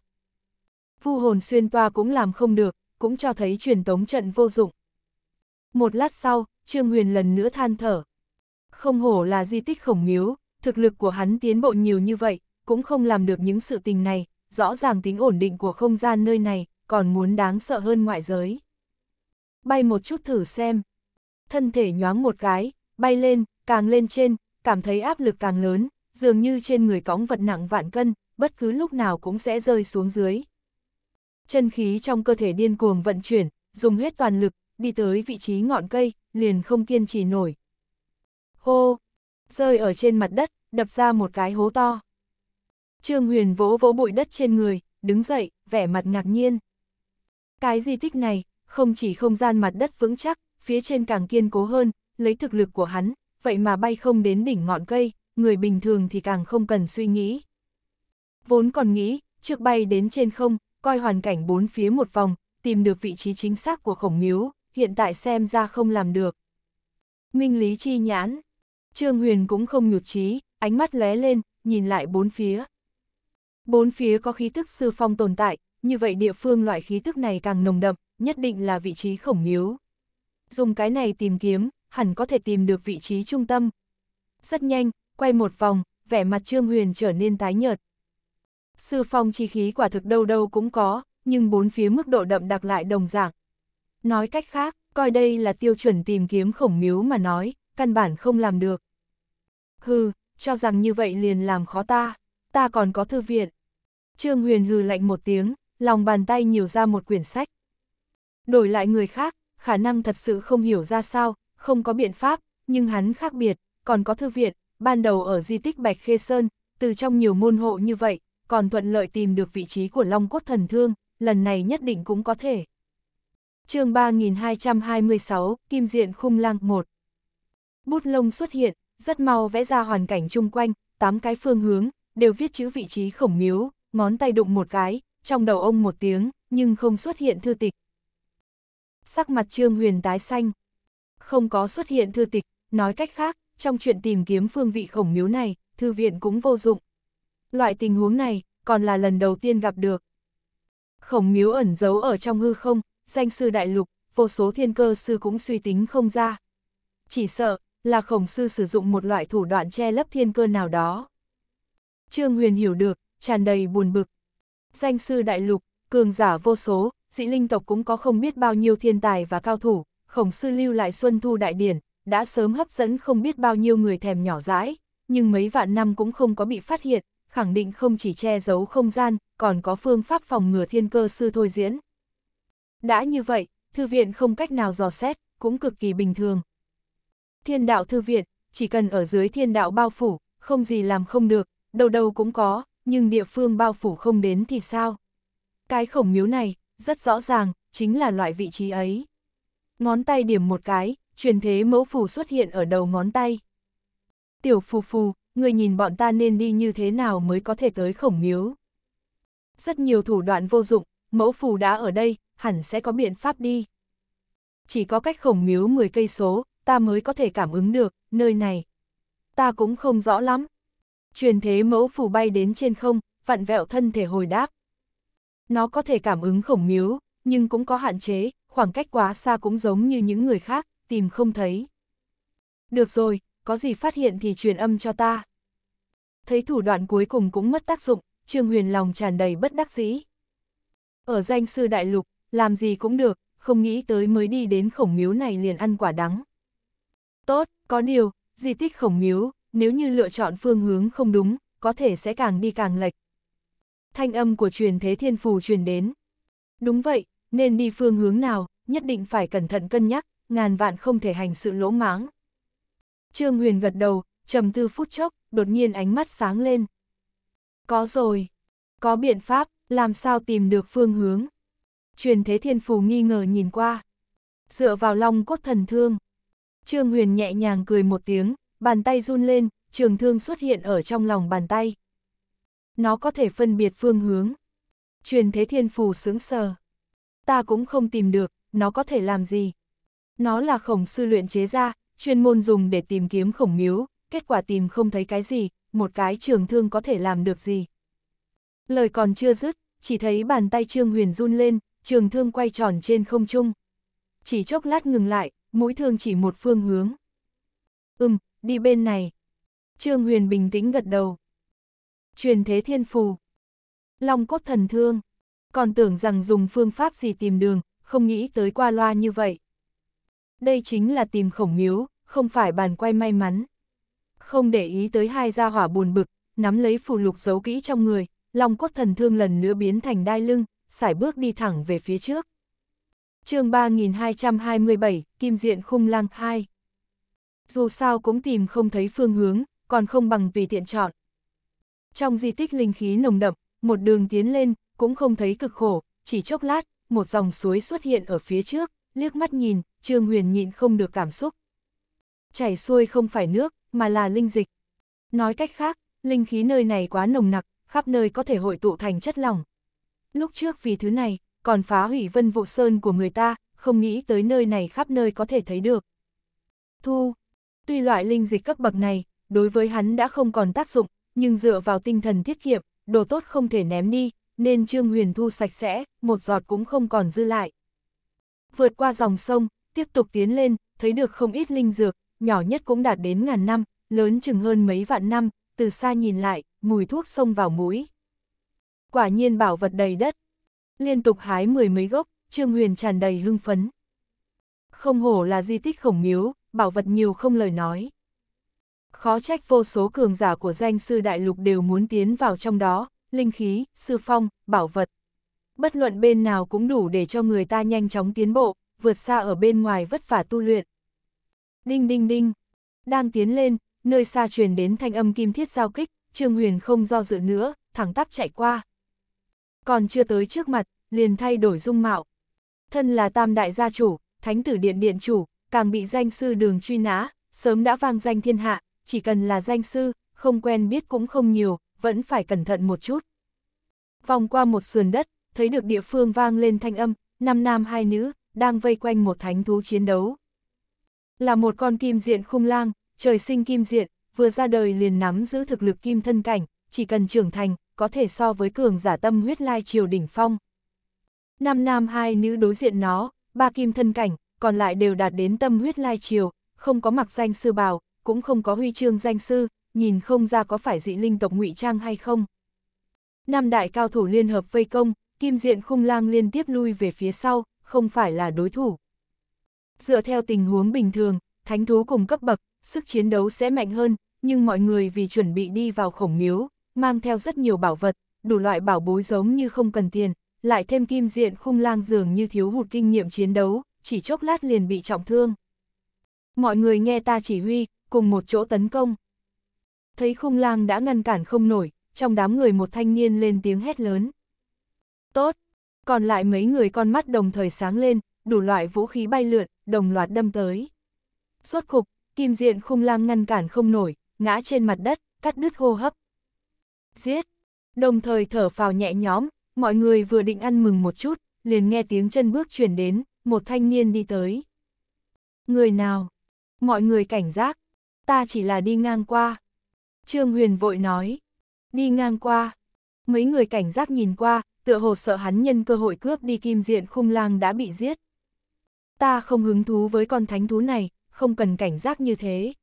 Vu hồn xuyên toa cũng làm không được, cũng cho thấy truyền tống trận vô dụng. Một lát sau, Trương Huyền lần nữa than thở. Không hổ là di tích khổng miếu, thực lực của hắn tiến bộ nhiều như vậy, cũng không làm được những sự tình này, rõ ràng tính ổn định của không gian nơi này, còn muốn đáng sợ hơn ngoại giới. Bay một chút thử xem. Thân thể nhoáng một cái, bay lên, càng lên trên, cảm thấy áp lực càng lớn, dường như trên người cõng vật nặng vạn cân, bất cứ lúc nào cũng sẽ rơi xuống dưới. Chân khí trong cơ thể điên cuồng vận chuyển, dùng hết toàn lực, đi tới vị trí ngọn cây, liền không kiên trì nổi. Hô! Rơi ở trên mặt đất, đập ra một cái hố to. Trương Huyền vỗ vỗ bụi đất trên người, đứng dậy, vẻ mặt ngạc nhiên. Cái di tích này, không chỉ không gian mặt đất vững chắc, phía trên càng kiên cố hơn, lấy thực lực của hắn, vậy mà bay không đến đỉnh ngọn cây, người bình thường thì càng không cần suy nghĩ. Vốn còn nghĩ, trước bay đến trên không, coi hoàn cảnh bốn phía một vòng, tìm được vị trí chính xác của khổng miếu, hiện tại xem ra không làm được. Minh Lý chi nhãn, Trương Huyền cũng không nhụt chí, ánh mắt lóe lên, nhìn lại bốn phía. Bốn phía có khí tức sư phong tồn tại, như vậy địa phương loại khí tức này càng nồng đậm, nhất định là vị trí khổng miếu. Dùng cái này tìm kiếm, hẳn có thể tìm được vị trí trung tâm. Rất nhanh, quay một vòng, vẻ mặt Trương Huyền trở nên tái nhợt. Sư phong chi khí quả thực đâu đâu cũng có, nhưng bốn phía mức độ đậm đặc lại đồng dạng, Nói cách khác, coi đây là tiêu chuẩn tìm kiếm khổng miếu mà nói, căn bản không làm được. Hừ, cho rằng như vậy liền làm khó ta, ta còn có thư viện. Trương Huyền hừ lạnh một tiếng, lòng bàn tay nhiều ra một quyển sách. Đổi lại người khác, khả năng thật sự không hiểu ra sao, không có biện pháp, nhưng hắn khác biệt, còn có thư viện, ban đầu ở di tích Bạch Khê Sơn, từ trong nhiều môn hộ như vậy, còn thuận lợi tìm được vị trí của Long Cốt Thần Thương, lần này nhất định cũng có thể chương 3226, Kim Diện Khung Lang 1. Bút lông xuất hiện, rất mau vẽ ra hoàn cảnh chung quanh, tám cái phương hướng, đều viết chữ vị trí khổng miếu, ngón tay đụng một cái, trong đầu ông một tiếng, nhưng không xuất hiện thư tịch. Sắc mặt Trương Huyền tái xanh. Không có xuất hiện thư tịch, nói cách khác, trong chuyện tìm kiếm phương vị khổng miếu này, thư viện cũng vô dụng. Loại tình huống này, còn là lần đầu tiên gặp được. Khổng miếu ẩn giấu ở trong hư không, danh sư đại lục, vô số thiên cơ sư cũng suy tính không ra. Chỉ sợ, là khổng sư sử dụng một loại thủ đoạn che lấp thiên cơ nào đó. Trương Huyền hiểu được, tràn đầy buồn bực. Danh sư đại lục, cường giả vô số, dị linh tộc cũng có không biết bao nhiêu thiên tài và cao thủ, khổng sư lưu lại xuân thu đại điển, đã sớm hấp dẫn không biết bao nhiêu người thèm nhỏ dãi, nhưng mấy vạn năm cũng không có bị phát hiện, khẳng định không chỉ che giấu không gian, còn có phương pháp phòng ngừa thiên cơ sư thôi diễn. Đã như vậy, thư viện không cách nào dò xét, cũng cực kỳ bình thường. Thiên đạo thư viện, chỉ cần ở dưới thiên đạo bao phủ, không gì làm không được, đầu đầu cũng có, nhưng địa phương bao phủ không đến thì sao? Cái khổng miếu này, rất rõ ràng, chính là loại vị trí ấy. Ngón tay điểm một cái, truyền thế mẫu phù xuất hiện ở đầu ngón tay. Tiểu phù phù, người nhìn bọn ta nên đi như thế nào mới có thể tới khổng miếu. Rất nhiều thủ đoạn vô dụng, mẫu phù đã ở đây, hẳn sẽ có biện pháp đi. Chỉ có cách khổng miếu 10 cây số, ta mới có thể cảm ứng được, nơi này. Ta cũng không rõ lắm. Truyền thế mẫu phù bay đến trên không, vặn vẹo thân thể hồi đáp. Nó có thể cảm ứng khổng miếu, nhưng cũng có hạn chế, khoảng cách quá xa cũng giống như những người khác, tìm không thấy. Được rồi, có gì phát hiện thì truyền âm cho ta. Thấy thủ đoạn cuối cùng cũng mất tác dụng, Trương Huyền lòng tràn đầy bất đắc dĩ. Ở danh sư đại lục, làm gì cũng được, không nghĩ tới mới đi đến khổng miếu này liền ăn quả đắng. Tốt, có điều, di tích khổng miếu, nếu như lựa chọn phương hướng không đúng, có thể sẽ càng đi càng lệch. Thanh âm của truyền thế thiên phù truyền đến. Đúng vậy, nên đi phương hướng nào, nhất định phải cẩn thận cân nhắc, ngàn vạn không thể hành sự lỗ mãng. Trương Huyền gật đầu, trầm tư phút chốc, đột nhiên ánh mắt sáng lên. Có rồi, có biện pháp, làm sao tìm được phương hướng. Truyền thế thiên phù nghi ngờ nhìn qua. Dựa vào long cốt thần thương. Trương Huyền nhẹ nhàng cười một tiếng, bàn tay run lên, trường thương xuất hiện ở trong lòng bàn tay. Nó có thể phân biệt phương hướng. Truyền thế thiên phù sướng sờ. Ta cũng không tìm được, nó có thể làm gì. Nó là khổng sư luyện chế ra, chuyên môn dùng để tìm kiếm khổng miếu, kết quả tìm không thấy cái gì, một cái trường thương có thể làm được gì. Lời còn chưa dứt, chỉ thấy bàn tay Trương Huyền run lên, trường thương quay tròn trên không trung. Chỉ chốc lát ngừng lại, mũi thương chỉ một phương hướng. Ừm, đi bên này. Trương Huyền bình tĩnh gật đầu. Truyền thế thiên phù. Long cốt thần thương. Còn tưởng rằng dùng phương pháp gì tìm đường, không nghĩ tới qua loa như vậy. Đây chính là tìm khổng miếu, không phải bàn quay may mắn. Không để ý tới hai gia hỏa buồn bực, nắm lấy phù lục giấu kỹ trong người, long cốt thần thương lần nữa biến thành đai lưng, sải bước đi thẳng về phía trước. chương 3227, Kim Diện Khung Lang 2 Dù sao cũng tìm không thấy phương hướng, còn không bằng vì tiện chọn. Trong di tích linh khí nồng đậm, một đường tiến lên, cũng không thấy cực khổ, chỉ chốc lát, một dòng suối xuất hiện ở phía trước, liếc mắt nhìn, Trương Huyền nhịn không được cảm xúc. Chảy xuôi không phải nước, mà là linh dịch. Nói cách khác, linh khí nơi này quá nồng nặc, khắp nơi có thể hội tụ thành chất lỏng, lúc trước vì thứ này, còn phá hủy vân vụ sơn của người ta, không nghĩ tới nơi này khắp nơi có thể thấy được. Thu, tuy loại linh dịch cấp bậc này, đối với hắn đã không còn tác dụng, nhưng dựa vào tinh thần tiết kiệm, đồ tốt không thể ném đi, nên Trương Huyền thu sạch sẽ, một giọt cũng không còn dư lại. Vượt qua dòng sông, tiếp tục tiến lên, thấy được không ít linh dược, nhỏ nhất cũng đạt đến ngàn năm, lớn chừng hơn mấy vạn năm, từ xa nhìn lại, mùi thuốc sông vào mũi quả nhiên bảo vật đầy đất. Liên tục hái mười mấy gốc, Trương Huyền tràn đầy hưng phấn. Không hổ là di tích khổng miếu, bảo vật nhiều không lời nói. Khó trách vô số cường giả của danh sư đại lục đều muốn tiến vào trong đó, linh khí, sư phong, bảo vật. Bất luận bên nào cũng đủ để cho người ta nhanh chóng tiến bộ, vượt xa ở bên ngoài vất vả tu luyện. Đinh đinh đinh, đang tiến lên, nơi xa truyền đến thanh âm kim thiết giao kích, Trương Huyền không do dự nữa, thẳng tắp chạy qua còn chưa tới trước mặt, liền thay đổi dung mạo. Thân là tam đại gia chủ, thánh tử điện điện chủ, càng bị danh sư đường truy nã, sớm đã vang danh thiên hạ, chỉ cần là danh sư, không quen biết cũng không nhiều, vẫn phải cẩn thận một chút. Vòng qua một sườn đất, thấy được địa phương vang lên thanh âm, năm nam hai nữ, đang vây quanh một thánh thú chiến đấu. Là một con kim diện khung lang, trời sinh kim diện, vừa ra đời liền nắm giữ thực lực kim thân cảnh, chỉ cần trưởng thành, có thể so với cường giả tâm huyết lai triều đỉnh phong. Năm nam hai nữ đối diện nó, ba kim thân cảnh, còn lại đều đạt đến tâm huyết lai triều, không có mặc danh sư bào, cũng không có huy chương danh sư, nhìn không ra có phải dị linh tộc ngụy trang hay không. Năm đại cao thủ liên hợp vây công, kim diện khung lang liên tiếp lui về phía sau, không phải là đối thủ. Dựa theo tình huống bình thường, thánh thú cùng cấp bậc, sức chiến đấu sẽ mạnh hơn, nhưng mọi người vì chuẩn bị đi vào khổng miếu, mang theo rất nhiều bảo vật, đủ loại bảo bối giống như không cần tiền, lại thêm kim diện khung lang dường như thiếu hụt kinh nghiệm chiến đấu, chỉ chốc lát liền bị trọng thương. Mọi người nghe ta chỉ huy, cùng một chỗ tấn công. Thấy khung lang đã ngăn cản không nổi, trong đám người một thanh niên lên tiếng hét lớn. Tốt, còn lại mấy người con mắt đồng thời sáng lên, đủ loại vũ khí bay lượn, đồng loạt đâm tới. Suốt cục, kim diện khung lang ngăn cản không nổi, ngã trên mặt đất, cắt đứt hô hấp giết, đồng thời thở phào nhẹ nhõm, mọi người vừa định ăn mừng một chút, liền nghe tiếng chân bước chuyển đến, một thanh niên đi tới. Người nào? Mọi người cảnh giác, ta chỉ là đi ngang qua. Trương Huyền vội nói, đi ngang qua. Mấy người cảnh giác nhìn qua, tựa hồ sợ hắn nhân cơ hội cướp đi kim diện khung lang đã bị giết. Ta không hứng thú với con thánh thú này, không cần cảnh giác như thế.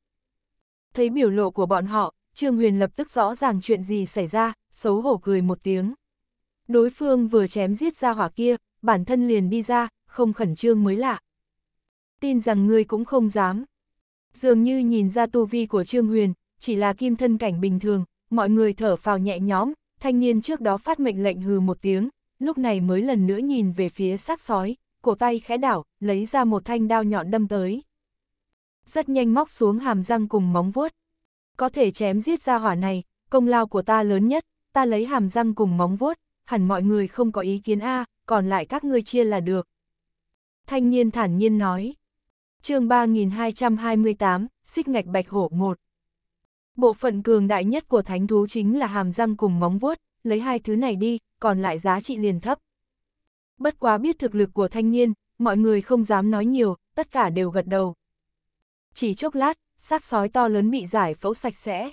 Thấy biểu lộ của bọn họ, Trương Huyền lập tức rõ ràng chuyện gì xảy ra, xấu hổ cười một tiếng. Đối phương vừa chém giết ra hỏa kia, bản thân liền đi ra, không khẩn trương mới lạ. Tin rằng ngươi cũng không dám. Dường như nhìn ra tu vi của Trương Huyền, chỉ là kim thân cảnh bình thường, mọi người thở phào nhẹ nhõm, thanh niên trước đó phát mệnh lệnh hừ một tiếng, lúc này mới lần nữa nhìn về phía sát sói, cổ tay khẽ đảo, lấy ra một thanh đao nhọn đâm tới. Rất nhanh móc xuống hàm răng cùng móng vuốt có thể chém giết ra hỏa này, công lao của ta lớn nhất, ta lấy hàm răng cùng móng vuốt, hẳn mọi người không có ý kiến A, còn lại các ngươi chia là được. Thanh niên thản nhiên nói. chương 3228, xích ngạch bạch hổ 1. Bộ phận cường đại nhất của thánh thú chính là hàm răng cùng móng vuốt, lấy hai thứ này đi, còn lại giá trị liền thấp. Bất quá biết thực lực của thanh niên, mọi người không dám nói nhiều, tất cả đều gật đầu. Chỉ chốc lát, xác sói to lớn bị giải phẫu sạch sẽ.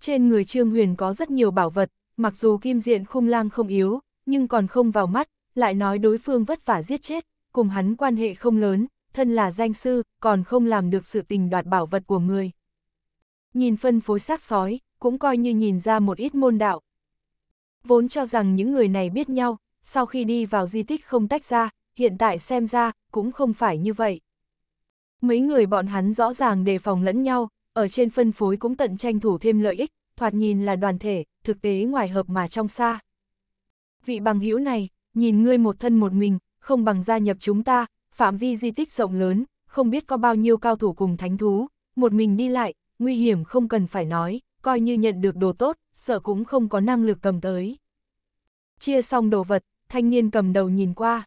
Trên người Trương Huyền có rất nhiều bảo vật, mặc dù kim diện khung lang không yếu, nhưng còn không vào mắt, lại nói đối phương vất vả giết chết, cùng hắn quan hệ không lớn, thân là danh sư, còn không làm được sự tình đoạt bảo vật của người. Nhìn phân phối xác sói, cũng coi như nhìn ra một ít môn đạo. Vốn cho rằng những người này biết nhau, sau khi đi vào di tích không tách ra, hiện tại xem ra, cũng không phải như vậy. Mấy người bọn hắn rõ ràng đề phòng lẫn nhau, ở trên phân phối cũng tận tranh thủ thêm lợi ích, thoạt nhìn là đoàn thể, thực tế ngoài hợp mà trong xa. Vị bằng hữu này, nhìn ngươi một thân một mình, không bằng gia nhập chúng ta, phạm vi di tích rộng lớn, không biết có bao nhiêu cao thủ cùng thánh thú, một mình đi lại, nguy hiểm không cần phải nói, coi như nhận được đồ tốt, sợ cũng không có năng lực cầm tới. Chia xong đồ vật, thanh niên cầm đầu nhìn qua.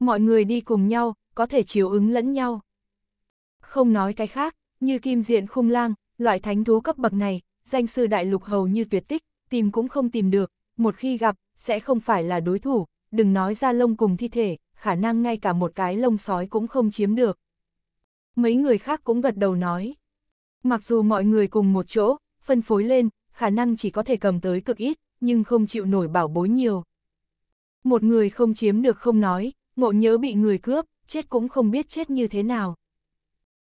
Mọi người đi cùng nhau, có thể chiếu ứng lẫn nhau. Không nói cái khác, như kim diện khung lang, loại thánh thú cấp bậc này, danh sư đại lục hầu như tuyệt tích, tìm cũng không tìm được, một khi gặp, sẽ không phải là đối thủ, đừng nói ra lông cùng thi thể, khả năng ngay cả một cái lông sói cũng không chiếm được. Mấy người khác cũng gật đầu nói. Mặc dù mọi người cùng một chỗ, phân phối lên, khả năng chỉ có thể cầm tới cực ít, nhưng không chịu nổi bảo bối nhiều. Một người không chiếm được không nói, ngộ nhớ bị người cướp, chết cũng không biết chết như thế nào.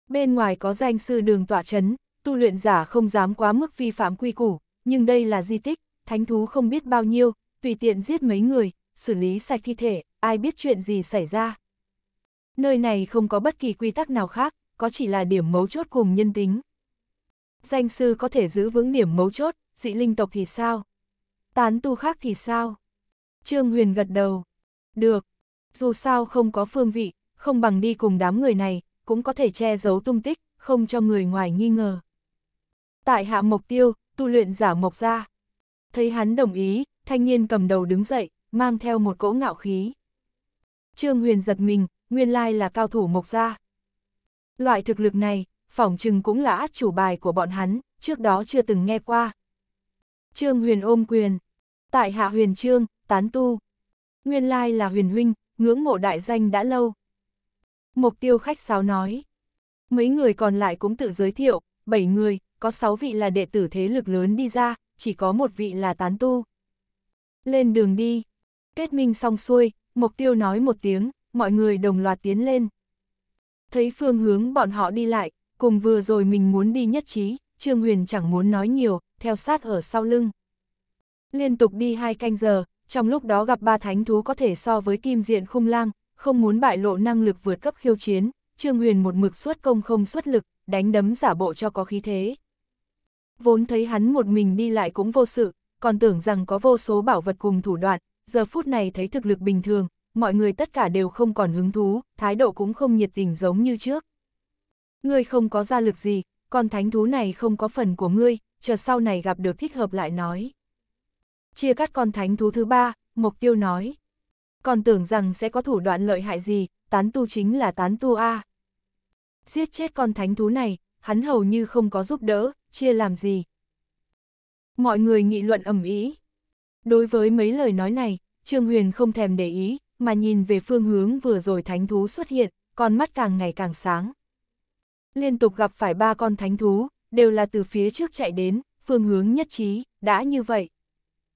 Bên ngoài có danh sư đường tỏa chấn, tu luyện giả không dám quá mức vi phạm quy củ, nhưng đây là di tích, thánh thú không biết bao nhiêu, tùy tiện giết mấy người, xử lý sạch thi thể, ai biết chuyện gì xảy ra. Nơi này không có bất kỳ quy tắc nào khác, có chỉ là điểm mấu chốt cùng nhân tính. Danh sư có thể giữ vững điểm mấu chốt, dị linh tộc thì sao? Tán tu khác thì sao? Trương Huyền gật đầu. Được, dù sao không có phương vị, không bằng đi cùng đám người này, cũng có thể che giấu tung tích, không cho người ngoài nghi ngờ. Tại hạ mục tiêu, tu luyện giả mộc ra. Thấy hắn đồng ý, thanh niên cầm đầu đứng dậy, mang theo một cỗ ngạo khí. Trương Huyền giật mình, nguyên lai là cao thủ mộc ra. Loại thực lực này, phỏng chừng cũng là át chủ bài của bọn hắn, trước đó chưa từng nghe qua. Trương Huyền ôm quyền, tại hạ Huyền Trương, tán tu. Nguyên lai là Huyền huynh, ngưỡng mộ đại danh đã lâu. Mục tiêu khách sáo nói. Mấy người còn lại cũng tự giới thiệu, 7 người, có 6 vị là đệ tử thế lực lớn đi ra, chỉ có một vị là tán tu. Lên đường đi. Kết minh xong xuôi, mục tiêu nói một tiếng, mọi người đồng loạt tiến lên. Thấy phương hướng bọn họ đi lại, cùng vừa rồi mình muốn đi nhất trí, Trương Huyền chẳng muốn nói nhiều, theo sát ở sau lưng. Liên tục đi hai canh giờ, trong lúc đó gặp ba thánh thú có thể so với kim diện khung lang, không muốn bại lộ năng lực vượt cấp khiêu chiến, Trương Huyền một mực suốt công không xuất lực, đánh đấm giả bộ cho có khí thế. Vốn thấy hắn một mình đi lại cũng vô sự, còn tưởng rằng có vô số bảo vật cùng thủ đoạn, giờ phút này thấy thực lực bình thường, mọi người tất cả đều không còn hứng thú, thái độ cũng không nhiệt tình giống như trước. Ngươi không có gia lực gì, con thánh thú này không có phần của ngươi, chờ sau này gặp được thích hợp lại nói. Chia cắt con thánh thú thứ ba, mục tiêu nói còn tưởng rằng sẽ có thủ đoạn lợi hại gì, tán tu chính là tán tu A. Giết chết con thánh thú này, hắn hầu như không có giúp đỡ, chia làm gì. Mọi người nghị luận ẩm ý. Đối với mấy lời nói này, Trương Huyền không thèm để ý, mà nhìn về phương hướng vừa rồi thánh thú xuất hiện, con mắt càng ngày càng sáng. Liên tục gặp phải ba con thánh thú, đều là từ phía trước chạy đến, phương hướng nhất trí, đã như vậy.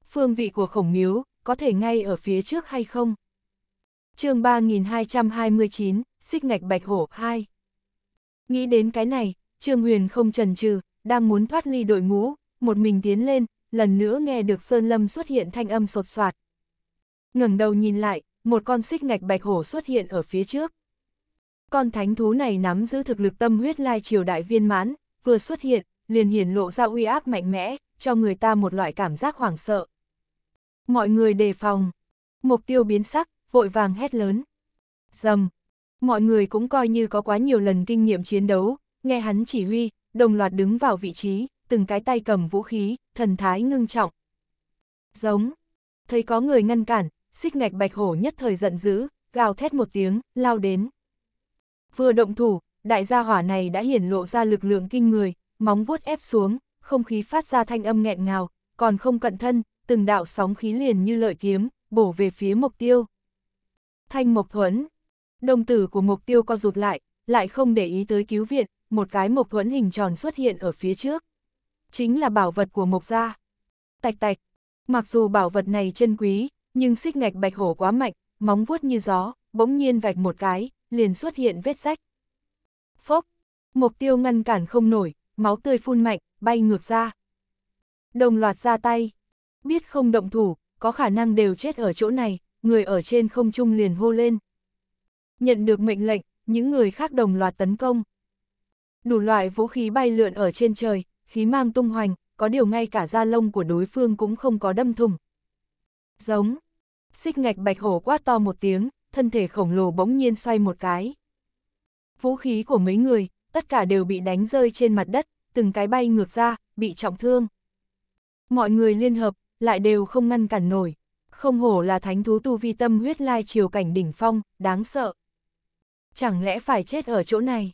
Phương vị của khổng miếu, có thể ngay ở phía trước hay không? chương 3229, xích ngạch bạch hổ 2. Nghĩ đến cái này, Trương Huyền không chần chừ, đang muốn thoát ly đội ngũ, một mình tiến lên, lần nữa nghe được Sơn Lâm xuất hiện thanh âm sột soạt. ngẩng đầu nhìn lại, một con xích ngạch bạch hổ xuất hiện ở phía trước. Con thánh thú này nắm giữ thực lực tâm huyết lai triều đại viên mãn, vừa xuất hiện, liền hiển lộ ra uy áp mạnh mẽ, cho người ta một loại cảm giác hoảng sợ. Mọi người đề phòng. Mục tiêu biến sắc, vội vàng hét lớn. Dầm! Mọi người cũng coi như có quá nhiều lần kinh nghiệm chiến đấu, nghe hắn chỉ huy, đồng loạt đứng vào vị trí, từng cái tay cầm vũ khí, thần thái ngưng trọng. Giống! Thấy có người ngăn cản, xích ngạch bạch hổ nhất thời giận dữ, gào thét một tiếng, lao đến. Vừa động thủ, đại gia hỏa này đã hiển lộ ra lực lượng kinh người, móng vuốt ép xuống, không khí phát ra thanh âm nghẹn ngào, còn không cận thân, từng đạo sóng khí liền như lợi kiếm, bổ về phía mục tiêu. Thanh Mộc Thuẫn. Đồng tử của Mục Tiêu co rụt lại, lại không để ý tới cứu viện, một cái Mộc Thuẫn hình tròn xuất hiện ở phía trước. Chính là bảo vật của Mộc Gia. Tạch tạch. Mặc dù bảo vật này chân quý, nhưng xích ngạch bạch hổ quá mạnh, móng vuốt như gió, bỗng nhiên vạch một cái, liền xuất hiện vết rách. Phốc. Mục Tiêu ngăn cản không nổi, máu tươi phun mạnh, bay ngược ra. Đồng loạt ra tay. Biết không động thủ, có khả năng đều chết ở chỗ này, người ở trên không trung liền hô lên. Nhận được mệnh lệnh, những người khác đồng loạt tấn công. Đủ loại vũ khí bay lượn ở trên trời, khí mang tung hoành, có điều ngay cả da lông của đối phương cũng không có đâm thùng. Giống, xích ngạch bạch hổ quát to một tiếng, thân thể khổng lồ bỗng nhiên xoay một cái. Vũ khí của mấy người, tất cả đều bị đánh rơi trên mặt đất, từng cái bay ngược ra, bị trọng thương. Mọi người liên hợp, lại đều không ngăn cản nổi. Không hổ là thánh thú tu vi tâm huyết lai chiều cảnh đỉnh phong, đáng sợ. Chẳng lẽ phải chết ở chỗ này?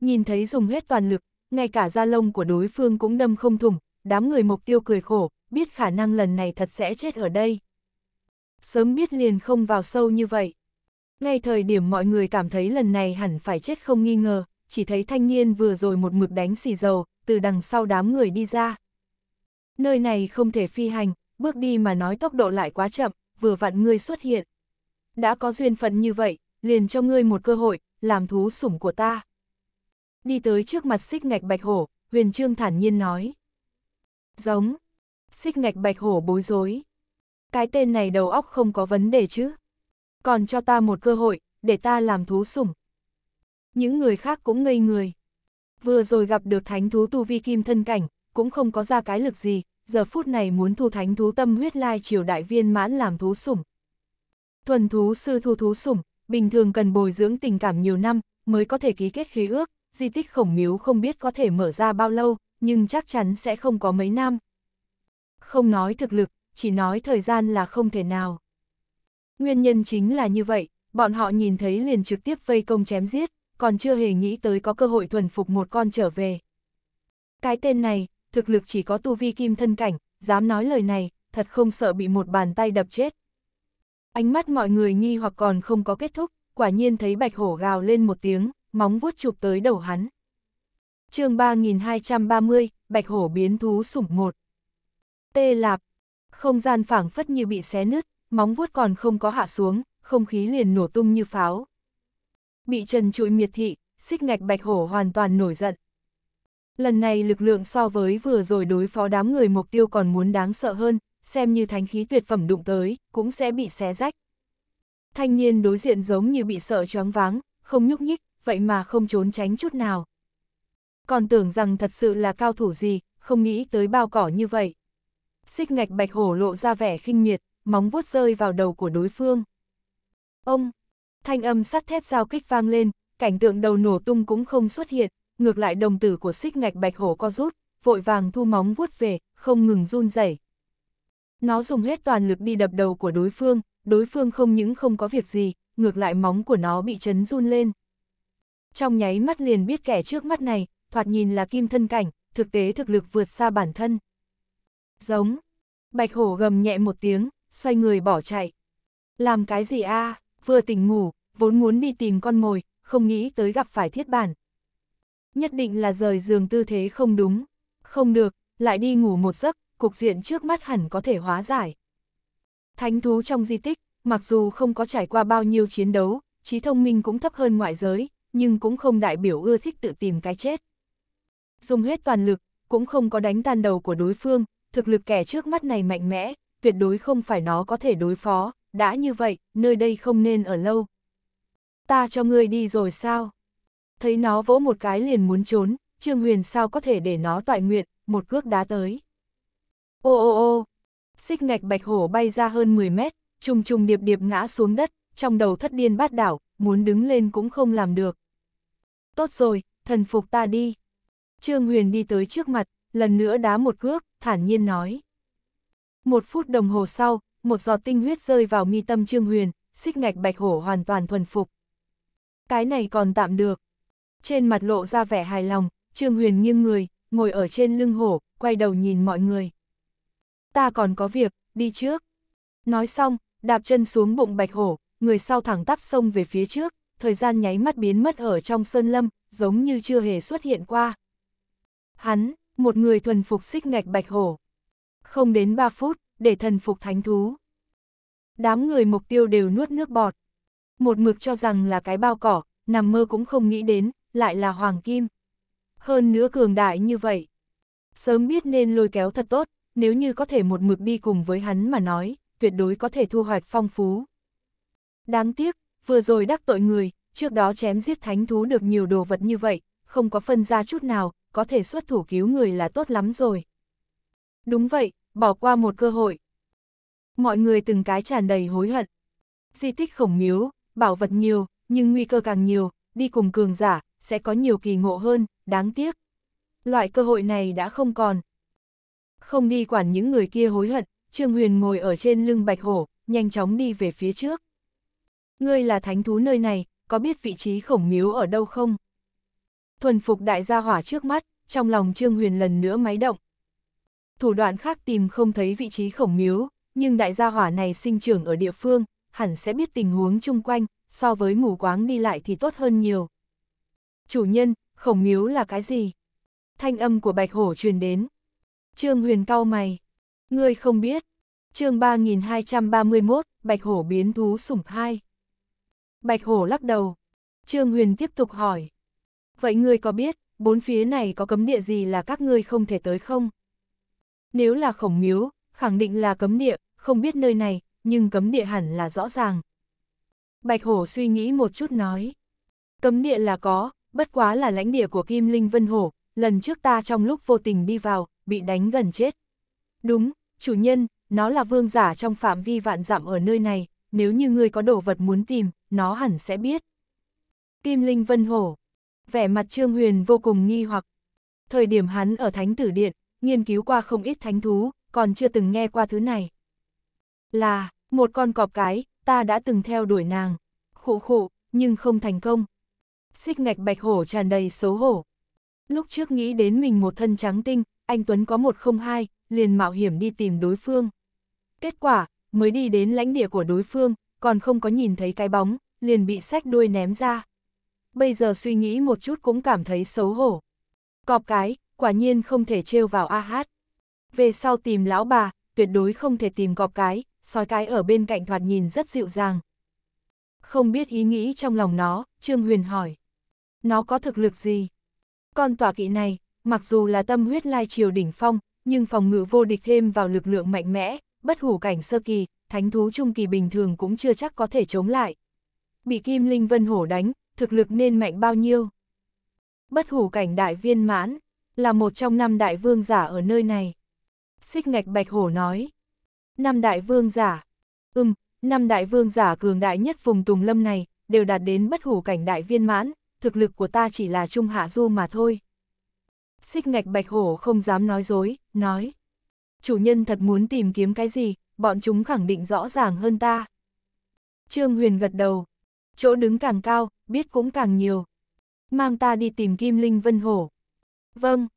Nhìn thấy dùng hết toàn lực, ngay cả da lông của đối phương cũng đâm không thủng, đám người mục tiêu cười khổ, biết khả năng lần này thật sẽ chết ở đây. Sớm biết liền không vào sâu như vậy. Ngay thời điểm mọi người cảm thấy lần này hẳn phải chết không nghi ngờ, chỉ thấy thanh niên vừa rồi một mực đánh xì dầu, từ đằng sau đám người đi ra. Nơi này không thể phi hành, bước đi mà nói tốc độ lại quá chậm, vừa vặn ngươi xuất hiện. Đã có duyên phận như vậy, liền cho ngươi một cơ hội, làm thú sủng của ta. Đi tới trước mặt xích ngạch bạch hổ, huyền trương thản nhiên nói. Giống, xích ngạch bạch hổ bối rối. Cái tên này đầu óc không có vấn đề chứ. Còn cho ta một cơ hội, để ta làm thú sủng. Những người khác cũng ngây người. Vừa rồi gặp được thánh thú tu vi kim thân cảnh, cũng không có ra cái lực gì, giờ phút này muốn thu thánh thú tâm huyết lai triều đại viên mãn làm thú sủng. Thuần thú sư thu thú sủng, bình thường cần bồi dưỡng tình cảm nhiều năm, mới có thể ký kết khí ước, di tích khổng miếu không biết có thể mở ra bao lâu, nhưng chắc chắn sẽ không có mấy năm. Không nói thực lực, chỉ nói thời gian là không thể nào. Nguyên nhân chính là như vậy, bọn họ nhìn thấy liền trực tiếp vây công chém giết, còn chưa hề nghĩ tới có cơ hội thuần phục một con trở về. Cái tên này, thực lực chỉ có tu vi kim thân cảnh, dám nói lời này, thật không sợ bị một bàn tay đập chết. Ánh mắt mọi người nghi hoặc còn không có kết thúc, quả nhiên thấy bạch hổ gào lên một tiếng, móng vuốt chụp tới đầu hắn. chương 3230, bạch hổ biến thú sủng một. Tê lạp, không gian phảng phất như bị xé nứt, móng vuốt còn không có hạ xuống, không khí liền nổ tung như pháo. Bị trần trụi miệt thị, xích ngạch bạch hổ hoàn toàn nổi giận, Lần này lực lượng so với vừa rồi đối phó đám người mục tiêu còn muốn đáng sợ hơn, xem như thánh khí tuyệt phẩm đụng tới, cũng sẽ bị xé rách. Thanh niên đối diện giống như bị sợ choáng váng, không nhúc nhích, vậy mà không trốn tránh chút nào. Còn tưởng rằng thật sự là cao thủ gì, không nghĩ tới bao cỏ như vậy. Xích ngạch bạch hổ lộ ra vẻ khinh miệt, móng vuốt rơi vào đầu của đối phương. Ông, thanh âm sắt thép giao kích vang lên, cảnh tượng đầu nổ tung cũng không xuất hiện, ngược lại đồng tử của xích ngạch bạch hổ co rút, vội vàng thu móng vuốt về, không ngừng run rẩy. Nó dùng hết toàn lực đi đập đầu của đối phương, đối phương không những không có việc gì, ngược lại móng của nó bị chấn run lên. Trong nháy mắt liền biết kẻ trước mắt này, thoạt nhìn là kim thân cảnh, thực tế thực lực vượt xa bản thân. Giống, bạch hổ gầm nhẹ một tiếng, xoay người bỏ chạy. Làm cái gì a à? vừa tỉnh ngủ, vốn muốn đi tìm con mồi, không nghĩ tới gặp phải thiết bản, nhất định là rời giường tư thế không đúng. Không được, lại đi ngủ một giấc, cục diện trước mắt hẳn có thể hóa giải. Thánh thú trong di tích, mặc dù không có trải qua bao nhiêu chiến đấu, trí thông minh cũng thấp hơn ngoại giới, nhưng cũng không đại biểu ưa thích tự tìm cái chết. Dùng hết toàn lực, cũng không có đánh tan đầu của đối phương, thực lực kẻ trước mắt này mạnh mẽ, tuyệt đối không phải nó có thể đối phó, đã như vậy, nơi đây không nên ở lâu. Ta cho ngươi đi rồi sao? thấy nó vỗ một cái liền muốn trốn, Trương Huyền sao có thể để nó toại nguyện, một cước đá tới. Ô ô ô, xích ngạch bạch hổ bay ra hơn 10 mét, trùng trùng điệp điệp ngã xuống đất, trong đầu thất điên bát đảo, muốn đứng lên cũng không làm được. Tốt rồi, thần phục ta đi. Trương Huyền đi tới trước mặt, lần nữa đá một cước, thản nhiên nói. Một phút đồng hồ sau, một giọt tinh huyết rơi vào mi tâm Trương Huyền, xích ngạch bạch hổ hoàn toàn thuần phục. Cái này còn tạm được, trên mặt lộ ra vẻ hài lòng, Trương Huyền nghiêng người, ngồi ở trên lưng hổ, quay đầu nhìn mọi người. Ta còn có việc, đi trước. Nói xong, đạp chân xuống bụng bạch hổ, người sau thẳng tắp sông về phía trước, thời gian nháy mắt biến mất ở trong sơn lâm, giống như chưa hề xuất hiện qua. Hắn, một người thuần phục xích ngạch bạch hổ. Không đến 3 phút, để thần phục thánh thú. Đám người mục tiêu đều nuốt nước bọt. Một mực cho rằng là cái bao cỏ, nằm mơ cũng không nghĩ đến, lại là Hoàng Kim. Hơn nữa cường đại như vậy. Sớm biết nên lôi kéo thật tốt, nếu như có thể một mực đi cùng với hắn mà nói, tuyệt đối có thể thu hoạch phong phú. Đáng tiếc, vừa rồi đắc tội người, trước đó chém giết thánh thú được nhiều đồ vật như vậy, không có phân ra chút nào, có thể xuất thủ cứu người là tốt lắm rồi. Đúng vậy, bỏ qua một cơ hội. Mọi người từng cái tràn đầy hối hận. Di tích khổng miếu, bảo vật nhiều, nhưng nguy cơ càng nhiều, đi cùng cường giả, sẽ có nhiều kỳ ngộ hơn, đáng tiếc. Loại cơ hội này đã không còn. Không đi quản những người kia hối hận, Trương Huyền ngồi ở trên lưng bạch hổ, nhanh chóng đi về phía trước. Ngươi là thánh thú nơi này, có biết vị trí khổng miếu ở đâu không? Thuần phục đại gia hỏa trước mắt, trong lòng Trương Huyền lần nữa máy động. Thủ đoạn khác tìm không thấy vị trí khổng miếu, nhưng đại gia hỏa này sinh trưởng ở địa phương, hẳn sẽ biết tình huống chung quanh, so với mù quáng đi lại thì tốt hơn nhiều chủ nhân, khổng miếu là cái gì? Thanh âm của bạch hổ truyền đến. Trương huyền cau mày. Ngươi không biết. chương 3231, bạch hổ biến thú sủng hai. Bạch hổ lắc đầu. Trương huyền tiếp tục hỏi. Vậy ngươi có biết, bốn phía này có cấm địa gì là các ngươi không thể tới không? Nếu là khổng miếu, khẳng định là cấm địa, không biết nơi này, nhưng cấm địa hẳn là rõ ràng. Bạch hổ suy nghĩ một chút nói. Cấm địa là có, bất quá là lãnh địa của Kim Linh Vân Hổ, lần trước ta trong lúc vô tình đi vào, bị đánh gần chết. Đúng, chủ nhân, nó là vương giả trong phạm vi vạn dặm ở nơi này, nếu như ngươi có đồ vật muốn tìm, nó hẳn sẽ biết. Kim Linh Vân Hổ Vẻ mặt Trương Huyền vô cùng nghi hoặc. Thời điểm hắn ở Thánh Tử Điện, nghiên cứu qua không ít thánh thú, còn chưa từng nghe qua thứ này. Là, một con cọp cái, ta đã từng theo đuổi nàng. Khụ khụ, nhưng không thành công, xích ngạch bạch hổ tràn đầy xấu hổ. Lúc trước nghĩ đến mình một thân trắng tinh, anh Tuấn có một không hai, liền mạo hiểm đi tìm đối phương. Kết quả, mới đi đến lãnh địa của đối phương, còn không có nhìn thấy cái bóng, liền bị sách đuôi ném ra. Bây giờ suy nghĩ một chút cũng cảm thấy xấu hổ. Cọp cái, quả nhiên không thể trêu vào A Hát. Về sau tìm lão bà, tuyệt đối không thể tìm cọp cái, sói cái ở bên cạnh thoạt nhìn rất dịu dàng. Không biết ý nghĩ trong lòng nó, Trương Huyền hỏi nó có thực lực gì? Con tòa kỵ này, mặc dù là tâm huyết lai triều đỉnh phong, nhưng phòng ngự vô địch thêm vào lực lượng mạnh mẽ, bất hủ cảnh sơ kỳ, thánh thú trung kỳ bình thường cũng chưa chắc có thể chống lại. Bị Kim Linh Vân Hổ đánh, thực lực nên mạnh bao nhiêu? Bất hủ cảnh đại viên mãn, là một trong năm đại vương giả ở nơi này. Xích ngạch bạch hổ nói. Năm đại vương giả. Ừm, năm đại vương giả cường đại nhất vùng tùng lâm này, đều đạt đến bất hủ cảnh đại viên mãn, thực lực của ta chỉ là trung hạ du mà thôi. Xích ngạch bạch hổ không dám nói dối, nói. Chủ nhân thật muốn tìm kiếm cái gì, bọn chúng khẳng định rõ ràng hơn ta. Trương Huyền gật đầu. Chỗ đứng càng cao, biết cũng càng nhiều. Mang ta đi tìm Kim Linh Vân Hổ. Vâng.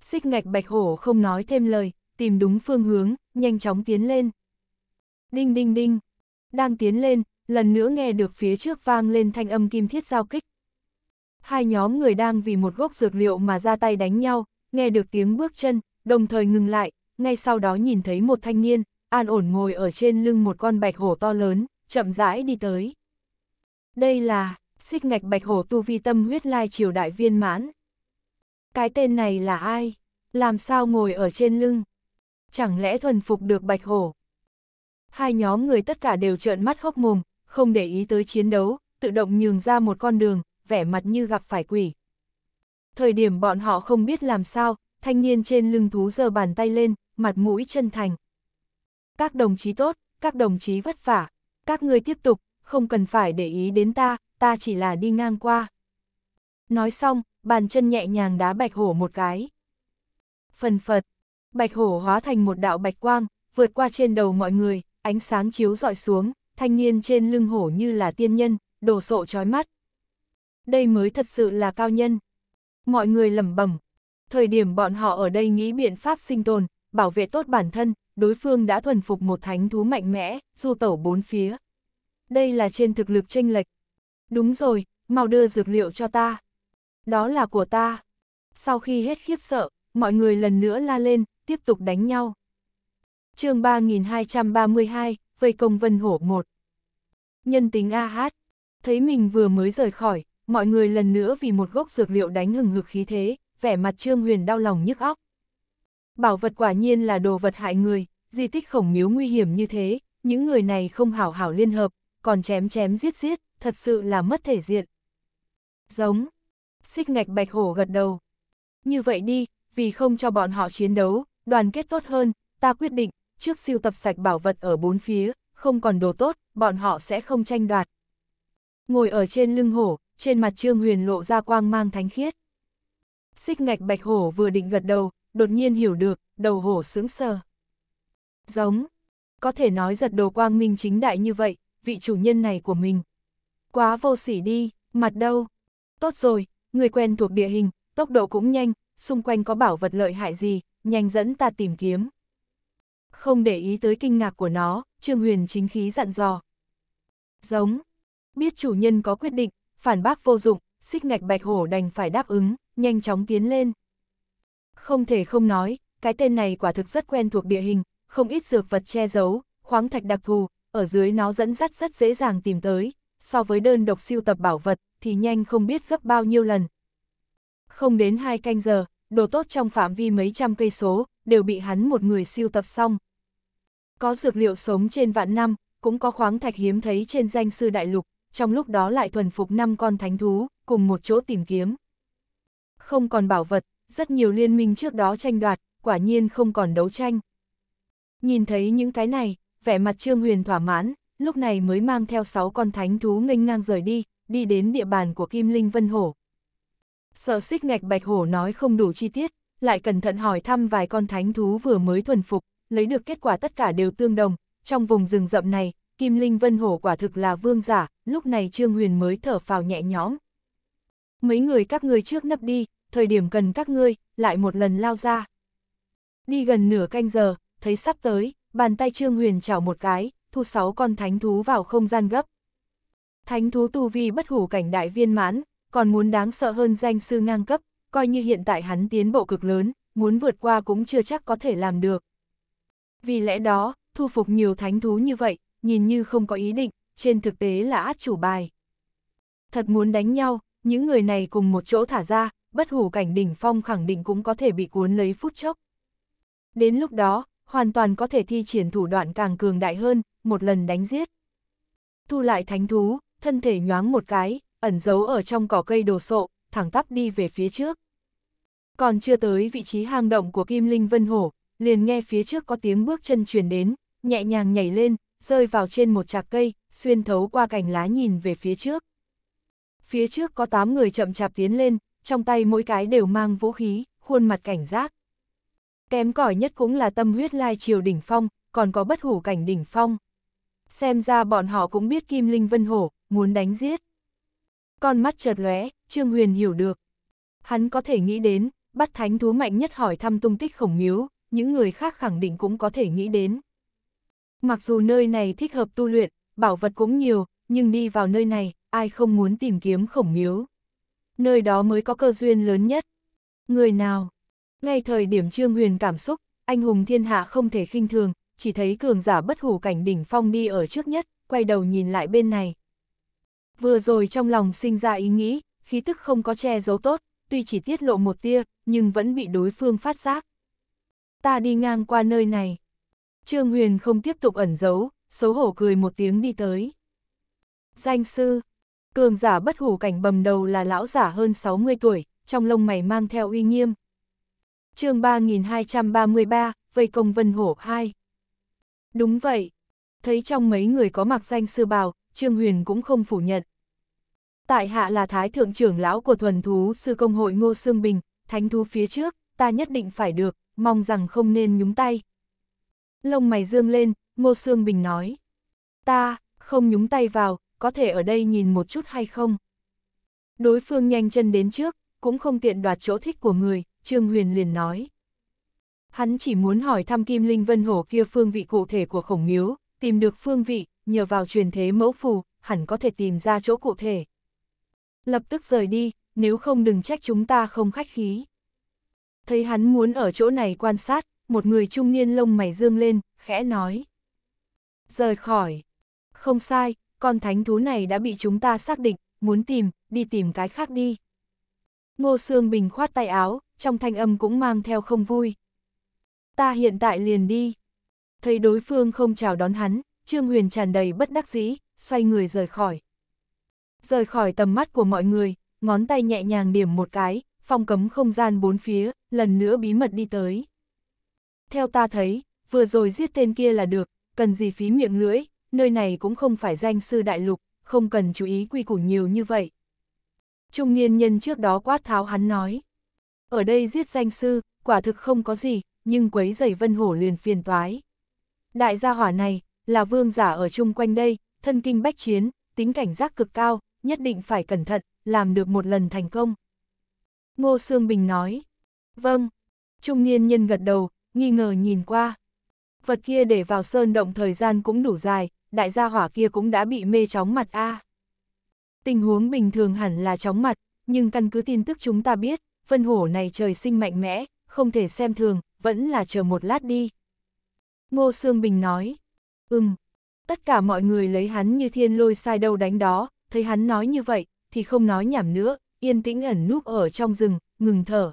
Xích ngạch bạch hổ không nói thêm lời, tìm đúng phương hướng, nhanh chóng tiến lên. Đinh đinh đinh. Đang tiến lên, lần nữa nghe được phía trước vang lên thanh âm kim thiết giao kích, hai nhóm người đang vì một gốc dược liệu mà ra tay đánh nhau, nghe được tiếng bước chân, đồng thời ngừng lại, ngay sau đó nhìn thấy một thanh niên, an ổn ngồi ở trên lưng một con bạch hổ to lớn, chậm rãi đi tới. Đây là, xích ngạch bạch hổ tu vi tâm huyết lai triều đại viên mãn. Cái tên này là ai? Làm sao ngồi ở trên lưng? Chẳng lẽ thuần phục được bạch hổ? Hai nhóm người tất cả đều trợn mắt hốc mồm, không để ý tới chiến đấu, tự động nhường ra một con đường, vẻ mặt như gặp phải quỷ. Thời điểm bọn họ không biết làm sao, thanh niên trên lưng thú giơ bàn tay lên, mặt mũi chân thành. Các đồng chí tốt, các đồng chí vất vả, các ngươi tiếp tục, không cần phải để ý đến ta, ta chỉ là đi ngang qua. Nói xong, bàn chân nhẹ nhàng đá bạch hổ một cái. Phần phật, bạch hổ hóa thành một đạo bạch quang, vượt qua trên đầu mọi người, ánh sáng chiếu dọi xuống, thanh niên trên lưng hổ như là tiên nhân, đồ sộ trói mắt, đây mới thật sự là cao nhân. Mọi người lẩm bẩm, thời điểm bọn họ ở đây nghĩ biện pháp sinh tồn, bảo vệ tốt bản thân, đối phương đã thuần phục một thánh thú mạnh mẽ, du tẩu bốn phía. Đây là trên thực lực chênh lệch. Đúng rồi, mau đưa dược liệu cho ta. Đó là của ta. Sau khi hết khiếp sợ, mọi người lần nữa la lên, tiếp tục đánh nhau. chương 3232, vây công vân hổ một Nhân tính A hát, thấy mình vừa mới rời khỏi, mọi người lần nữa vì một gốc dược liệu đánh hừng hực khí thế, vẻ mặt Trương Huyền đau lòng nhức óc. Bảo vật quả nhiên là đồ vật hại người, di tích khổng miếu nguy hiểm như thế, những người này không hảo hảo liên hợp, còn chém chém giết giết, thật sự là mất thể diện. Giống, xích ngạch bạch hổ gật đầu. Như vậy đi, vì không cho bọn họ chiến đấu, đoàn kết tốt hơn, ta quyết định, trước siêu tập sạch bảo vật ở bốn phía, không còn đồ tốt, bọn họ sẽ không tranh đoạt. Ngồi ở trên lưng hổ, trên mặt Trương Huyền lộ ra quang mang thánh khiết. Xích ngạch bạch hổ vừa định gật đầu, đột nhiên hiểu được, đầu hổ sướng sờ. Giống, có thể nói giật đồ quang minh chính đại như vậy, vị chủ nhân này của mình. Quá vô sỉ đi, mặt đâu. Tốt rồi, người quen thuộc địa hình, tốc độ cũng nhanh, xung quanh có bảo vật lợi hại gì, nhanh dẫn ta tìm kiếm. Không để ý tới kinh ngạc của nó, Trương Huyền chính khí dặn dò. Giống, biết chủ nhân có quyết định, phản bác vô dụng, xích ngạch bạch hổ đành phải đáp ứng, nhanh chóng tiến lên. Không thể không nói, cái tên này quả thực rất quen thuộc địa hình, không ít dược vật che giấu, khoáng thạch đặc thù, ở dưới nó dẫn dắt rất dễ dàng tìm tới, so với đơn độc siêu tập bảo vật thì nhanh không biết gấp bao nhiêu lần. Không đến hai canh giờ, đồ tốt trong phạm vi mấy trăm cây số đều bị hắn một người siêu tập xong. Có dược liệu sống trên vạn năm, cũng có khoáng thạch hiếm thấy trên danh sư đại lục, trong lúc đó lại thuần phục 5 con thánh thú, cùng một chỗ tìm kiếm. Không còn bảo vật, rất nhiều liên minh trước đó tranh đoạt, quả nhiên không còn đấu tranh. Nhìn thấy những cái này, vẻ mặt Trương Huyền thỏa mãn, lúc này mới mang theo 6 con thánh thú nghênh ngang rời đi, đi đến địa bàn của Kim Linh Vân Hổ. Sở xích ngạch bạch hổ nói không đủ chi tiết, lại cẩn thận hỏi thăm vài con thánh thú vừa mới thuần phục, lấy được kết quả tất cả đều tương đồng, trong vùng rừng rậm này, Kim Linh Vân Hổ quả thực là vương giả, lúc này Trương Huyền mới thở phào nhẹ nhõm. Mấy người các ngươi trước nấp đi, thời điểm cần các ngươi, lại một lần lao ra. Đi gần nửa canh giờ, thấy sắp tới, bàn tay Trương Huyền chảo một cái, thu sáu con thánh thú vào không gian gấp. Thánh thú tu vi bất hủ cảnh đại viên mãn, còn muốn đáng sợ hơn danh sư ngang cấp, coi như hiện tại hắn tiến bộ cực lớn, muốn vượt qua cũng chưa chắc có thể làm được. Vì lẽ đó, thu phục nhiều thánh thú như vậy, nhìn như không có ý định, trên thực tế là át chủ bài. Thật muốn đánh nhau, những người này cùng một chỗ thả ra, bất hủ cảnh đỉnh phong khẳng định cũng có thể bị cuốn lấy phút chốc. Đến lúc đó, hoàn toàn có thể thi triển thủ đoạn càng cường đại hơn, một lần đánh giết. Thu lại thánh thú, thân thể nhoáng một cái, ẩn giấu ở trong cỏ cây đồ sộ, thẳng tắp đi về phía trước. Còn chưa tới vị trí hang động của Kim Linh Vân Hổ, liền nghe phía trước có tiếng bước chân truyền đến, nhẹ nhàng nhảy lên, rơi vào trên một chạc cây, xuyên thấu qua cành lá nhìn về phía trước. Phía trước có 8 người chậm chạp tiến lên, trong tay mỗi cái đều mang vũ khí, khuôn mặt cảnh giác. Kém cỏi nhất cũng là tâm huyết lai triều đỉnh phong, còn có bất hủ cảnh đỉnh phong. Xem ra bọn họ cũng biết Kim Linh Vân Hổ, muốn đánh giết. Con mắt chợt lóe, Trương Huyền hiểu được. Hắn có thể nghĩ đến, bắt thánh thú mạnh nhất hỏi thăm tung tích khổng miếu, những người khác khẳng định cũng có thể nghĩ đến. Mặc dù nơi này thích hợp tu luyện, bảo vật cũng nhiều, nhưng đi vào nơi này, ai không muốn tìm kiếm khổng miếu. Nơi đó mới có cơ duyên lớn nhất. Người nào? Ngay thời điểm Trương Huyền cảm xúc, anh hùng thiên hạ không thể khinh thường, chỉ thấy cường giả bất hủ cảnh đỉnh phong đi ở trước nhất, quay đầu nhìn lại bên này. Vừa rồi trong lòng sinh ra ý nghĩ, khí tức không có che giấu tốt, tuy chỉ tiết lộ một tia, nhưng vẫn bị đối phương phát giác. Ta đi ngang qua nơi này, Trương Huyền không tiếp tục ẩn giấu, xấu hổ cười một tiếng đi tới. Danh sư, cường giả bất hủ cảnh bầm đầu là lão giả hơn 60 tuổi, trong lông mày mang theo uy nghiêm. chương 3233, vây công vân hổ 2. Đúng vậy, thấy trong mấy người có mặc danh sư bào, Trương Huyền cũng không phủ nhận. Tại hạ là thái thượng trưởng lão của thuần thú sư công hội Ngô Sương Bình, thánh thú phía trước, ta nhất định phải được, mong rằng không nên nhúng tay lông mày dương lên, Ngô Sương Bình nói. Ta, không nhúng tay vào, có thể ở đây nhìn một chút hay không? Đối phương nhanh chân đến trước, cũng không tiện đoạt chỗ thích của người, Trương Huyền liền nói. Hắn chỉ muốn hỏi thăm Kim Linh Vân Hổ kia phương vị cụ thể của khổng miếu, tìm được phương vị, nhờ vào truyền thế mẫu phù, hẳn có thể tìm ra chỗ cụ thể. Lập tức rời đi, nếu không đừng trách chúng ta không khách khí. Thấy hắn muốn ở chỗ này quan sát, một người trung niên lông mày dương lên, khẽ nói. Rời khỏi. Không sai, con thánh thú này đã bị chúng ta xác định, muốn tìm, đi tìm cái khác đi. Ngô Sương Bình khoát tay áo, trong thanh âm cũng mang theo không vui. Ta hiện tại liền đi. Thấy đối phương không chào đón hắn, Trương Huyền tràn đầy bất đắc dĩ, xoay người rời khỏi. Rời khỏi tầm mắt của mọi người, ngón tay nhẹ nhàng điểm một cái, phong cấm không gian bốn phía, lần nữa bí mật đi tới theo ta thấy, vừa rồi giết tên kia là được, cần gì phí miệng lưỡi, nơi này cũng không phải danh sư đại lục, không cần chú ý quy củ nhiều như vậy. Trung niên nhân trước đó quát tháo hắn nói, ở đây giết danh sư, quả thực không có gì, nhưng quấy giày vân hổ liền phiền toái. Đại gia hỏa này, là vương giả ở chung quanh đây, thân kinh bách chiến, tính cảnh giác cực cao, nhất định phải cẩn thận, làm được một lần thành công. Ngô Sương Bình nói, vâng, trung niên nhân gật đầu, nghi ngờ nhìn qua. Vật kia để vào sơn động thời gian cũng đủ dài, đại gia hỏa kia cũng đã bị mê chóng mặt a. À. Tình huống bình thường hẳn là chóng mặt, nhưng căn cứ tin tức chúng ta biết, phân hổ này trời sinh mạnh mẽ, không thể xem thường, vẫn là chờ một lát đi. Ngô Sương Bình nói, ừm, tất cả mọi người lấy hắn như thiên lôi sai đâu đánh đó, thấy hắn nói như vậy, thì không nói nhảm nữa, yên tĩnh ẩn núp ở trong rừng, ngừng thở.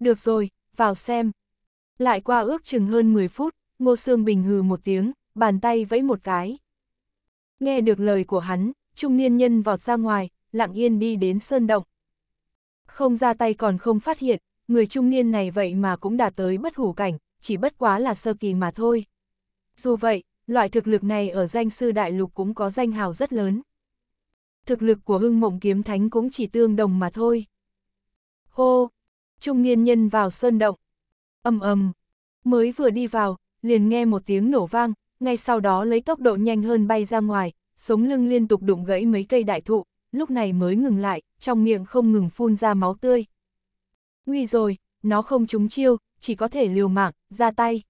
Được rồi, vào xem, lại qua ước chừng hơn 10 phút, Ngô Sương Bình hừ một tiếng, bàn tay vẫy một cái. Nghe được lời của hắn, trung niên nhân vọt ra ngoài, lặng yên đi đến sơn động. Không ra tay còn không phát hiện, người trung niên này vậy mà cũng đã tới bất hủ cảnh, chỉ bất quá là sơ kỳ mà thôi. Dù vậy, loại thực lực này ở danh sư đại lục cũng có danh hào rất lớn. Thực lực của hưng mộng kiếm thánh cũng chỉ tương đồng mà thôi. Hô! Trung niên nhân vào sơn động, ầm ầm mới vừa đi vào, liền nghe một tiếng nổ vang, ngay sau đó lấy tốc độ nhanh hơn bay ra ngoài, sống lưng liên tục đụng gãy mấy cây đại thụ, lúc này mới ngừng lại, trong miệng không ngừng phun ra máu tươi. Nguy rồi, nó không trúng chiêu, chỉ có thể liều mạng, ra tay.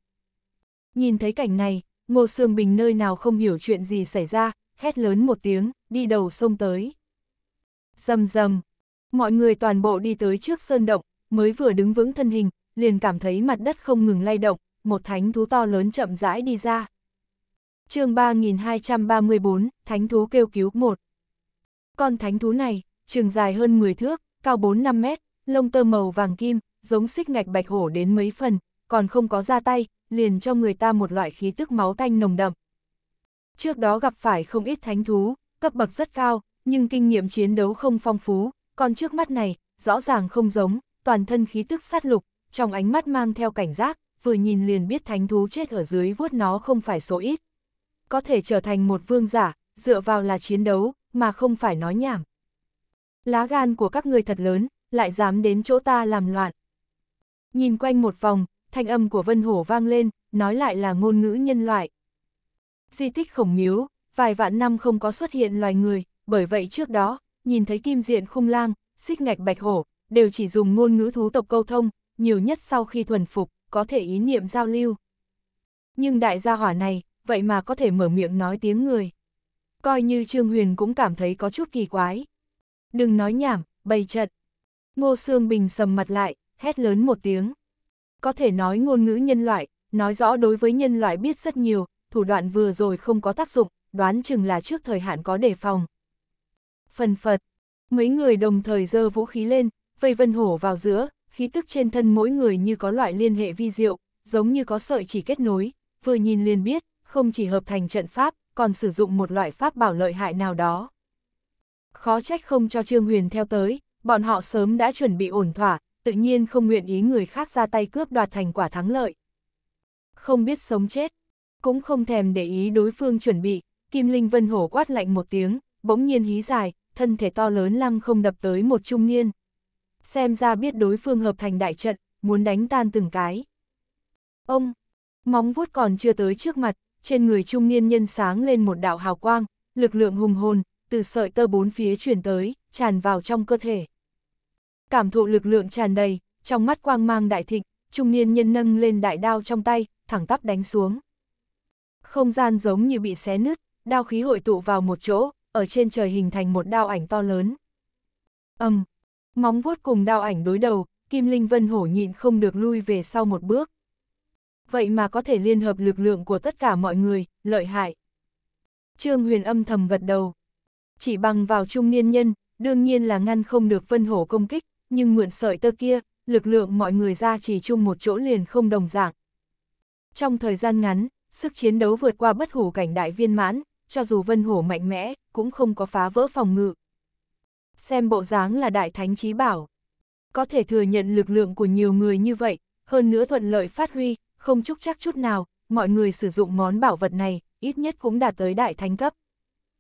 Nhìn thấy cảnh này, Ngô Sương Bình nơi nào không hiểu chuyện gì xảy ra, hét lớn một tiếng, đi đầu sông tới. rầm rầm mọi người toàn bộ đi tới trước sơn động, mới vừa đứng vững thân hình, liền cảm thấy mặt đất không ngừng lay động, một thánh thú to lớn chậm rãi đi ra. chương 3234, Thánh thú kêu cứu một Con thánh thú này, trường dài hơn 10 thước, cao 4-5 mét, lông tơ màu vàng kim, giống xích ngạch bạch hổ đến mấy phần, còn không có ra tay, liền cho người ta một loại khí tức máu tanh nồng đậm. Trước đó gặp phải không ít thánh thú, cấp bậc rất cao, nhưng kinh nghiệm chiến đấu không phong phú, còn trước mắt này, rõ ràng không giống, toàn thân khí tức sát lục, trong ánh mắt mang theo cảnh giác, vừa nhìn liền biết thánh thú chết ở dưới vuốt nó không phải số ít. Có thể trở thành một vương giả, dựa vào là chiến đấu, mà không phải nói nhảm. Lá gan của các người thật lớn, lại dám đến chỗ ta làm loạn. Nhìn quanh một vòng, thanh âm của Vân Hổ vang lên, nói lại là ngôn ngữ nhân loại. Di tích khổng miếu, vài vạn năm không có xuất hiện loài người, bởi vậy trước đó, nhìn thấy kim diện khung lang, xích ngạch bạch hổ, đều chỉ dùng ngôn ngữ thú tộc câu thông, nhiều nhất sau khi thuần phục, có thể ý niệm giao lưu. Nhưng đại gia hỏa này, vậy mà có thể mở miệng nói tiếng người. Coi như Trương Huyền cũng cảm thấy có chút kỳ quái. Đừng nói nhảm, bày trận. Ngô Sương Bình sầm mặt lại, hét lớn một tiếng. Có thể nói ngôn ngữ nhân loại, nói rõ đối với nhân loại biết rất nhiều, thủ đoạn vừa rồi không có tác dụng, đoán chừng là trước thời hạn có đề phòng. Phần phật, mấy người đồng thời giơ vũ khí lên, vây vân hổ vào giữa, khí tức trên thân mỗi người như có loại liên hệ vi diệu, giống như có sợi chỉ kết nối, vừa nhìn liền biết, không chỉ hợp thành trận pháp, còn sử dụng một loại pháp bảo lợi hại nào đó. Khó trách không cho Trương Huyền theo tới, bọn họ sớm đã chuẩn bị ổn thỏa, tự nhiên không nguyện ý người khác ra tay cướp đoạt thành quả thắng lợi. Không biết sống chết, cũng không thèm để ý đối phương chuẩn bị, Kim Linh Vân Hổ quát lạnh một tiếng, bỗng nhiên hí dài, thân thể to lớn lăng không đập tới một trung niên xem ra biết đối phương hợp thành đại trận, muốn đánh tan từng cái. Ông, móng vuốt còn chưa tới trước mặt, trên người trung niên nhân sáng lên một đạo hào quang, lực lượng hùng hồn, từ sợi tơ bốn phía chuyển tới, tràn vào trong cơ thể. Cảm thụ lực lượng tràn đầy, trong mắt quang mang đại thịnh, trung niên nhân nâng lên đại đao trong tay, thẳng tắp đánh xuống. Không gian giống như bị xé nứt, đao khí hội tụ vào một chỗ, ở trên trời hình thành một đao ảnh to lớn. Âm, Móng vuốt cùng đao ảnh đối đầu, Kim Linh Vân Hổ nhịn không được lui về sau một bước. Vậy mà có thể liên hợp lực lượng của tất cả mọi người, lợi hại. Trương Huyền âm thầm gật đầu. Chỉ bằng vào trung niên nhân, đương nhiên là ngăn không được Vân Hổ công kích, nhưng mượn sợi tơ kia, lực lượng mọi người ra chỉ chung một chỗ liền không đồng dạng. Trong thời gian ngắn, sức chiến đấu vượt qua bất hủ cảnh đại viên mãn, cho dù Vân Hổ mạnh mẽ, cũng không có phá vỡ phòng ngự, xem bộ dáng là đại thánh trí bảo. Có thể thừa nhận lực lượng của nhiều người như vậy, hơn nữa thuận lợi phát huy, không chúc chắc chút nào, mọi người sử dụng món bảo vật này, ít nhất cũng đạt tới đại thánh cấp.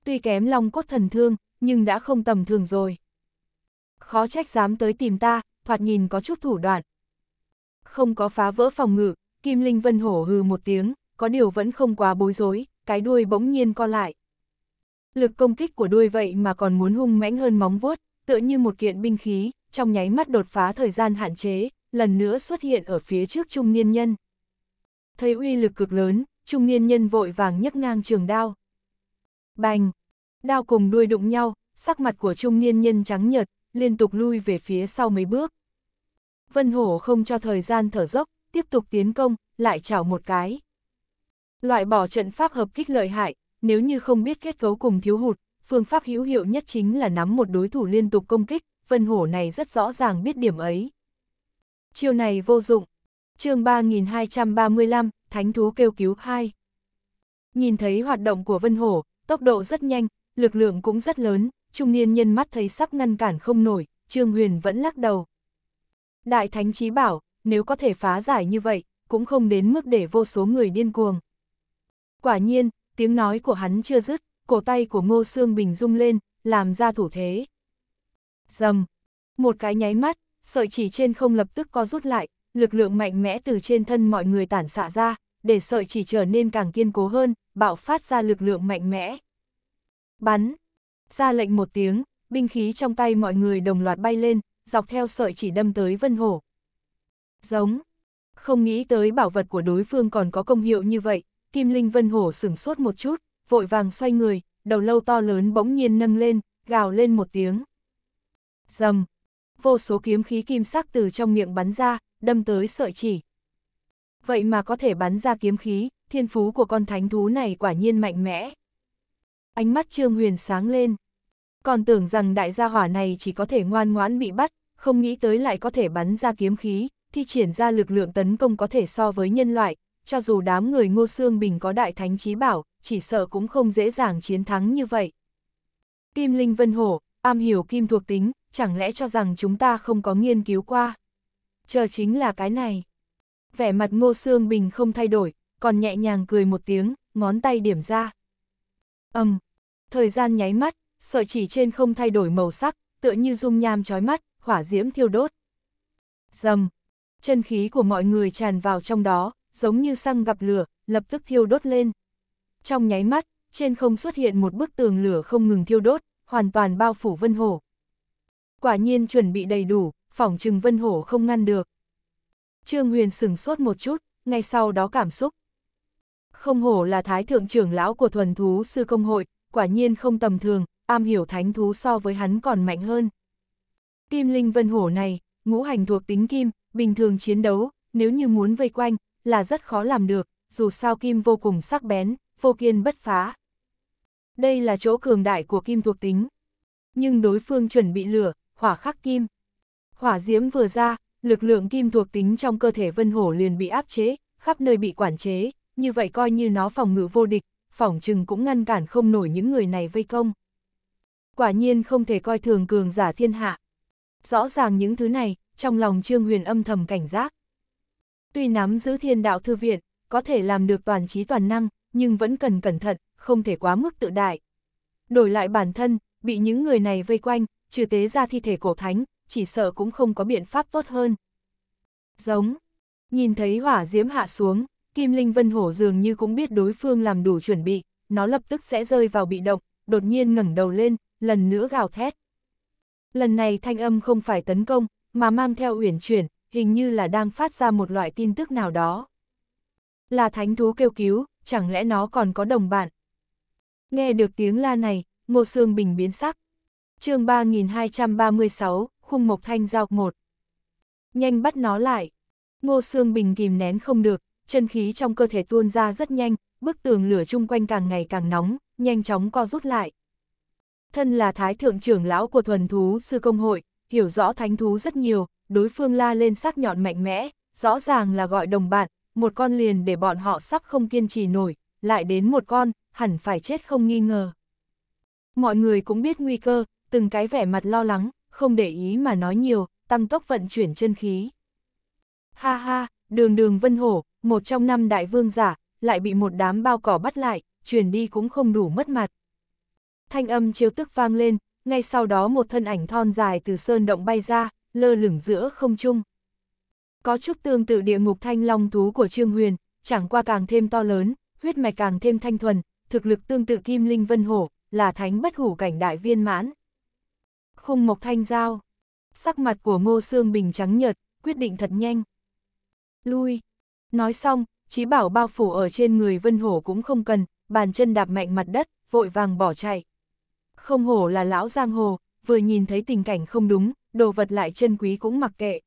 Tuy kém long cốt thần thương, nhưng đã không tầm thường rồi. Khó trách dám tới tìm ta, thoạt nhìn có chút thủ đoạn. Không có phá vỡ phòng ngự, Kim Linh Vân hổ hừ một tiếng, có điều vẫn không quá bối rối, cái đuôi bỗng nhiên co lại. Lực công kích của đuôi vậy mà còn muốn hung mãnh hơn móng vuốt, tựa như một kiện binh khí, trong nháy mắt đột phá thời gian hạn chế, lần nữa xuất hiện ở phía trước trung niên nhân. Thấy uy lực cực lớn, trung niên nhân vội vàng nhấc ngang trường đao. Bành! Đao cùng đuôi đụng nhau, sắc mặt của trung niên nhân trắng nhợt, liên tục lui về phía sau mấy bước. Vân Hổ không cho thời gian thở dốc, tiếp tục tiến công, lại chảo một cái. Loại bỏ trận pháp hợp kích lợi hại, nếu như không biết kết cấu cùng thiếu hụt, phương pháp hữu hiệu nhất chính là nắm một đối thủ liên tục công kích, Vân Hổ này rất rõ ràng biết điểm ấy. Chiêu này vô dụng. chương 3235, Thánh Thú kêu cứu 2. Nhìn thấy hoạt động của Vân Hổ, tốc độ rất nhanh, lực lượng cũng rất lớn, trung niên nhân mắt thấy sắp ngăn cản không nổi, Trương Huyền vẫn lắc đầu. Đại Thánh Chí bảo, nếu có thể phá giải như vậy, cũng không đến mức để vô số người điên cuồng. Quả nhiên, tiếng nói của hắn chưa dứt, cổ tay của Ngô Sương Bình rung lên, làm ra thủ thế. Dầm! Một cái nháy mắt, sợi chỉ trên không lập tức co rút lại, lực lượng mạnh mẽ từ trên thân mọi người tản xạ ra, để sợi chỉ trở nên càng kiên cố hơn, bạo phát ra lực lượng mạnh mẽ. Bắn! Ra lệnh một tiếng, binh khí trong tay mọi người đồng loạt bay lên, dọc theo sợi chỉ đâm tới vân hổ. Giống! Không nghĩ tới bảo vật của đối phương còn có công hiệu như vậy, Kim Linh Vân Hổ sửng sốt một chút, vội vàng xoay người, đầu lâu to lớn bỗng nhiên nâng lên, gào lên một tiếng. Dầm! Vô số kiếm khí kim sắc từ trong miệng bắn ra, đâm tới sợi chỉ. Vậy mà có thể bắn ra kiếm khí, thiên phú của con thánh thú này quả nhiên mạnh mẽ. Ánh mắt Trương Huyền sáng lên. Còn tưởng rằng đại gia hỏa này chỉ có thể ngoan ngoãn bị bắt, không nghĩ tới lại có thể bắn ra kiếm khí, thi triển ra lực lượng tấn công có thể so với nhân loại, cho dù đám người Ngô Sương Bình có đại thánh trí bảo, chỉ sợ cũng không dễ dàng chiến thắng như vậy. Kim Linh Vân Hổ, am hiểu kim thuộc tính, chẳng lẽ cho rằng chúng ta không có nghiên cứu qua. Chờ chính là cái này. Vẻ mặt Ngô Sương Bình không thay đổi, còn nhẹ nhàng cười một tiếng, ngón tay điểm ra. Âm, um, thời gian nháy mắt, sợi chỉ trên không thay đổi màu sắc, tựa như dung nham trói mắt, hỏa diễm thiêu đốt. Dầm, chân khí của mọi người tràn vào trong đó, giống như xăng gặp lửa, lập tức thiêu đốt lên. Trong nháy mắt, trên không xuất hiện một bức tường lửa không ngừng thiêu đốt, hoàn toàn bao phủ Vân Hổ. Quả nhiên chuẩn bị đầy đủ, phỏng trừng Vân Hổ không ngăn được. Trương Huyền sửng sốt một chút, ngay sau đó cảm xúc. Không hổ là thái thượng trưởng lão của thuần thú sư công hội, quả nhiên không tầm thường, am hiểu thánh thú so với hắn còn mạnh hơn. Kim linh Vân Hổ này, ngũ hành thuộc tính kim, bình thường chiến đấu, nếu như muốn vây quanh, là rất khó làm được, dù sao kim vô cùng sắc bén, vô kiên bất phá. Đây là chỗ cường đại của kim thuộc tính. Nhưng đối phương chuẩn bị lửa, hỏa khắc kim. Hỏa diễm vừa ra, lực lượng kim thuộc tính trong cơ thể vân hổ liền bị áp chế, khắp nơi bị quản chế, như vậy coi như nó phòng ngự vô địch, phòng trừng cũng ngăn cản không nổi những người này vây công. Quả nhiên không thể coi thường cường giả thiên hạ. Rõ ràng những thứ này, trong lòng Trương Huyền âm thầm cảnh giác. Tuy nắm giữ thiên đạo thư viện, có thể làm được toàn trí toàn năng, nhưng vẫn cần cẩn thận, không thể quá mức tự đại. Đổi lại bản thân, bị những người này vây quanh, trừ tế ra thi thể cổ thánh, chỉ sợ cũng không có biện pháp tốt hơn. Giống, nhìn thấy hỏa diễm hạ xuống, Kim Linh Vân Hổ dường như cũng biết đối phương làm đủ chuẩn bị, nó lập tức sẽ rơi vào bị động, đột nhiên ngẩng đầu lên, lần nữa gào thét. Lần này thanh âm không phải tấn công, mà mang theo uyển chuyển, hình như là đang phát ra một loại tin tức nào đó. Là thánh thú kêu cứu, chẳng lẽ nó còn có đồng bạn? Nghe được tiếng la này, Ngô Sương Bình biến sắc. chương 3236, khung mộc thanh giao một. Nhanh bắt nó lại. Ngô Sương Bình kìm nén không được, chân khí trong cơ thể tuôn ra rất nhanh, bức tường lửa chung quanh càng ngày càng nóng, nhanh chóng co rút lại. Thân là thái thượng trưởng lão của thuần thú sư công hội, hiểu rõ thánh thú rất nhiều, đối phương la lên sắc nhọn mạnh mẽ, rõ ràng là gọi đồng bạn, một con liền để bọn họ sắp không kiên trì nổi, lại đến một con, hẳn phải chết không nghi ngờ. Mọi người cũng biết nguy cơ, từng cái vẻ mặt lo lắng, không để ý mà nói nhiều, tăng tốc vận chuyển chân khí. Ha ha, đường đường vân hổ, một trong năm đại vương giả, lại bị một đám bao cỏ bắt lại, chuyển đi cũng không đủ mất mặt. Thanh âm chiêu tức vang lên, ngay sau đó một thân ảnh thon dài từ sơn động bay ra, lơ lửng giữa không trung. Có chút tương tự địa ngục thanh long thú của Trương Huyền, chẳng qua càng thêm to lớn, huyết mạch càng thêm thanh thuần, thực lực tương tự kim linh vân hổ, là thánh bất hủ cảnh đại viên mãn. Khung mộc thanh giao, sắc mặt của ngô xương bình trắng nhợt, quyết định thật nhanh. Lui, nói xong, chí bảo bao phủ ở trên người vân hổ cũng không cần, bàn chân đạp mạnh mặt đất, vội vàng bỏ chạy. Không hổ là lão giang hồ, vừa nhìn thấy tình cảnh không đúng, đồ vật lại chân quý cũng mặc kệ.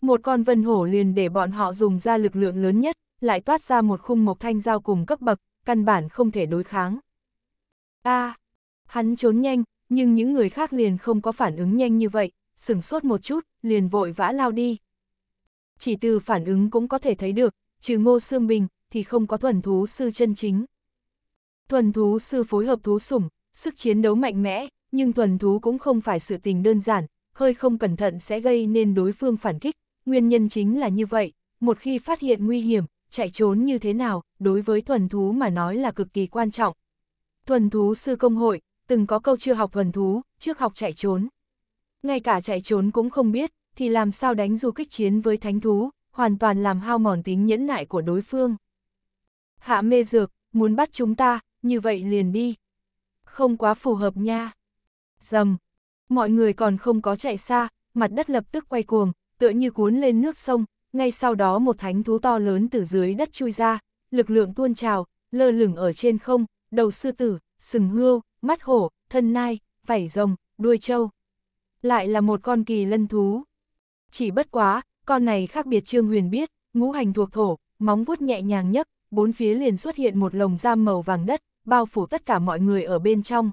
Một con vân hổ liền để bọn họ dùng ra lực lượng lớn nhất, lại toát ra một khung mộc thanh dao cùng cấp bậc, căn bản không thể đối kháng. a à, hắn trốn nhanh, nhưng những người khác liền không có phản ứng nhanh như vậy, sửng sốt một chút, liền vội vã lao đi. Chỉ từ phản ứng cũng có thể thấy được, trừ ngô xương bình, thì không có thuần thú sư chân chính. Thuần thú sư phối hợp thú sủng, sức chiến đấu mạnh mẽ, nhưng thuần thú cũng không phải sự tình đơn giản, hơi không cẩn thận sẽ gây nên đối phương phản kích, nguyên nhân chính là như vậy, một khi phát hiện nguy hiểm, chạy trốn như thế nào, đối với thuần thú mà nói là cực kỳ quan trọng. Thuần thú sư công hội, từng có câu chưa học thuần thú, trước học chạy trốn. Ngay cả chạy trốn cũng không biết, thì làm sao đánh du kích chiến với thánh thú, hoàn toàn làm hao mòn tính nhẫn nại của đối phương. Hạ mê dược, muốn bắt chúng ta, như vậy liền đi, không quá phù hợp nha. Dầm, mọi người còn không có chạy xa, mặt đất lập tức quay cuồng, tựa như cuốn lên nước sông, ngay sau đó một thánh thú to lớn từ dưới đất chui ra, lực lượng tuôn trào, lơ lửng ở trên không, đầu sư tử, sừng hươu, mắt hổ, thân nai, vảy rồng, đuôi trâu. Lại là một con kỳ lân thú. Chỉ bất quá, con này khác biệt Trương Huyền biết, ngũ hành thuộc thổ, móng vuốt nhẹ nhàng nhất bốn phía liền xuất hiện một lồng giam màu vàng đất, bao phủ tất cả mọi người ở bên trong.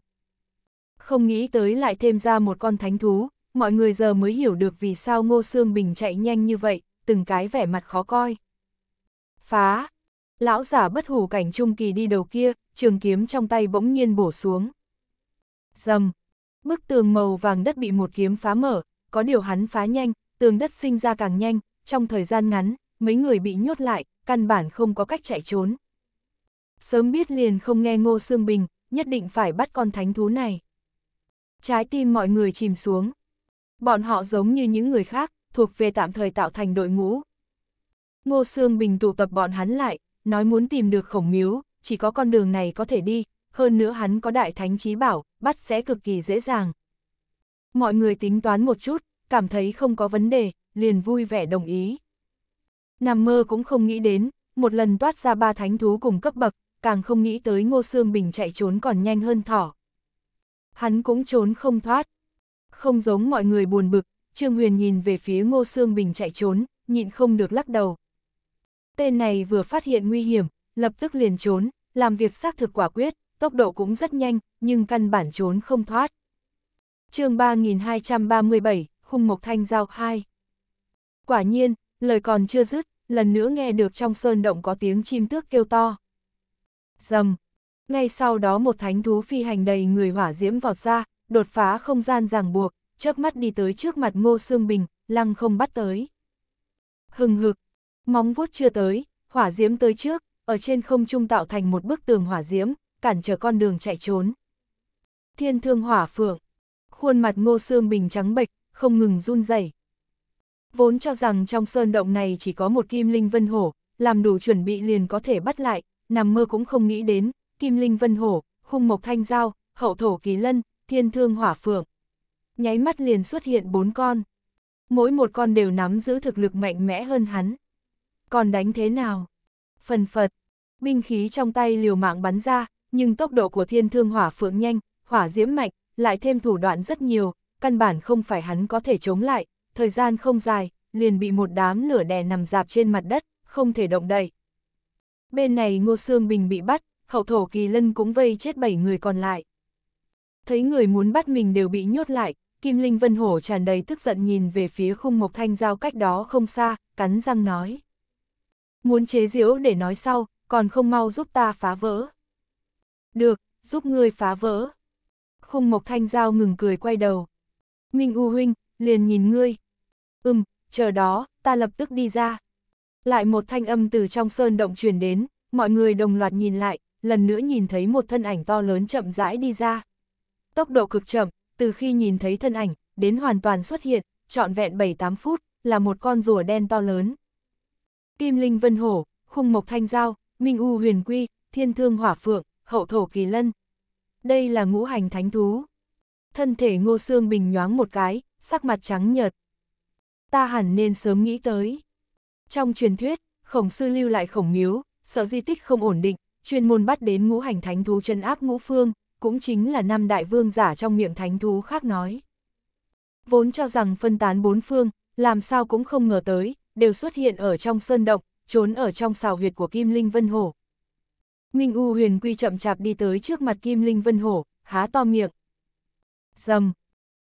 Không nghĩ tới lại thêm ra một con thánh thú, mọi người giờ mới hiểu được vì sao Ngô Sương Bình chạy nhanh như vậy, từng cái vẻ mặt khó coi. Phá! Lão giả bất hủ cảnh trung kỳ đi đầu kia, trường kiếm trong tay bỗng nhiên bổ xuống. Dầm! Bức tường màu vàng đất bị một kiếm phá mở, có điều hắn phá nhanh, tường đất sinh ra càng nhanh, trong thời gian ngắn, mấy người bị nhốt lại, căn bản không có cách chạy trốn. Sớm biết liền không nghe Ngô Sương Bình, nhất định phải bắt con thánh thú này. Trái tim mọi người chìm xuống. Bọn họ giống như những người khác, thuộc về tạm thời tạo thành đội ngũ. Ngô Sương Bình tụ tập bọn hắn lại, nói muốn tìm được khổng miếu, chỉ có con đường này có thể đi, hơn nữa hắn có đại thánh trí bảo, bắt sẽ cực kỳ dễ dàng. Mọi người tính toán một chút, cảm thấy không có vấn đề, liền vui vẻ đồng ý. Nằm mơ cũng không nghĩ đến, một lần toát ra ba thánh thú cùng cấp bậc, càng không nghĩ tới Ngô Sương Bình chạy trốn còn nhanh hơn thỏ. Hắn cũng trốn không thoát. Không giống mọi người buồn bực, Trương Huyền nhìn về phía Ngô Sương Bình chạy trốn, nhịn không được lắc đầu. Tên này vừa phát hiện nguy hiểm, lập tức liền trốn, làm việc xác thực quả quyết, tốc độ cũng rất nhanh, nhưng căn bản trốn không thoát. chương 3237, Khung Mộc Thanh Giao 2 Quả nhiên, lời còn chưa dứt, lần nữa nghe được trong sơn động có tiếng chim tước kêu to. Dầm! Ngay sau đó một thánh thú phi hành đầy người hỏa diễm vọt ra, đột phá không gian ràng buộc, chớp mắt đi tới trước mặt Ngô Sương Bình, lăng không bắt tới. Hừng hực! Móng vuốt chưa tới, hỏa diễm tới trước, ở trên không trung tạo thành một bức tường hỏa diễm, cản trở con đường chạy trốn. Thiên thương hỏa phượng! Khuôn mặt Ngô Sương Bình trắng bệch, không ngừng run rẩy. Vốn cho rằng trong sơn động này chỉ có một kim linh vân hổ, làm đủ chuẩn bị liền có thể bắt lại, nằm mơ cũng không nghĩ đến, Kim Linh Vân Hổ, Khung Mộc Thanh Giao, Hậu Thổ Kỳ Lân, Thiên Thương Hỏa Phượng. Nháy mắt liền xuất hiện bốn con. Mỗi một con đều nắm giữ thực lực mạnh mẽ hơn hắn. Còn đánh thế nào? Phần phật, binh khí trong tay liều mạng bắn ra, nhưng tốc độ của Thiên Thương Hỏa Phượng nhanh, hỏa diễm mạnh, lại thêm thủ đoạn rất nhiều, căn bản không phải hắn có thể chống lại, thời gian không dài, liền bị một đám lửa đè nằm dạp trên mặt đất, không thể động đậy. Bên này Ngô Sương Bình bị bắt, hậu thổ kỳ lân cũng vây chết 7 người còn lại. Thấy người muốn bắt mình đều bị nhốt lại, Kim Linh Vân Hổ tràn đầy tức giận nhìn về phía khung mộc thanh giao cách đó không xa, cắn răng nói. Muốn chế diễu để nói sau, còn không mau giúp ta phá vỡ. Được, giúp ngươi phá vỡ. Khung mộc thanh giao ngừng cười quay đầu. Minh U Huynh, liền nhìn ngươi. Ừm, chờ đó, ta lập tức đi ra. Lại một thanh âm từ trong sơn động truyền đến, mọi người đồng loạt nhìn lại, lần nữa nhìn thấy một thân ảnh to lớn chậm rãi đi ra. Tốc độ cực chậm, từ khi nhìn thấy thân ảnh, đến hoàn toàn xuất hiện, trọn vẹn 7-8 phút, là một con rùa đen to lớn. Kim Linh Vân Hổ, Khung Mộc Thanh Giao, Minh U Huyền Quy, Thiên Thương Hỏa Phượng, Hậu Thổ Kỳ Lân. Đây là ngũ hành thánh thú. Thân thể Ngô xương Bình nhoáng một cái, sắc mặt trắng nhợt. Ta hẳn nên sớm nghĩ tới. Trong truyền thuyết, khổng sư lưu lại khổng miếu, sợ di tích không ổn định, chuyên môn bắt đến ngũ hành thánh thú chân áp ngũ phương, cũng chính là năm đại vương giả trong miệng thánh thú khác nói. Vốn cho rằng phân tán bốn phương, làm sao cũng không ngờ tới, đều xuất hiện ở trong sơn động, trốn ở trong xào huyệt của Kim Linh Vân Hổ. Minh U huyền quy chậm chạp đi tới trước mặt Kim Linh Vân Hổ, há to miệng. Dầm!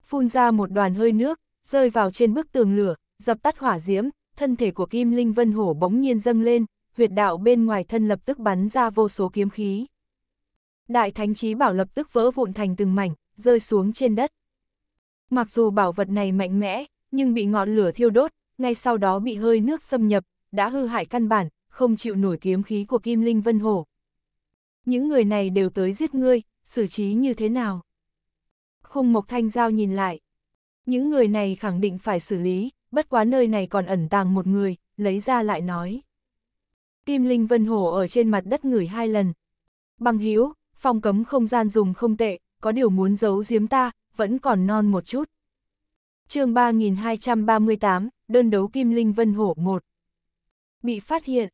Phun ra một đoàn hơi nước, rơi vào trên bức tường lửa, dập tắt hỏa diễm, thân thể của Kim Linh Vân Hổ bỗng nhiên dâng lên, huyệt đạo bên ngoài thân lập tức bắn ra vô số kiếm khí. Đại Thánh Chí Bảo lập tức vỡ vụn thành từng mảnh, rơi xuống trên đất. Mặc dù bảo vật này mạnh mẽ, nhưng bị ngọn lửa thiêu đốt, ngay sau đó bị hơi nước xâm nhập, đã hư hại căn bản, không chịu nổi kiếm khí của Kim Linh Vân Hổ. Những người này đều tới giết ngươi, xử trí như thế nào? Khung Mộc Thanh Giao nhìn lại. Những người này khẳng định phải xử lý, bất quá nơi này còn ẩn tàng một người, lấy ra lại nói. Kim Linh Vân hồ ở trên mặt đất ngửi hai lần. Bằng hiếu, phong cấm không gian dùng không tệ, có điều muốn giấu giếm ta, vẫn còn non một chút. chương 3238, đơn đấu Kim Linh Vân Hổ 1. Bị phát hiện,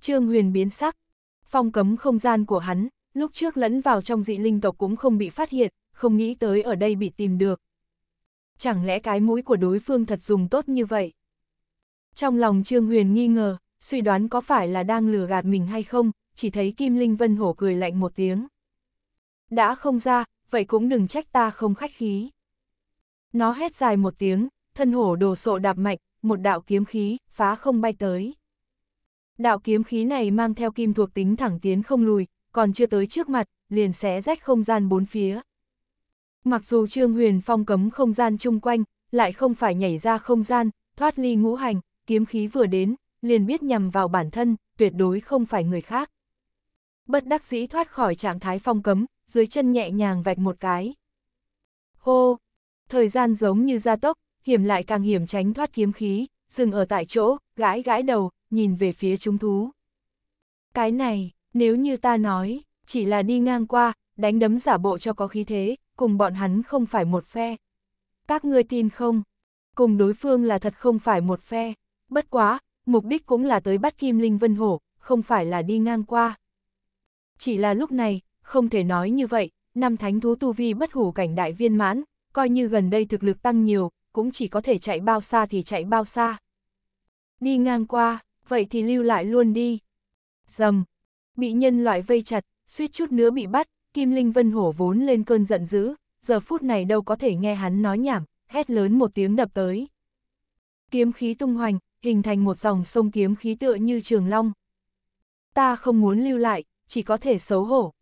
Trương Huyền biến sắc, phong cấm không gian của hắn, lúc trước lẫn vào trong dị linh tộc cũng không bị phát hiện, không nghĩ tới ở đây bị tìm được chẳng lẽ cái mũi của đối phương thật dùng tốt như vậy? Trong lòng Trương Huyền nghi ngờ, suy đoán có phải là đang lừa gạt mình hay không, chỉ thấy Kim Linh Vân Hổ cười lạnh một tiếng. Đã không ra, vậy cũng đừng trách ta không khách khí. Nó hét dài một tiếng, thân hổ đồ sộ đạp mạnh, một đạo kiếm khí, phá không bay tới. Đạo kiếm khí này mang theo kim thuộc tính thẳng tiến không lùi, còn chưa tới trước mặt, liền xé rách không gian bốn phía. Mặc dù Trương Huyền Phong cấm không gian chung quanh, lại không phải nhảy ra không gian, thoát ly ngũ hành, kiếm khí vừa đến, liền biết nhằm vào bản thân, tuyệt đối không phải người khác. Bất đắc dĩ thoát khỏi trạng thái phong cấm, dưới chân nhẹ nhàng vạch một cái. Hô! Thời gian giống như gia tốc, hiểm lại càng hiểm tránh thoát kiếm khí, dừng ở tại chỗ, gãi gãi đầu, nhìn về phía chúng thú. Cái này, nếu như ta nói, chỉ là đi ngang qua, đánh đấm giả bộ cho có khí thế, cùng bọn hắn không phải một phe. Các ngươi tin không? Cùng đối phương là thật không phải một phe. Bất quá, mục đích cũng là tới bắt Kim Linh Vân Hổ, không phải là đi ngang qua. Chỉ là lúc này, không thể nói như vậy, năm thánh thú tu vi bất hủ cảnh đại viên mãn, coi như gần đây thực lực tăng nhiều, cũng chỉ có thể chạy bao xa thì chạy bao xa. Đi ngang qua, vậy thì lưu lại luôn đi. Dầm, bị nhân loại vây chặt, suýt chút nữa bị bắt, Kim Linh Vân Hổ vốn lên cơn giận dữ, giờ phút này đâu có thể nghe hắn nói nhảm, hét lớn một tiếng đập tới. Kiếm khí tung hoành, hình thành một dòng sông kiếm khí tựa như trường long. Ta không muốn lưu lại, chỉ có thể xấu hổ.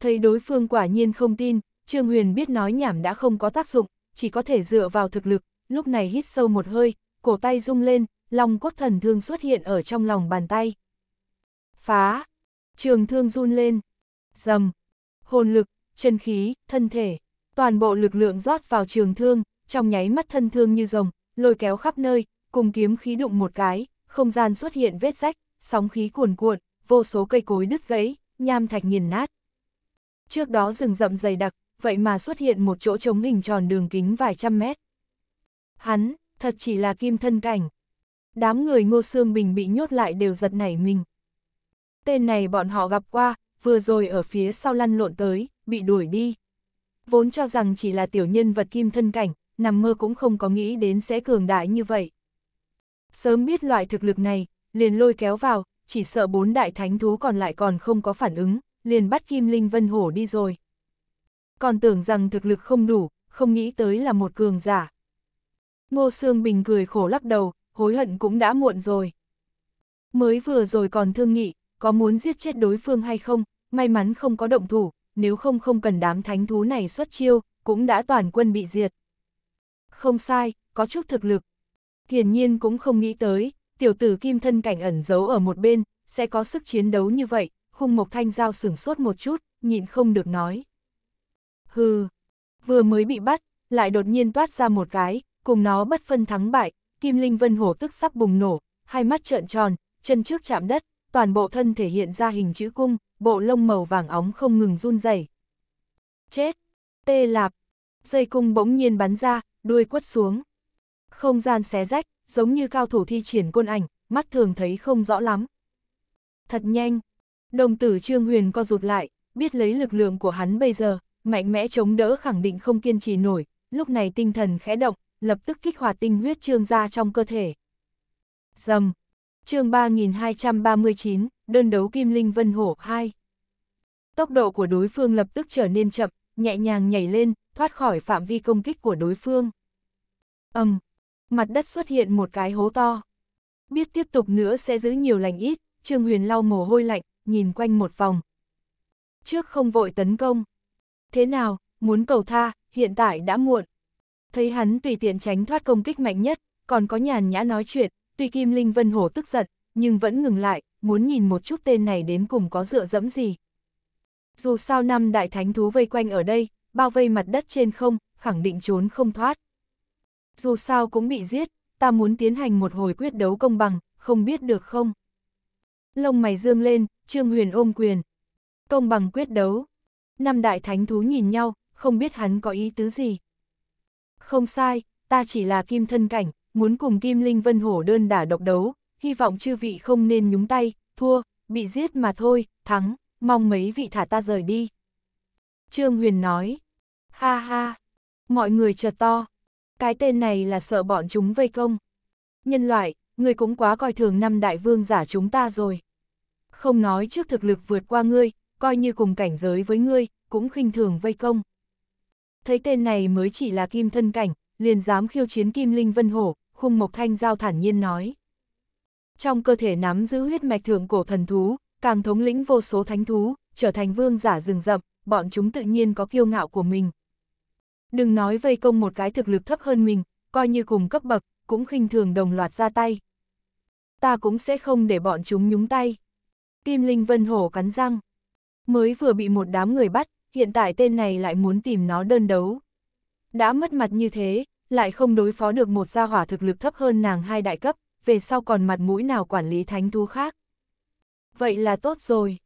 Thấy đối phương quả nhiên không tin, Trương Huyền biết nói nhảm đã không có tác dụng, chỉ có thể dựa vào thực lực, lúc này hít sâu một hơi, cổ tay rung lên, long cốt thần thương xuất hiện ở trong lòng bàn tay. Phá! Trường thương run lên. Dầm! hồn lực, chân khí, thân thể, toàn bộ lực lượng rót vào trường thương, trong nháy mắt thân thương như rồng, lôi kéo khắp nơi, cùng kiếm khí đụng một cái, không gian xuất hiện vết rách, sóng khí cuồn cuộn, vô số cây cối đứt gãy, nham thạch nghiền nát. Trước đó rừng rậm dày đặc, vậy mà xuất hiện một chỗ trống hình tròn đường kính vài trăm mét. Hắn, thật chỉ là kim thân cảnh. Đám người ngô xương bình bị nhốt lại đều giật nảy mình. Tên này bọn họ gặp qua, vừa rồi ở phía sau lăn lộn tới, bị đuổi đi. Vốn cho rằng chỉ là tiểu nhân vật kim thân cảnh, nằm mơ cũng không có nghĩ đến sẽ cường đại như vậy. Sớm biết loại thực lực này, liền lôi kéo vào, chỉ sợ bốn đại thánh thú còn lại còn không có phản ứng, liền bắt Kim Linh Vân Hổ đi rồi. Còn tưởng rằng thực lực không đủ, không nghĩ tới là một cường giả. Ngô Sương Bình cười khổ lắc đầu, hối hận cũng đã muộn rồi. Mới vừa rồi còn thương nghị, có muốn giết chết đối phương hay không, may mắn không có động thủ, nếu không không cần đám thánh thú này xuất chiêu, cũng đã toàn quân bị diệt. Không sai, có chút thực lực. Hiển nhiên cũng không nghĩ tới, tiểu tử kim thân cảnh ẩn giấu ở một bên, sẽ có sức chiến đấu như vậy, khung mộc thanh giao sửng sốt một chút, nhịn không được nói. Hừ, vừa mới bị bắt, lại đột nhiên toát ra một cái, cùng nó bất phân thắng bại, kim linh vân hổ tức sắp bùng nổ, hai mắt trợn tròn, chân trước chạm đất, toàn bộ thân thể hiện ra hình chữ cung, bộ lông màu vàng óng không ngừng run rẩy. Chết! Tê lạp! Dây cung bỗng nhiên bắn ra, đuôi quất xuống. Không gian xé rách, giống như cao thủ thi triển côn ảnh, mắt thường thấy không rõ lắm. Thật nhanh! Đồng tử Trương Huyền co rụt lại, biết lấy lực lượng của hắn bây giờ, mạnh mẽ chống đỡ khẳng định không kiên trì nổi, lúc này tinh thần khẽ động, lập tức kích hoạt tinh huyết trương ra trong cơ thể. Dầm! Chương 3239, đơn đấu Kim Linh Vân Hổ 2. Tốc độ của đối phương lập tức trở nên chậm, nhẹ nhàng nhảy lên, thoát khỏi phạm vi công kích của đối phương. ầm, um, mặt đất xuất hiện một cái hố to. Biết tiếp tục nữa sẽ giữ nhiều lành ít, Trương Huyền lau mồ hôi lạnh, nhìn quanh một vòng. Trước không vội tấn công. Thế nào, muốn cầu tha, hiện tại đã muộn. Thấy hắn tùy tiện tránh thoát công kích mạnh nhất, còn có nhàn nhã nói chuyện, tuy Kim Linh Vân Hổ tức giận, nhưng vẫn ngừng lại, muốn nhìn một chút tên này đến cùng có dựa dẫm gì. Dù sao năm đại thánh thú vây quanh ở đây, bao vây mặt đất trên không, khẳng định trốn không thoát. Dù sao cũng bị giết, ta muốn tiến hành một hồi quyết đấu công bằng, không biết được không? Lông mày dương lên, Trương Huyền ôm quyền. Công bằng quyết đấu. Năm đại thánh thú nhìn nhau, không biết hắn có ý tứ gì. Không sai, ta chỉ là kim thân cảnh, muốn cùng kim linh vân hổ đơn đả độc đấu, hy vọng chư vị không nên nhúng tay, thua, bị giết mà thôi, thắng, mong mấy vị thả ta rời đi. Trương Huyền nói, ha ha, mọi người chờ to, cái tên này là sợ bọn chúng vây công. Nhân loại, người cũng quá coi thường năm đại vương giả chúng ta rồi. Không nói trước thực lực vượt qua ngươi, coi như cùng cảnh giới với ngươi, cũng khinh thường vây công. Thấy tên này mới chỉ là kim thân cảnh, liền dám khiêu chiến kim linh vân hổ, khung mộc thanh giao thản nhiên nói trong cơ thể nắm giữ huyết mạch thượng cổ thần thú, càng thống lĩnh vô số thánh thú, trở thành vương giả rừng rậm, bọn chúng tự nhiên có kiêu ngạo của mình. Đừng nói vây công một cái thực lực thấp hơn mình, coi như cùng cấp bậc, cũng khinh thường đồng loạt ra tay. Ta cũng sẽ không để bọn chúng nhúng tay. Kim Linh Vân Hổ cắn răng. Mới vừa bị một đám người bắt, hiện tại tên này lại muốn tìm nó đơn đấu. Đã mất mặt như thế, lại không đối phó được một gia hỏa thực lực thấp hơn nàng hai đại cấp, về sau còn mặt mũi nào quản lý thánh thú khác. Vậy là tốt rồi.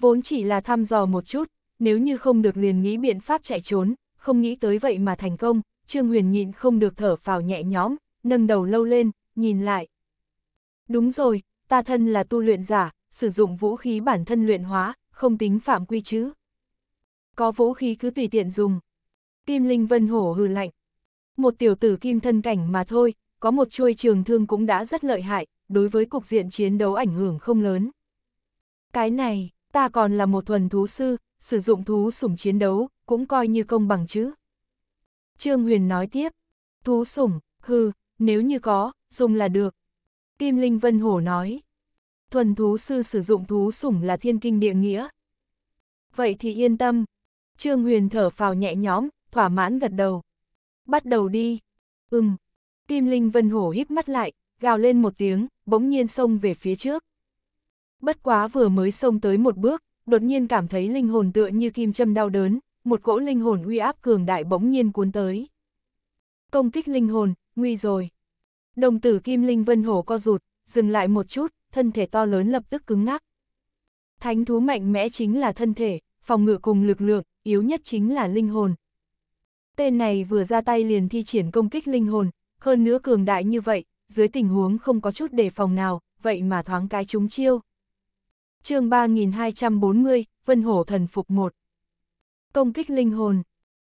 Vốn chỉ là thăm dò một chút, nếu như không được liền nghĩ biện pháp chạy trốn, không nghĩ tới vậy mà thành công, Trương Huyền nhịn không được thở phào nhẹ nhõm, nâng đầu lâu lên, nhìn lại. Đúng rồi, ta thân là tu luyện giả, sử dụng vũ khí bản thân luyện hóa, không tính phạm quy chứ. Có vũ khí cứ tùy tiện dùng. Kim Linh Vân Hổ hừ lạnh. Một tiểu tử kim thân cảnh mà thôi, có một chuôi trường thương cũng đã rất lợi hại, đối với cục diện chiến đấu ảnh hưởng không lớn. Cái này, ta còn là một thuần thú sư, sử dụng thú sủng chiến đấu, cũng coi như công bằng chứ. Trương Huyền nói tiếp, thú sủng, hư, nếu như có, dùng là được. Kim Linh Vân Hổ nói, thuần thú sư sử dụng thú sủng là thiên kinh địa nghĩa. Vậy thì yên tâm. Trương Huyền thở phào nhẹ nhõm, thỏa mãn gật đầu. Bắt đầu đi. ừ Kim Linh Vân Hổ híp mắt lại, gào lên một tiếng, bỗng nhiên xông về phía trước. Bất quá vừa mới xông tới một bước, đột nhiên cảm thấy linh hồn tựa như kim châm đau đớn, một cỗ linh hồn uy áp cường đại bỗng nhiên cuốn tới. Công kích linh hồn, nguy rồi. Đồng tử Kim Linh Vân Hổ co rụt, dừng lại một chút, thân thể to lớn lập tức cứng ngắc. Thánh thú mạnh mẽ chính là thân thể, phòng ngự cùng lực lượng, yếu nhất chính là linh hồn. Tên này vừa ra tay liền thi triển công kích linh hồn, hơn nữa cường đại như vậy, dưới tình huống không có chút đề phòng nào, vậy mà thoáng cái chúng chiêu. chương 3240, Vân Hổ Thần Phục 1 Công kích linh hồn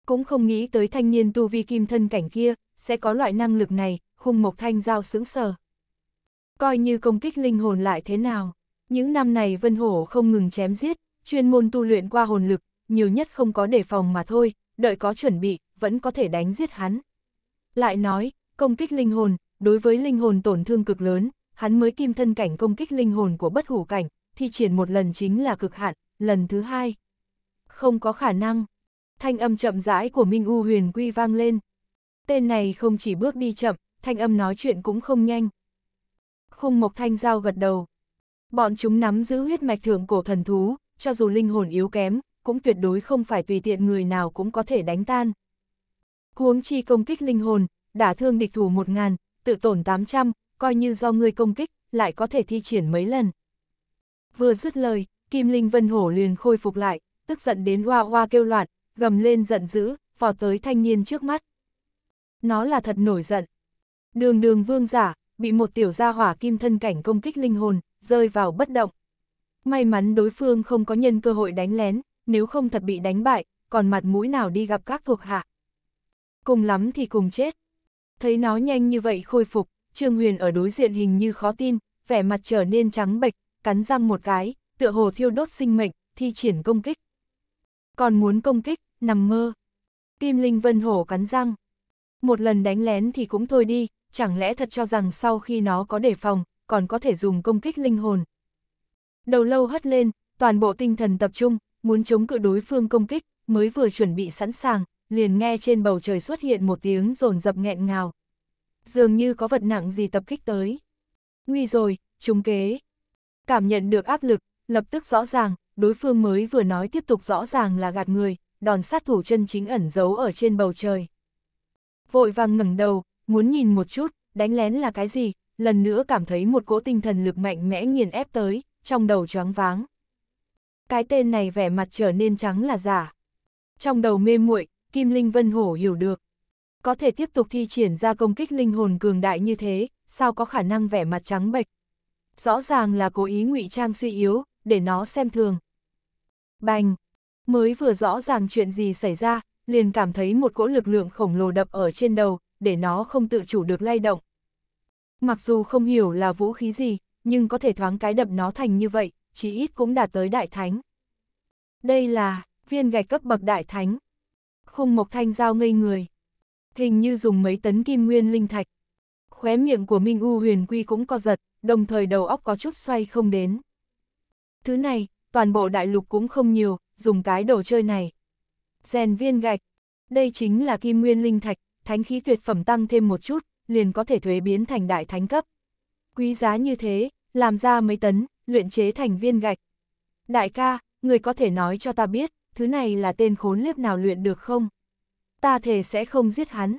Cũng không nghĩ tới thanh niên tu vi kim thân cảnh kia, sẽ có loại năng lực này, khung mộc thanh giao sững sờ. Coi như công kích linh hồn lại thế nào, những năm này Vân Hổ không ngừng chém giết, chuyên môn tu luyện qua hồn lực, nhiều nhất không có đề phòng mà thôi, đợi có chuẩn bị, vẫn có thể đánh giết hắn. Lại nói, Công kích linh hồn, đối với linh hồn tổn thương cực lớn, hắn mới kim thân cảnh công kích linh hồn của bất hủ cảnh, thi triển một lần chính là cực hạn, lần thứ hai. Không có khả năng. Thanh âm chậm rãi của Minh U huyền quy vang lên. Tên này không chỉ bước đi chậm, thanh âm nói chuyện cũng không nhanh. Khung Mộc Thanh Giao gật đầu. Bọn chúng nắm giữ huyết mạch thượng cổ thần thú, cho dù linh hồn yếu kém, cũng tuyệt đối không phải tùy tiện người nào cũng có thể đánh tan. Huống chi công kích linh hồn, đả thương địch thủ 1.000, tự tổn 800, coi như do ngươi công kích, lại có thể thi triển mấy lần. Vừa dứt lời, Kim Linh Vân Hổ liền khôi phục lại, tức giận đến hoa hoa kêu loạn, gầm lên giận dữ, vò tới thanh niên trước mắt. Nó là thật nổi giận. Đường đường vương giả, bị một tiểu gia hỏa kim thân cảnh công kích linh hồn, rơi vào bất động. May mắn đối phương không có nhân cơ hội đánh lén, nếu không thật bị đánh bại, còn mặt mũi nào đi gặp các thuộc hạ. Cùng lắm thì cùng chết, Thấy nó nhanh như vậy khôi phục, Trương Huyền ở đối diện hình như khó tin, vẻ mặt trở nên trắng bệch, cắn răng một cái, tựa hồ thiêu đốt sinh mệnh, thi triển công kích. Còn muốn công kích, nằm mơ. Kim Linh Vân Hổ cắn răng. Một lần đánh lén thì cũng thôi đi, chẳng lẽ thật cho rằng sau khi nó có đề phòng, còn có thể dùng công kích linh hồn. Đầu lâu hất lên, toàn bộ tinh thần tập trung, muốn chống cự đối phương công kích, mới vừa chuẩn bị sẵn sàng, liền nghe trên bầu trời xuất hiện một tiếng rồn dập nghẹn ngào. Dường như có vật nặng gì tập kích tới. Nguy rồi, trúng kế. Cảm nhận được áp lực, lập tức rõ ràng, đối phương mới vừa nói tiếp tục rõ ràng là gạt người, đòn sát thủ chân chính ẩn giấu ở trên bầu trời. Vội vàng ngẩng đầu, muốn nhìn một chút, đánh lén là cái gì, lần nữa cảm thấy một cỗ tinh thần lực mạnh mẽ nghiền ép tới, trong đầu choáng váng. Cái tên này vẻ mặt trở nên trắng là giả. Trong đầu mê muội, Kim Linh Vân Hổ hiểu được. Có thể tiếp tục thi triển ra công kích linh hồn cường đại như thế, sao có khả năng vẻ mặt trắng bệch. Rõ ràng là cố ý ngụy trang suy yếu, để nó xem thường. Bành! Mới vừa rõ ràng chuyện gì xảy ra, liền cảm thấy một cỗ lực lượng khổng lồ đập ở trên đầu, để nó không tự chủ được lay động. Mặc dù không hiểu là vũ khí gì, nhưng có thể thoáng cái đập nó thành như vậy, chí ít cũng đạt tới đại thánh. Đây là viên gạch cấp bậc đại thánh. Khung Mộc Thanh Giao ngây người. Hình như dùng mấy tấn kim nguyên linh thạch. Khóe miệng của Minh U huyền quy cũng co giật, đồng thời đầu óc có chút xoay không đến. Thứ này, toàn bộ đại lục cũng không nhiều, dùng cái đồ chơi này. Rèn viên gạch, đây chính là kim nguyên linh thạch, thánh khí tuyệt phẩm tăng thêm một chút, liền có thể thuế biến thành đại thánh cấp. Quý giá như thế, làm ra mấy tấn, luyện chế thành viên gạch. Đại ca, người có thể nói cho ta biết, thứ này là tên khốn liếp nào luyện được không? Ta thể sẽ không giết hắn.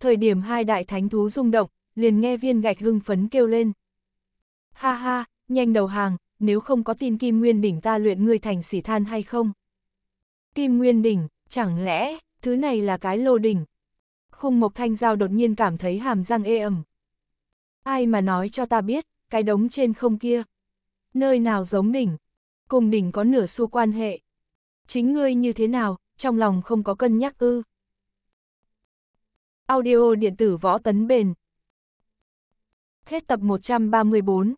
Thời điểm hai đại thánh thú rung động, liền nghe viên gạch hưng phấn kêu lên. Ha ha, nhanh đầu hàng, nếu không có tin Kim Nguyên Đỉnh ta luyện ngươi thành sỉ than hay không? Kim Nguyên Đỉnh, chẳng lẽ, thứ này là cái lô đỉnh? Khung Mộc Thanh Giao đột nhiên cảm thấy hàm răng ê ẩm. Ai mà nói cho ta biết, cái đống trên không kia. Nơi nào giống đỉnh, cùng đỉnh có nửa xu quan hệ chính ngươi như thế nào, trong lòng không có cân nhắc ư. Audio điện tử võ tấn bền. Hết tập 134